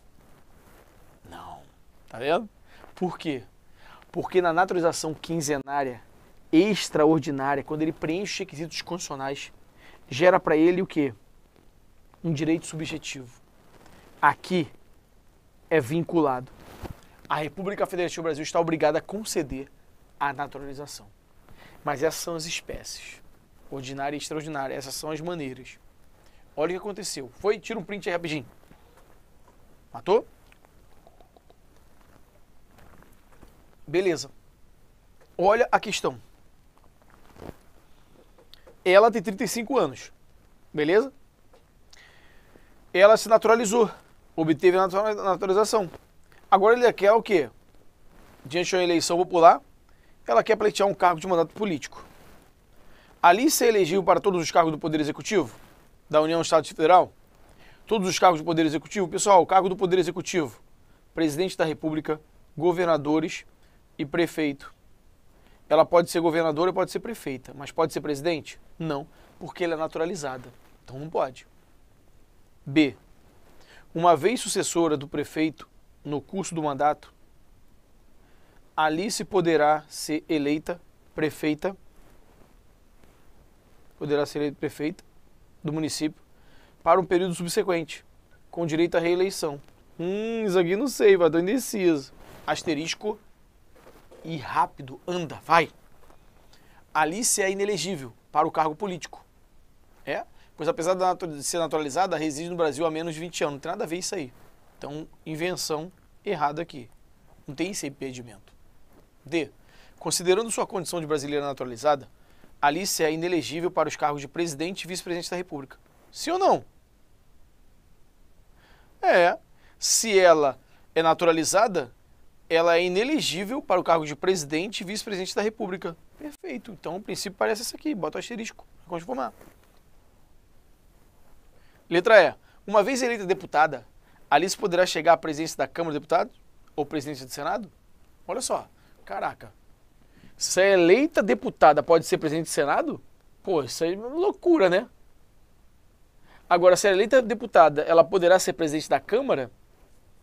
Tá vendo? Por quê? Porque na naturalização quinzenária extraordinária, quando ele preenche os requisitos constitucionais, gera para ele o quê? Um direito subjetivo. Aqui é vinculado. A República Federativa do Brasil está obrigada a conceder a naturalização. Mas essas são as espécies, ordinária e extraordinária. Essas são as maneiras. Olha o que aconteceu. Foi, tira um print aí rapidinho. Matou? Beleza. Olha a questão. Ela tem 35 anos. Beleza? Ela se naturalizou. Obteve a naturalização. Agora ele quer o quê? Diante de uma eleição popular, ela quer pleitear um cargo de mandato político. Ali se elegeu para todos os cargos do Poder Executivo, da União Estado Federal, todos os cargos do Poder Executivo. Pessoal, o cargo do Poder Executivo, Presidente da República, governadores, e prefeito. Ela pode ser governadora, pode ser prefeita, mas pode ser presidente? Não, porque ela é naturalizada. Então não pode. B. Uma vez sucessora do prefeito no curso do mandato, Alice poderá ser eleita prefeita poderá ser eleita prefeita do município para um período subsequente, com direito à reeleição. Hum, isso aqui não sei, vai dar indeciso. Asterisco e rápido, anda, vai. Alice é inelegível para o cargo político. É? Pois apesar de ser naturalizada, reside no Brasil há menos de 20 anos. Não tem nada a ver isso aí. Então, invenção errada aqui. Não tem esse impedimento. D. Considerando sua condição de brasileira naturalizada, Alice é inelegível para os cargos de presidente e vice-presidente da República. Sim ou não? É. Se ela é naturalizada, ela é inelegível para o cargo de presidente e vice-presidente da República. Perfeito. Então, o princípio parece esse aqui. Bota o asterisco. Conformar. Letra E. Uma vez eleita deputada, Alice poderá chegar à presidência da Câmara de Deputados ou presidência do Senado? Olha só. Caraca. Se é eleita deputada, pode ser presidente do Senado? Pô, isso aí é loucura, né? Agora, se é eleita deputada, ela poderá ser presidente da Câmara?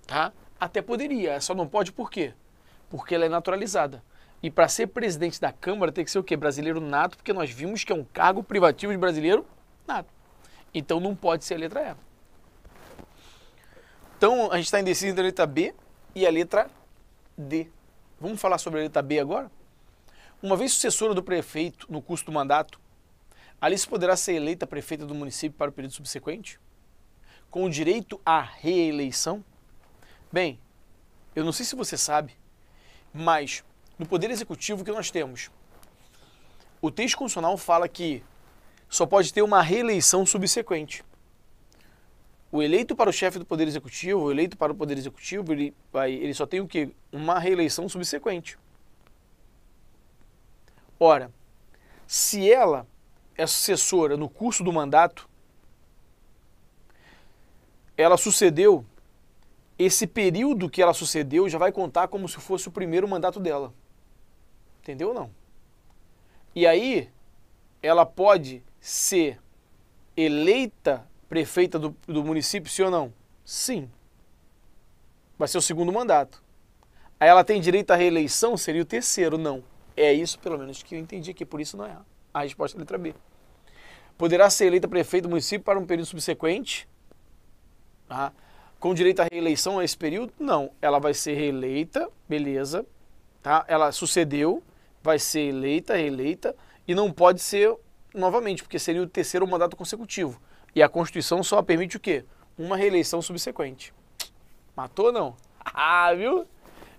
Tá? Até poderia, só não pode por quê? Porque ela é naturalizada. E para ser presidente da Câmara tem que ser o quê? Brasileiro nato, porque nós vimos que é um cargo privativo de brasileiro nato. Então não pode ser a letra E. Então a gente está indeciso entre a letra B e a letra D. Vamos falar sobre a letra B agora? Uma vez sucessora do prefeito no curso do mandato, Alice poderá ser eleita prefeita do município para o período subsequente? Com o direito à reeleição? Bem, eu não sei se você sabe, mas no Poder Executivo que nós temos, o texto constitucional fala que só pode ter uma reeleição subsequente. O eleito para o chefe do Poder Executivo, o eleito para o Poder Executivo, ele, ele só tem o quê? Uma reeleição subsequente. Ora, se ela é sucessora no curso do mandato, ela sucedeu esse período que ela sucedeu já vai contar como se fosse o primeiro mandato dela. Entendeu ou não? E aí, ela pode ser eleita prefeita do, do município, sim ou não? Sim. Vai ser o segundo mandato. Aí ela tem direito à reeleição, seria o terceiro, não. É isso, pelo menos, que eu entendi aqui, por isso não é a resposta é letra B. Poderá ser eleita prefeita do município para um período subsequente. Tá? com direito à reeleição a esse período? Não. Ela vai ser reeleita, beleza. Tá? Ela sucedeu, vai ser eleita, reeleita, e não pode ser novamente, porque seria o terceiro mandato consecutivo. E a Constituição só permite o quê? Uma reeleição subsequente. Matou não? <laughs> Ah, viu?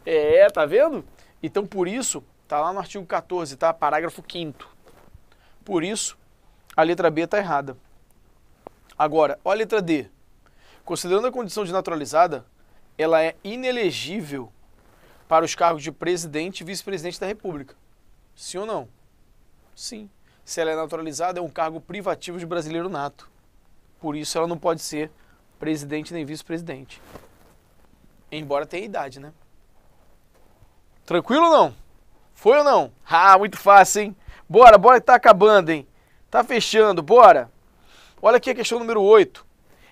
É, tá vendo? Então por isso, tá lá no artigo 14, tá? Parágrafo 5 Por isso, a letra B tá errada. Agora, olha a letra D. Considerando a condição de naturalizada, ela é inelegível para os cargos de presidente e vice-presidente da República. Sim ou não? Sim. Se ela é naturalizada, é um cargo privativo de brasileiro nato. Por isso ela não pode ser presidente nem vice-presidente. Embora tenha idade, né? Tranquilo ou não? Foi ou não? Ah, muito fácil, hein? Bora, bora que tá acabando, hein? Tá fechando, bora. Olha aqui a questão número 8.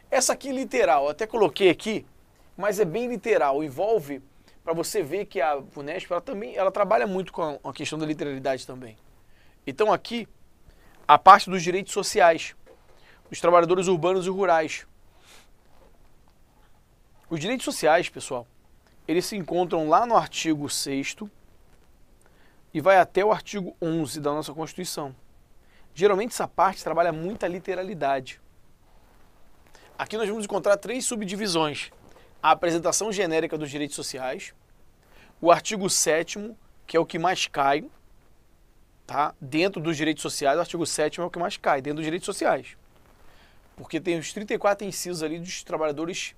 Essa aqui é literal, até coloquei aqui, mas é bem literal, envolve para você ver que a Unesp ela também ela trabalha muito com a questão da literalidade também. Então aqui a parte dos direitos sociais, dos trabalhadores urbanos e rurais. Os direitos sociais, pessoal, eles se encontram lá no artigo 6 e vai até o artigo 11 da nossa Constituição. Geralmente essa parte trabalha muita literalidade. Aqui nós vamos encontrar três subdivisões: a apresentação genérica dos direitos sociais, o artigo 7 que é o que mais cai, tá? Dentro dos direitos sociais, o artigo 7 é o que mais cai, dentro dos direitos sociais. Porque tem os 34 incisos ali dos trabalhadores,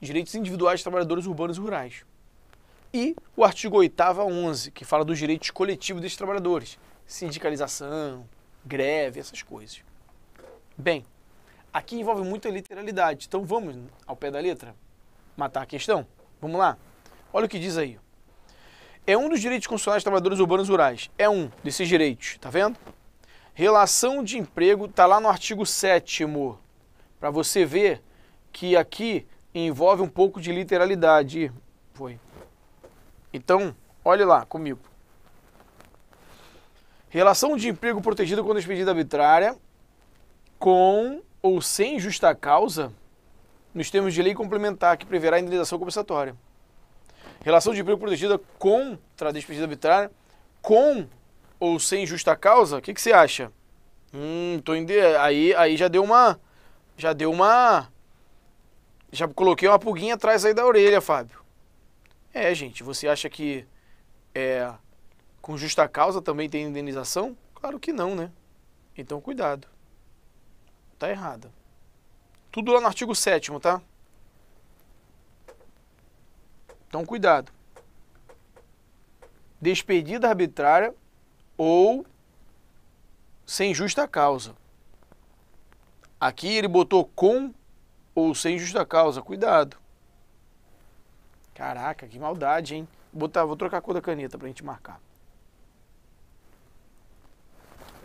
direitos individuais de trabalhadores urbanos e rurais. E o artigo 8 a 11, que fala dos direitos coletivos desses trabalhadores, sindicalização, greve, essas coisas. Bem, Aqui envolve muito literalidade. Então vamos ao pé da letra matar a questão? Vamos lá? Olha o que diz aí. É um dos direitos constitucionais dos trabalhadores urbanos rurais. É um desses direitos, tá vendo? Relação de emprego está lá no artigo 7 para você ver que aqui envolve um pouco de literalidade. Foi. Então, olhe lá comigo. Relação de emprego protegida quando expedida arbitrária com ou sem justa causa nos termos de lei complementar que preverá a indenização compensatória. Relação de emprego protegida contra a despedida arbitrária, com ou sem justa causa, o que, que você acha? Hum, tô indo aí, aí já deu uma. Já deu uma. Já coloquei uma pulguinha atrás aí da orelha, Fábio. É, gente, você acha que é, com justa causa também tem indenização? Claro que não, né? Então, cuidado tá errada. Tudo lá no artigo 7 tá? Então, cuidado. Despedida arbitrária ou sem justa causa. Aqui ele botou com ou sem justa causa. Cuidado. Caraca, que maldade, hein? Vou, botar, vou trocar a cor da caneta para a gente marcar.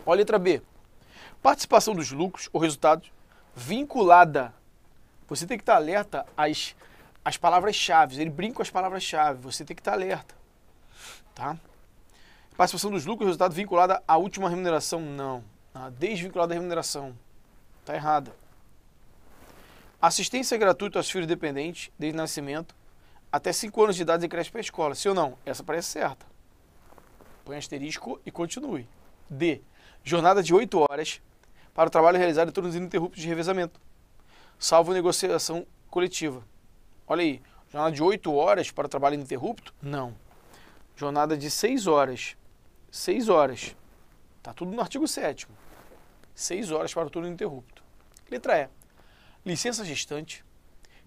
Olha a letra B. Participação dos lucros ou resultados vinculada. Você tem que estar alerta às, às palavras-chave. Ele brinca com as palavras-chave. Você tem que estar alerta. Tá? Participação dos lucros ou resultado vinculada à última remuneração? Não. Ah, desvinculada à remuneração. Está errada. Assistência gratuita aos filhos dependentes desde o nascimento até 5 anos de idade e creche para a escola. sim ou não, essa parece certa. Põe asterisco e continue. D. Jornada de 8 horas para o trabalho realizado em turnos ininterruptos de revezamento, salvo negociação coletiva. Olha aí, jornada de 8 horas para o trabalho ininterrupto? Não. Jornada de 6 horas. 6 horas. Está tudo no artigo 7 6 horas para o turno ininterrupto. Letra E. Licença gestante,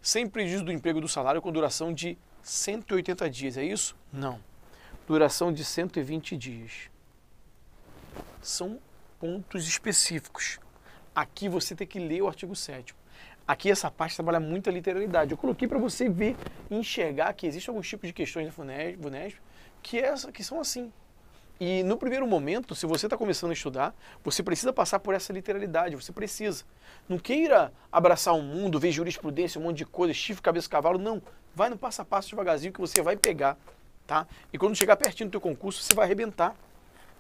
sem prejuízo do emprego do salário com duração de 180 dias, é isso? Não. Duração de 120 dias. São pontos específicos. Aqui você tem que ler o artigo 7 Aqui essa parte trabalha muito a literalidade. Eu coloquei para você ver e enxergar que existem alguns tipos de questões da FUNESP que, é, que são assim. E no primeiro momento, se você está começando a estudar, você precisa passar por essa literalidade, você precisa. Não queira abraçar o um mundo, ver jurisprudência, um monte de coisa, chifre, cabeça, cavalo, não. Vai no passo a passo devagarzinho que você vai pegar, tá? E quando chegar pertinho do teu concurso, você vai arrebentar.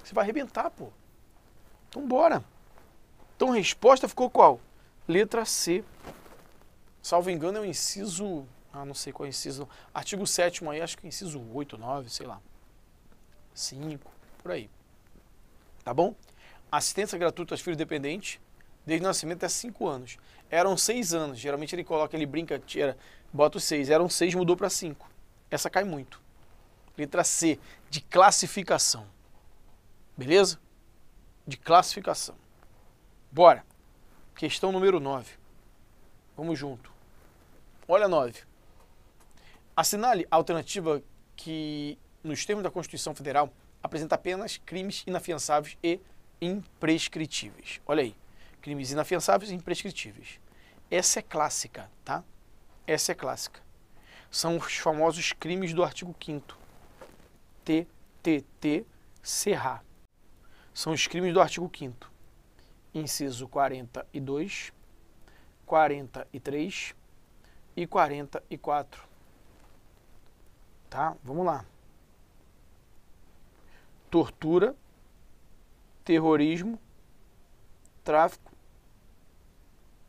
Você vai arrebentar, pô. Então bora. Então a resposta ficou qual? Letra C. Salvo engano, é o inciso. Ah, não sei qual é o inciso. Artigo 7 aí, acho que é inciso 8, 9, sei lá. 5, por aí. Tá bom? Assistência gratuita aos filhos dependentes, desde o nascimento até 5 anos. Eram 6 anos. Geralmente ele coloca, ele brinca, tira, bota os 6. Eram 6, mudou para 5. Essa cai muito. Letra C, de classificação. Beleza? de classificação. Bora. Questão número 9. Vamos junto. Olha 9. Assinale a alternativa que, nos termos da Constituição Federal, apresenta apenas crimes inafiançáveis e imprescritíveis. Olha aí. Crimes inafiançáveis e imprescritíveis. Essa é clássica, tá? Essa é clássica. São os famosos crimes do artigo 5 TTT Serrar são os crimes do artigo 5 inciso 42, 43 e 44. Tá? Vamos lá. Tortura, terrorismo, tráfico,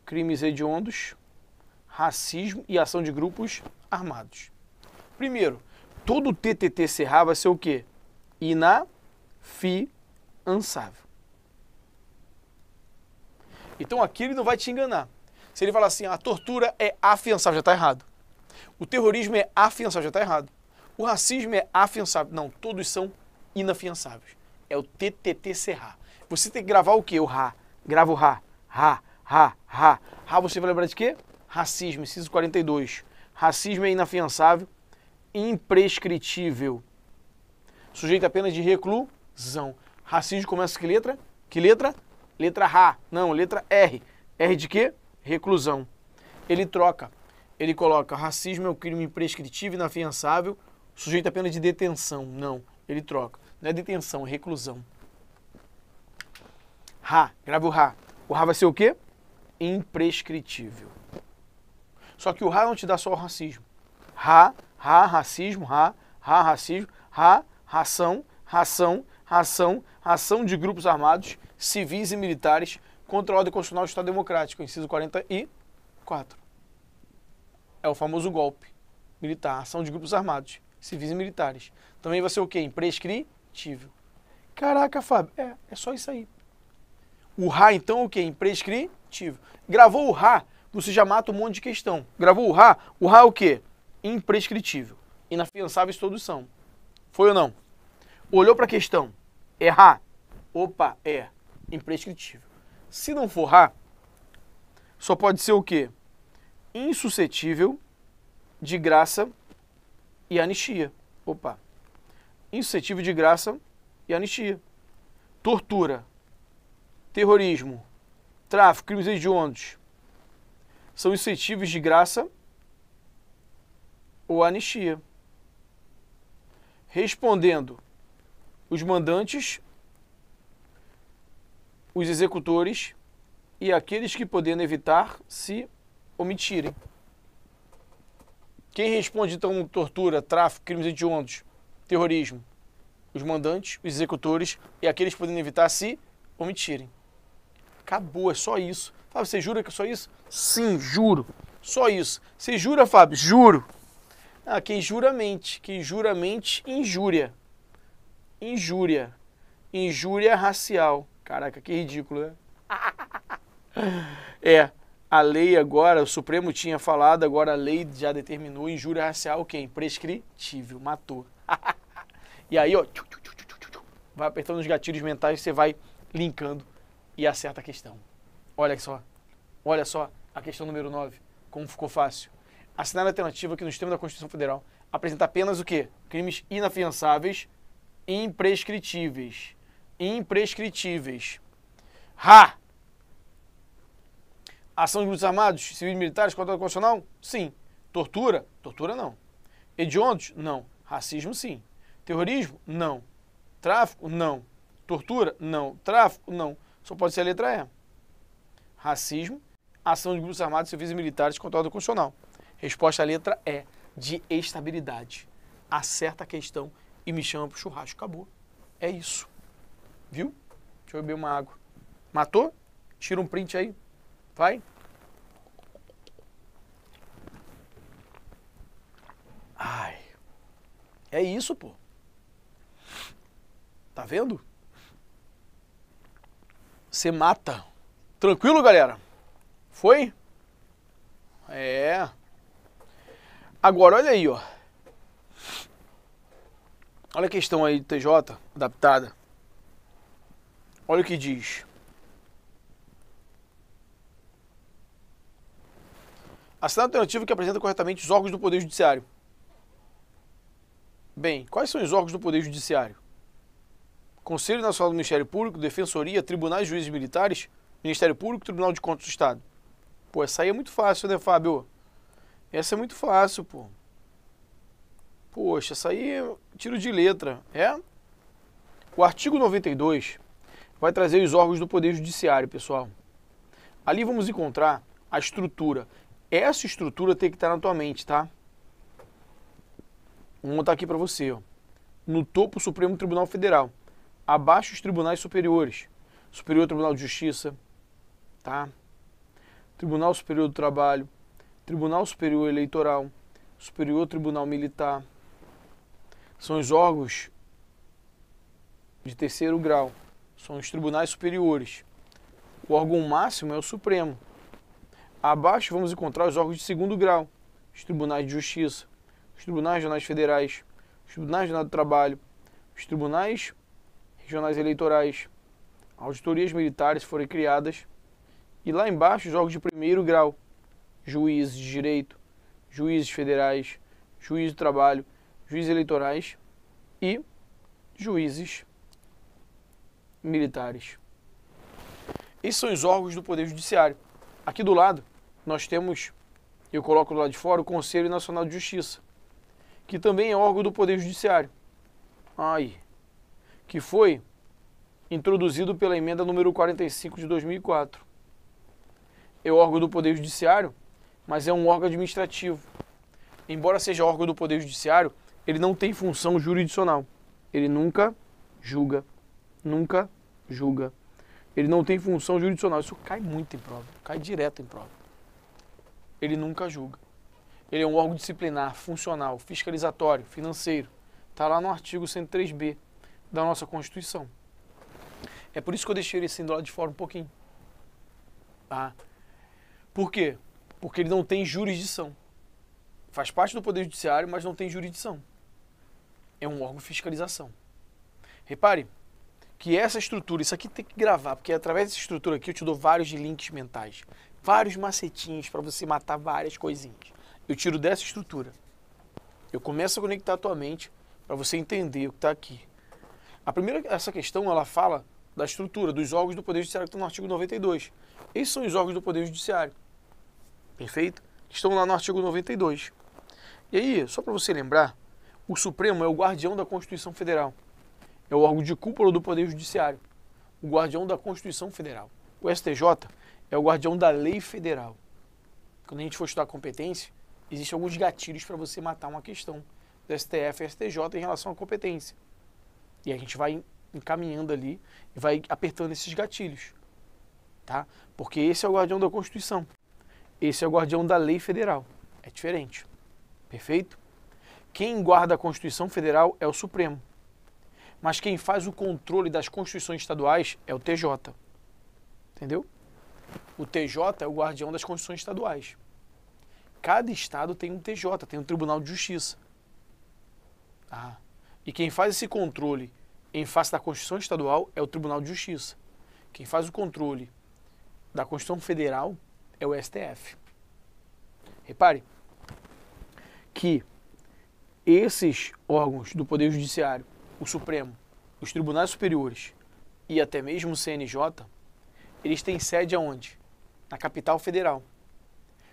crimes hediondos, racismo e ação de grupos armados. Primeiro, todo o TTT Serra vai ser o quê? Inafi ansável. Então aqui ele não vai te enganar. Se ele falar assim, a tortura é afiançável, já está errado. O terrorismo é afiançável, já está errado. O racismo é afiançável. Não, todos são inafiançáveis. É o TTTCH. Você tem que gravar o quê? O Rá. Grava o Rá. Rá, Rá, Rá. Rá você vai lembrar de quê? Racismo, inciso 42. Racismo é inafiançável, imprescritível. Sujeito apenas de reclusão. Racismo começa que letra? Que letra? Letra H. Não, letra R. R de quê? Reclusão. Ele troca. Ele coloca racismo é um crime imprescritível, inafiançável, sujeito a pena de detenção. Não, ele troca. Não é detenção, é reclusão. Ra, grava o Ra. O Ra vai ser o quê? Imprescritível. Só que o Ra não te dá só o racismo. Ra, R racismo, Ra, R racismo, Ra, ração, ração, ação, ação de grupos armados, civis e militares contra a ordem constitucional do Estado Democrático, inciso 44. É o famoso golpe militar, ação de grupos armados, civis e militares. Também vai ser o quê? Imprescritível. Caraca, Fábio, é, é só isso aí. O Rá, então, o quê? Imprescritível. Gravou o Rá, você já mata um monte de questão. Gravou o Rá, o Rá é o quê? Imprescritível. Inafiançáveis todos são. Foi ou não? Olhou para a questão, errar, opa, é imprescritível. Se não for forrar, só pode ser o quê? Insuscetível, de graça e anistia. Opa. Insuscetível de graça e anistia. Tortura, terrorismo, tráfico, crimes hediondos são insuscetíveis de graça ou anistia. Respondendo os mandantes, os executores e aqueles que podendo evitar se omitirem. Quem responde então tortura, tráfico, crimes hediondos, terrorismo? Os mandantes, os executores e aqueles podendo evitar se omitirem. Acabou, é só isso. Fábio, você jura que é só isso? Sim, juro. Só isso. Você jura, Fábio? Juro. Ah, quem jura mente. Quem jura mente, injúria injúria. Injúria racial. Caraca, que ridículo, né? <laughs> É, a lei agora, o Supremo tinha falado, agora a lei já determinou injúria racial quem? Prescritível, matou. <laughs> e aí, ó, vai apertando os gatilhos mentais, você vai linkando e acerta a questão. Olha só, olha só a questão número 9, como ficou fácil. Assinar a alternativa que no sistema da Constituição Federal apresenta apenas o quê? Crimes inafiançáveis imprescritíveis. Imprescritíveis. Ha! Ação de grupos armados, civis e militares, contra constitucional? Sim. Tortura? Tortura não. Hediondos? Não. Racismo? Sim. Terrorismo? Não. Tráfico? Não. Tortura? Não. Tráfico? Não. Só pode ser a letra E. Racismo, ação de grupos armados, civis e militares contra ordem constitucional. Resposta à letra E, de estabilidade. Acerta a questão e me chama pro churrasco. Acabou. É isso. Viu? Deixa eu beber uma água. Matou? Tira um print aí. Vai. Ai. É isso, pô. Tá vendo? Você mata. Tranquilo, galera? Foi? É. Agora, olha aí, ó. Olha a questão aí do TJ, adaptada. Olha o que diz. Assinado alternativo que apresenta corretamente os órgãos do Poder Judiciário. Bem, quais são os órgãos do Poder Judiciário? Conselho Nacional do Ministério Público, Defensoria, Tribunais Juízes Militares, Ministério Público, Tribunal de Contas do Estado. Pô, essa aí é muito fácil, né, Fábio? Essa é muito fácil, pô. Poxa, isso aí é tiro de letra. É? O artigo 92 vai trazer os órgãos do Poder Judiciário, pessoal. Ali vamos encontrar a estrutura. Essa estrutura tem que estar na tua mente, tá? Vou montar aqui para você. Ó. No topo, o Supremo Tribunal Federal. Abaixo, os tribunais superiores. Superior Tribunal de Justiça, tá? Tribunal Superior do Trabalho, Tribunal Superior Eleitoral, Superior Tribunal Militar, são os órgãos de terceiro grau, são os tribunais superiores. O órgão máximo é o Supremo. Abaixo vamos encontrar os órgãos de segundo grau, os tribunais de justiça, os tribunais regionais federais, os tribunais regionais do trabalho, os tribunais regionais eleitorais, auditorias militares forem criadas, e lá embaixo os órgãos de primeiro grau, juízes de direito, juízes federais, juízes do trabalho, juízes eleitorais e juízes militares. Esses são os órgãos do Poder Judiciário. Aqui do lado, nós temos, eu coloco do lado de fora, o Conselho Nacional de Justiça, que também é órgão do Poder Judiciário. Ai, que foi introduzido pela emenda número 45 de 2004. É órgão do Poder Judiciário, mas é um órgão administrativo. Embora seja órgão do Poder Judiciário, ele não tem função jurisdicional. Ele nunca julga, nunca julga. Ele não tem função jurisdicional. Isso cai muito em prova, cai direto em prova. Ele nunca julga. Ele é um órgão disciplinar, funcional, fiscalizatório, financeiro. Está lá no artigo 103B da nossa Constituição. É por isso que eu deixei ele assim do lado de fora um pouquinho. Tá? Por quê? Porque ele não tem jurisdição. Faz parte do Poder Judiciário, mas não tem jurisdição é um órgão de fiscalização. Repare que essa estrutura, isso aqui tem que gravar, porque é através dessa estrutura aqui eu te dou vários links mentais, vários macetinhos para você matar várias coisinhas. Eu tiro dessa estrutura. Eu começo a conectar a tua mente para você entender o que está aqui. A primeira, essa questão, ela fala da estrutura, dos órgãos do Poder Judiciário que estão no artigo 92. Esses são os órgãos do Poder Judiciário. Perfeito? Estão lá no artigo 92. E aí, só para você lembrar, o Supremo é o guardião da Constituição Federal. É o órgão de cúpula do Poder Judiciário. O guardião da Constituição Federal. O STJ é o guardião da lei federal. Quando a gente for estudar competência, existem alguns gatilhos para você matar uma questão do STF e STJ em relação à competência. E a gente vai encaminhando ali e vai apertando esses gatilhos. Tá? Porque esse é o guardião da Constituição. Esse é o guardião da lei federal. É diferente. Perfeito? Quem guarda a Constituição Federal é o Supremo. Mas quem faz o controle das constituições estaduais é o TJ. Entendeu? O TJ é o guardião das constituições estaduais. Cada estado tem um TJ, tem um Tribunal de Justiça. Ah. E quem faz esse controle em face da Constituição Estadual é o Tribunal de Justiça. Quem faz o controle da Constituição Federal é o STF. Repare que esses órgãos do Poder Judiciário, o Supremo, os tribunais superiores e até mesmo o CNJ, eles têm sede aonde? Na capital federal.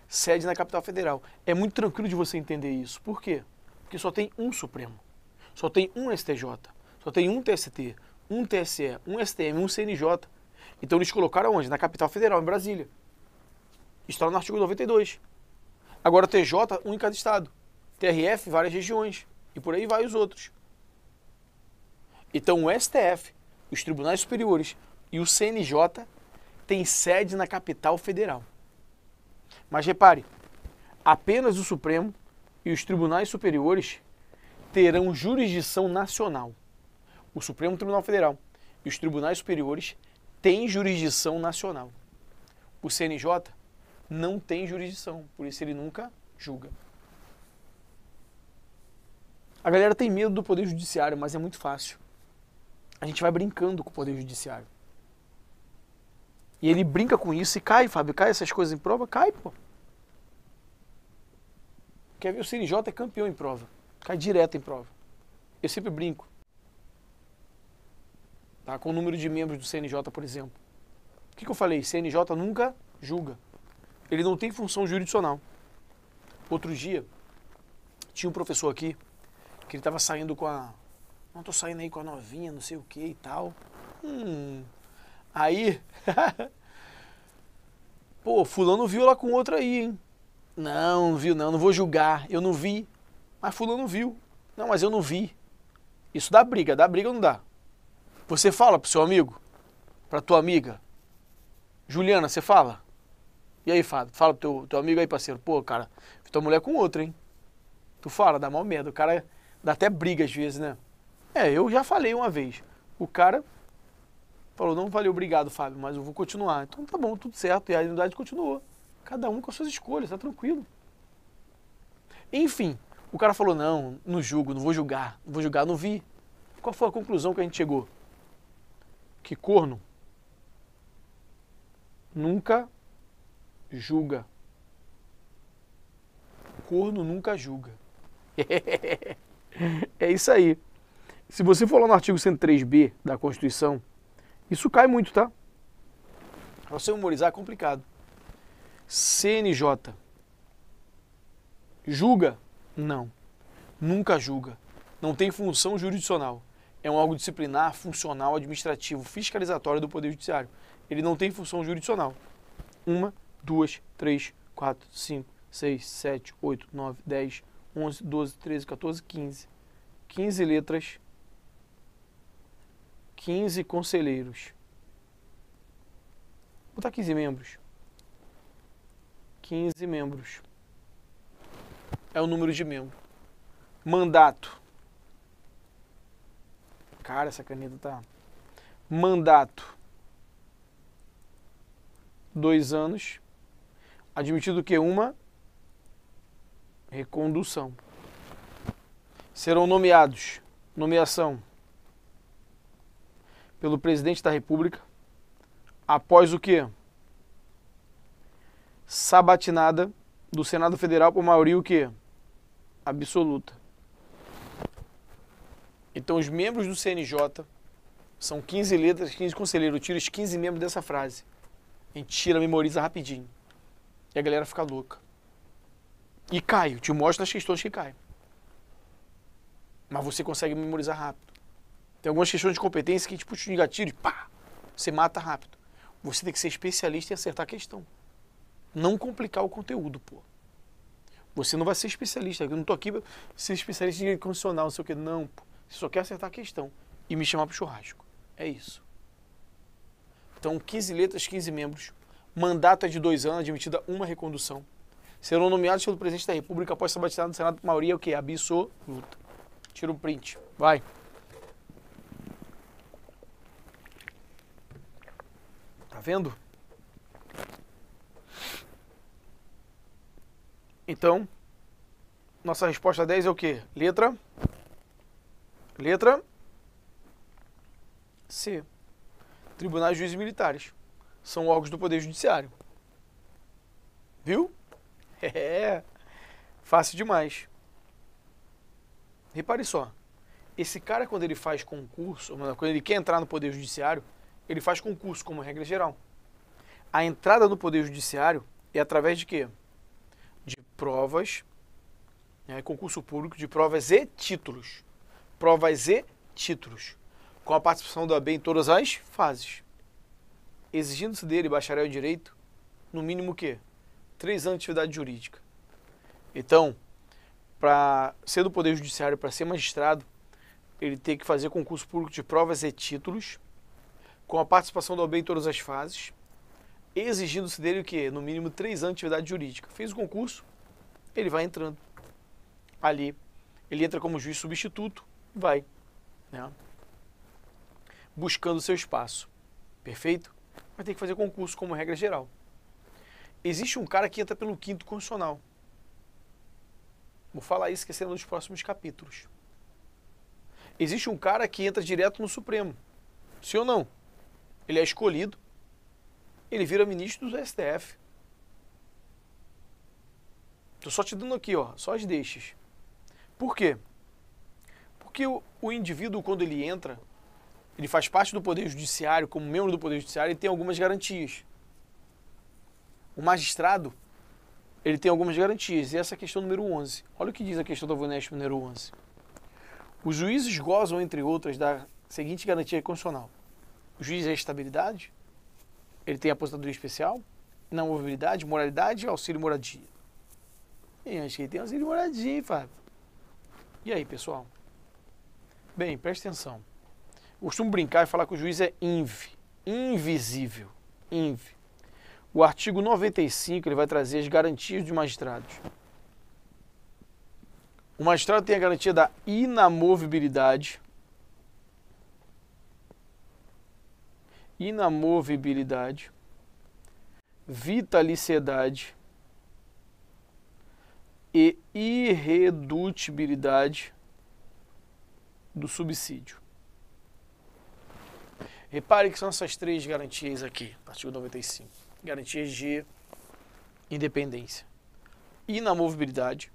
Sede na capital federal. É muito tranquilo de você entender isso. Por quê? Porque só tem um Supremo, só tem um STJ, só tem um TST, um TSE, um STM, um CNJ. Então eles colocaram onde? Na capital federal, em Brasília. Está no artigo 92. Agora TJ, um em cada estado. TRF várias regiões e por aí vai os outros. Então o STF, os tribunais superiores e o CNJ têm sede na capital federal. Mas repare, apenas o Supremo e os tribunais superiores terão jurisdição nacional. O Supremo Tribunal Federal e os tribunais superiores têm jurisdição nacional. O CNJ não tem jurisdição, por isso ele nunca julga. A galera tem medo do poder judiciário, mas é muito fácil. A gente vai brincando com o poder judiciário. E ele brinca com isso e cai, Fábio, cai essas coisas em prova, cai, pô. Quer ver o CNJ é campeão em prova. Cai direto em prova. Eu sempre brinco. Tá? Com o número de membros do CNJ, por exemplo. O que, que eu falei? CNJ nunca julga. Ele não tem função jurisdicional. Outro dia, tinha um professor aqui que ele tava saindo com a. Não, tô saindo aí com a novinha, não sei o que e tal. Hum. Aí. <laughs> Pô, fulano viu ela com outra aí, hein? Não, não viu, não, não vou julgar. Eu não vi. Mas fulano viu. Não, mas eu não vi. Isso dá briga, dá briga ou não dá? Você fala pro seu amigo? Pra tua amiga? Juliana, você fala? E aí, Fábio? Fala pro teu, teu amigo aí, parceiro. Pô, cara, tua mulher com outra, hein? Tu fala, dá mal medo. O cara Dá até briga às vezes, né? É, eu já falei uma vez. O cara falou, não valeu, obrigado, Fábio, mas eu vou continuar. Então tá bom, tudo certo. E a unidade continuou. Cada um com as suas escolhas, tá tranquilo. Enfim, o cara falou, não, não julgo, não vou julgar, não vou julgar, não vi. Qual foi a conclusão que a gente chegou? Que corno nunca julga. Corno nunca julga. <laughs> É isso aí. Se você for lá no artigo 103b da Constituição, isso cai muito, tá? Pra você humorizar é complicado. CNJ. Julga? Não. Nunca julga. Não tem função jurisdicional. É um órgão disciplinar, funcional, administrativo, fiscalizatório do Poder Judiciário. Ele não tem função jurisdicional. Uma, duas, três, quatro, cinco, seis, sete, oito, nove, dez, 11, 12, 13, 14, 15. 15 letras, 15 conselheiros. Vou botar 15 membros. 15 membros. É o número de membro. Mandato. Cara, essa caneta tá. Mandato. Dois anos. Admitido que uma Recondução. Serão nomeados, nomeação pelo presidente da República, após o que? Sabatinada do Senado Federal por maioria o que? Absoluta. Então os membros do CNJ são 15 letras, 15 conselheiros, tira os 15 membros dessa frase. A gente tira, memoriza rapidinho. E a galera fica louca. E cai, te mostra as questões que caem. Mas você consegue memorizar rápido. Tem algumas questões de competência que, tipo, de gatilho, pá, você mata rápido. Você tem que ser especialista em acertar a questão. Não complicar o conteúdo, pô. Você não vai ser especialista. Eu não estou aqui para ser especialista em condicional não sei o quê. Não, pô. Você só quer acertar a questão e me chamar para o churrasco. É isso. Então, 15 letras, 15 membros. Mandato é de dois anos, admitida uma recondução serão nomeados pelo presidente da República após ser batizado no Senado por maioria, o quê? Absoluta. Tira o print. Vai. Tá vendo? Então, nossa resposta 10 é o quê? Letra. Letra. C. Tribunais, juízes militares. São órgãos do Poder Judiciário. Viu? <laughs> É. Fácil demais. Repare só. Esse cara, quando ele faz concurso, quando ele quer entrar no Poder Judiciário, ele faz concurso, como regra geral. A entrada no Poder Judiciário é através de quê? De provas, né, concurso público de provas e títulos. Provas e títulos. Com a participação da AB em todas as fases. Exigindo-se dele bacharel em Direito, no mínimo o quê? três anos de atividade jurídica. Então, para ser do Poder Judiciário, para ser magistrado, ele tem que fazer concurso público de provas e títulos, com a participação da OAB em todas as fases, exigindo-se dele o quê? No mínimo três anos de atividade jurídica. Fez o concurso, ele vai entrando ali. Ele entra como juiz substituto, vai, né? Buscando seu espaço. Perfeito? Mas tem que fazer concurso como regra geral. Existe um cara que entra pelo quinto constitucional. Vou falar isso esquecendo nos próximos capítulos. Existe um cara que entra direto no Supremo. Sim ou não? Ele é escolhido. Ele vira ministro do STF. Estou só te dando aqui, ó, só as deixas. Por quê? Porque o, o indivíduo, quando ele entra, ele faz parte do Poder Judiciário, como membro do Poder Judiciário, e tem algumas garantias o magistrado ele tem algumas garantias, e essa é a questão número 11. Olha o que diz a questão da VUNESP número 11. Os juízes gozam, entre outras, da seguinte garantia constitucional. O juiz é estabilidade, ele tem aposentadoria especial, não movilidade, moralidade e auxílio moradia. E acho que ele tem auxílio moradia, hein, Fábio? E aí, pessoal? Bem, preste atenção. Eu costumo brincar e falar que o juiz é inv, invisível, inv. O artigo 95 ele vai trazer as garantias de magistrados. O magistrado tem a garantia da inamovibilidade. Inamovibilidade. Vitaliciedade. E irredutibilidade do subsídio. Repare que são essas três garantias aqui, artigo 95 garantias de independência, inamovibilidade,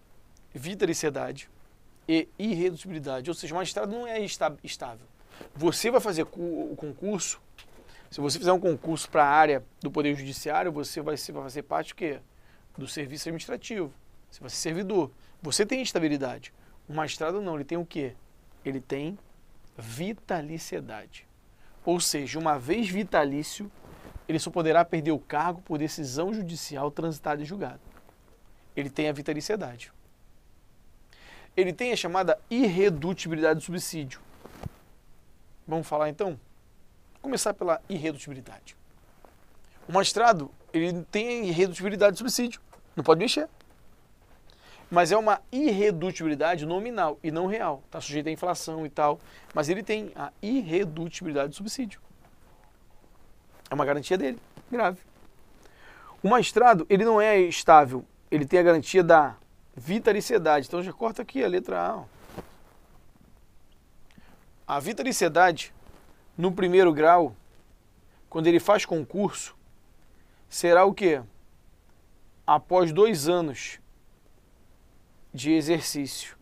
vitaliciedade e irredutibilidade. Ou seja, o magistrado não é estável. Você vai fazer o concurso, se você fizer um concurso para a área do Poder Judiciário, você vai, ser, vai fazer parte do, quê? do serviço administrativo. Você vai ser servidor. Você tem estabilidade. O magistrado não, ele tem o quê? Ele tem vitaliciedade. Ou seja, uma vez vitalício, ele só poderá perder o cargo por decisão judicial transitada em julgado. Ele tem a vitaliciedade. Ele tem a chamada irredutibilidade do subsídio. Vamos falar então? Começar pela irredutibilidade. O magistrado, ele tem a irredutibilidade do subsídio, não pode mexer. Mas é uma irredutibilidade nominal e não real, está sujeita à inflação e tal, mas ele tem a irredutibilidade do subsídio. É uma garantia dele, grave. O magistrado, ele não é estável, ele tem a garantia da vitaliciedade. Então já corta aqui a letra A. Ó. A vitaliciedade, no primeiro grau, quando ele faz concurso, será o quê? Após dois anos de exercício.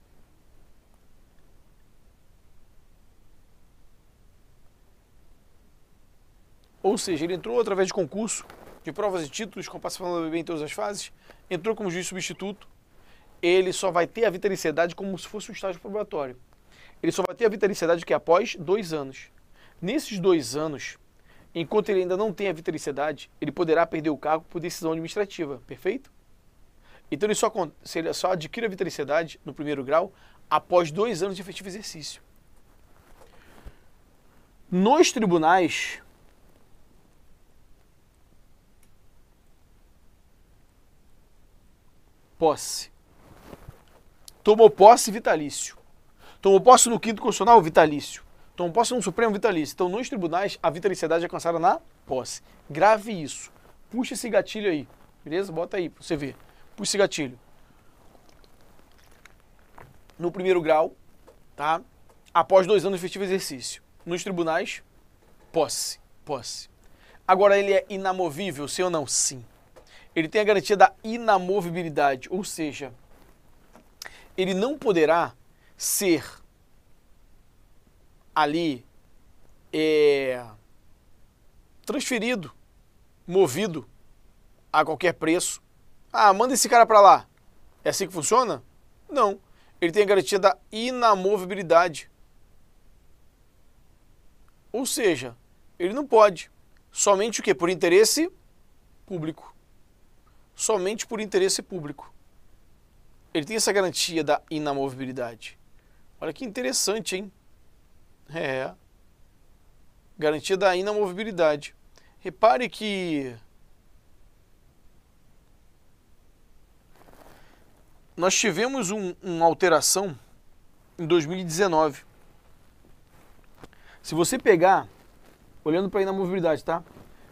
Ou seja, ele entrou através de concurso, de provas e títulos, com participação da BB em todas as fases, entrou como juiz substituto, ele só vai ter a vitaliciedade como se fosse um estágio probatório. Ele só vai ter a vitaliciedade que é após dois anos. Nesses dois anos, enquanto ele ainda não tem a vitaliciedade, ele poderá perder o cargo por decisão administrativa, perfeito? Então ele só, ele só adquire a vitaliciedade no primeiro grau após dois anos de efetivo exercício. Nos tribunais, posse. Tomou posse vitalício. Tomou posse no quinto constitucional vitalício. Tomou posse no Supremo vitalício. Então, nos tribunais, a vitaliciedade é alcançada na posse. Grave isso. Puxa esse gatilho aí. Beleza? Bota aí pra você ver. Puxa esse gatilho. No primeiro grau, tá? Após dois anos de efetivo exercício. Nos tribunais, posse. Posse. Agora ele é inamovível, sim ou não? Sim ele tem a garantia da inamovibilidade, ou seja, ele não poderá ser ali é, transferido, movido a qualquer preço. Ah, manda esse cara para lá. É assim que funciona? Não. Ele tem a garantia da inamovibilidade. Ou seja, ele não pode. Somente o que? Por interesse público somente por interesse público. Ele tem essa garantia da inamovibilidade. Olha que interessante, hein? É. Garantia da inamovibilidade. Repare que nós tivemos um, uma alteração em 2019. Se você pegar, olhando para a inamovibilidade, tá?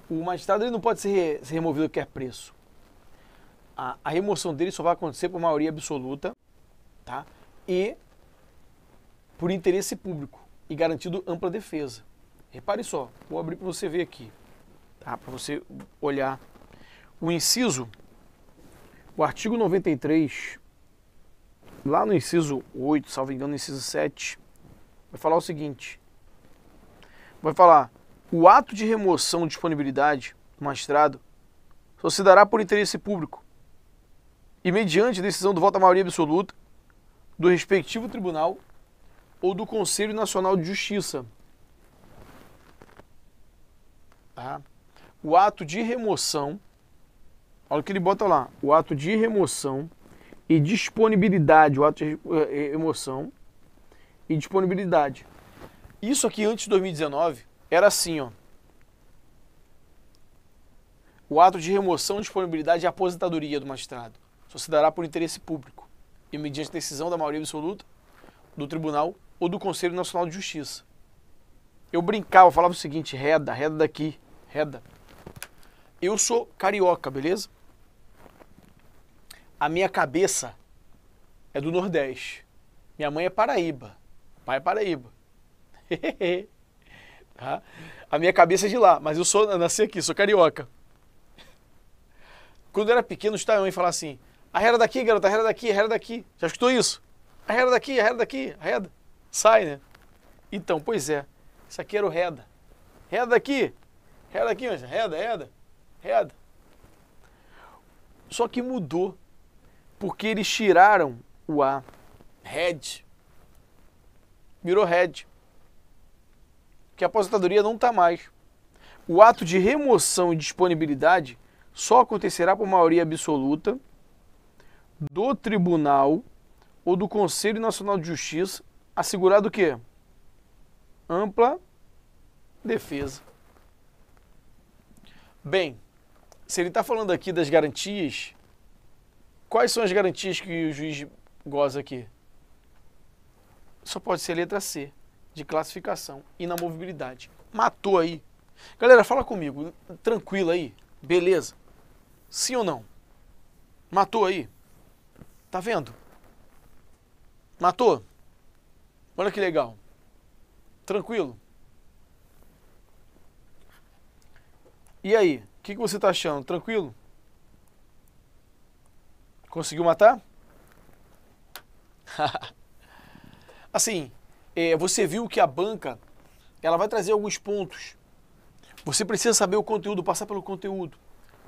O magistrado ele não pode ser, re, ser removido a qualquer preço a, a remoção dele só vai acontecer por maioria absoluta tá? e por interesse público e garantido ampla defesa. Repare só, vou abrir para você ver aqui, tá? para você olhar. O inciso, o artigo 93, lá no inciso 8, salvo engano, no inciso 7, vai falar o seguinte: vai falar, o ato de remoção de disponibilidade do magistrado só se dará por interesse público e mediante decisão do voto à maioria absoluta do respectivo tribunal ou do Conselho Nacional de Justiça. Tá? O ato de remoção, olha o que ele bota lá, o ato de remoção e disponibilidade, o ato de eh, eh, remoção e disponibilidade. Isso aqui antes de 2019 era assim, ó. O ato de remoção disponibilidade e aposentadoria do magistrado dará por interesse público e mediante decisão da maioria absoluta do Tribunal ou do Conselho Nacional de Justiça. Eu brincava, falava o seguinte, reda, reda daqui, reda. Eu sou carioca, beleza? A minha cabeça é do Nordeste. Minha mãe é paraíba, pai é paraíba. <laughs> tá? A minha cabeça é de lá, mas eu sou eu nasci aqui, sou carioca. Quando eu era pequeno, estava a mãe falar assim: Arreda daqui, garota, arreda daqui, arreda daqui. Já escutou isso? Arreda daqui, arreda daqui, arreda. Sai, né? Então, pois é. Isso aqui era o reda. Reda daqui. Reda daqui, mas reda, reda, reda. Só que mudou. Porque eles tiraram o A. Red. Virou red. Que a aposentadoria não está mais. O ato de remoção e disponibilidade só acontecerá por maioria absoluta do tribunal ou do Conselho Nacional de Justiça assegurado o quê? Ampla defesa. Bem, se ele está falando aqui das garantias, quais são as garantias que o juiz goza aqui? Só pode ser letra C, de classificação, inamovibilidade. Matou aí. Galera, fala comigo, tranquilo aí, beleza? Sim ou não? Matou aí? Tá vendo? Matou. Olha que legal. Tranquilo. E aí? O que, que você tá achando? Tranquilo? Conseguiu matar? <laughs> assim, é, você viu que a banca ela vai trazer alguns pontos. Você precisa saber o conteúdo, passar pelo conteúdo.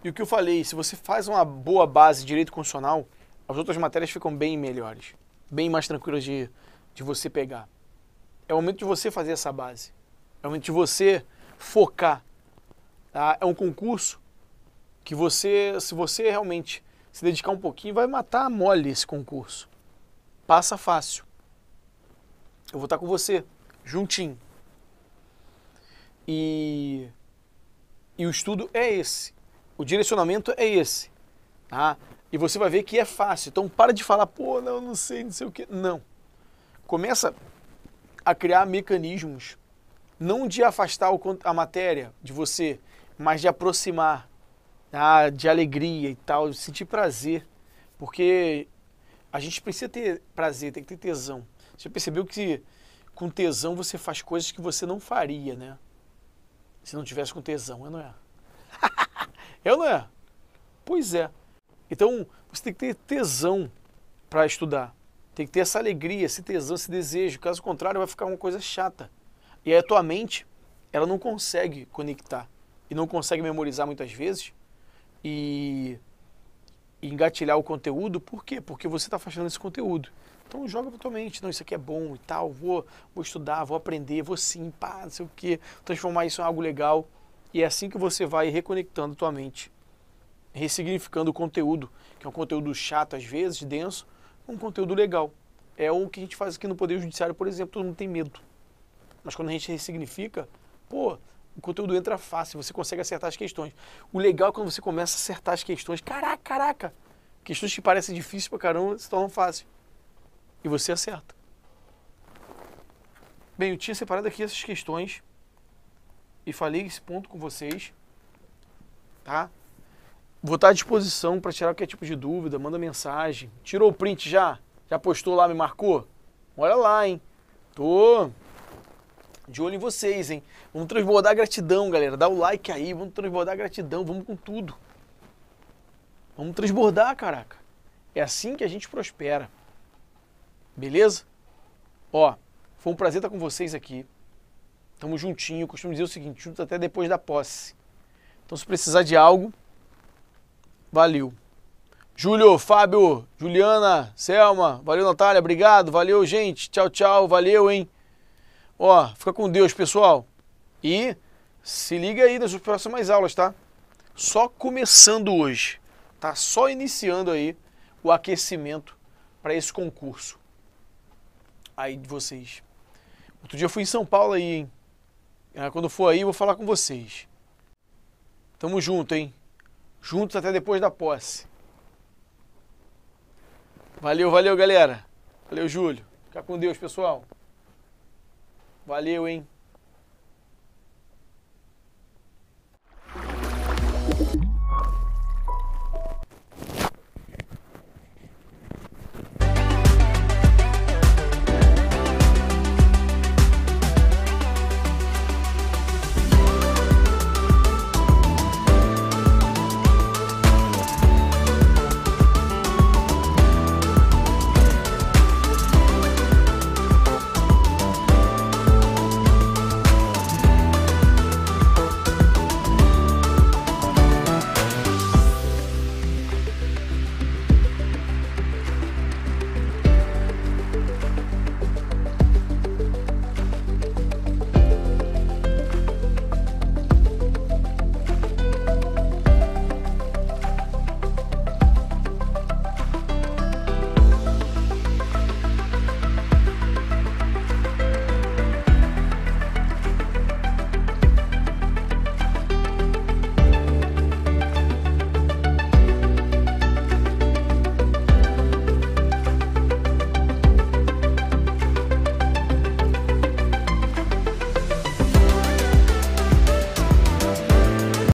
E o que eu falei, se você faz uma boa base de direito constitucional, as outras matérias ficam bem melhores, bem mais tranquilas de, de você pegar. É o momento de você fazer essa base, é o momento de você focar. Tá? É um concurso que você, se você realmente se dedicar um pouquinho, vai matar mole esse concurso. Passa fácil. Eu vou estar com você, juntinho. E, e o estudo é esse. O direcionamento é esse. Tá? E você vai ver que é fácil. Então para de falar, pô, não, não sei, não sei o quê. Não. Começa a criar mecanismos, não de afastar a matéria de você, mas de aproximar, tá? de alegria e tal, de sentir prazer. Porque a gente precisa ter prazer, tem que ter tesão. Você percebeu que com tesão você faz coisas que você não faria, né? Se não tivesse com tesão, eu não é. <laughs> eu não é. Pois é. Então, você tem que ter tesão para estudar. Tem que ter essa alegria, esse tesão, esse desejo. Caso contrário, vai ficar uma coisa chata. E aí a tua mente, ela não consegue conectar e não consegue memorizar muitas vezes e, e engatilhar o conteúdo. Por quê? Porque você está fazendo esse conteúdo. Então joga pra tua mente, não, isso aqui é bom e tal, vou, vou estudar, vou aprender, vou sim, pá, não sei o quê, transformar isso em algo legal. E é assim que você vai reconectando tua mente ressignificando o conteúdo, que é um conteúdo chato às vezes, denso, um conteúdo legal. É o que a gente faz aqui no Poder Judiciário, por exemplo, todo mundo tem medo. Mas quando a gente ressignifica, pô, o conteúdo entra fácil, você consegue acertar as questões. O legal é quando você começa a acertar as questões. Caraca, caraca! Questões que parecem difíceis pra caramba se tornam fáceis. E você acerta. Bem, eu tinha separado aqui essas questões e falei esse ponto com vocês, tá? Vou estar à disposição para tirar qualquer tipo de dúvida, manda mensagem. Tirou o print já? Já postou lá, me marcou? Olha lá, hein? Tô de olho em vocês, hein? Vamos transbordar gratidão, galera. Dá o like aí, vamos transbordar gratidão, vamos com tudo. Vamos transbordar, caraca. É assim que a gente prospera. Beleza? Ó, foi um prazer estar com vocês aqui. Tamo juntinho, costumo dizer o seguinte, juntos até depois da posse. Então se precisar de algo, Valeu. Júlio, Fábio, Juliana, Selma, valeu Natália, obrigado, valeu gente, tchau, tchau, valeu, hein? Ó, fica com Deus, pessoal. E se liga aí nas próximas aulas, tá? Só começando hoje, tá só iniciando aí o aquecimento para esse concurso. Aí de vocês. Outro dia eu fui em São Paulo aí, hein? Ah, quando for aí, eu vou falar com vocês. Tamo junto, hein? juntos até depois da posse. Valeu, valeu, galera. Valeu, Júlio. Fica com Deus, pessoal. Valeu, hein?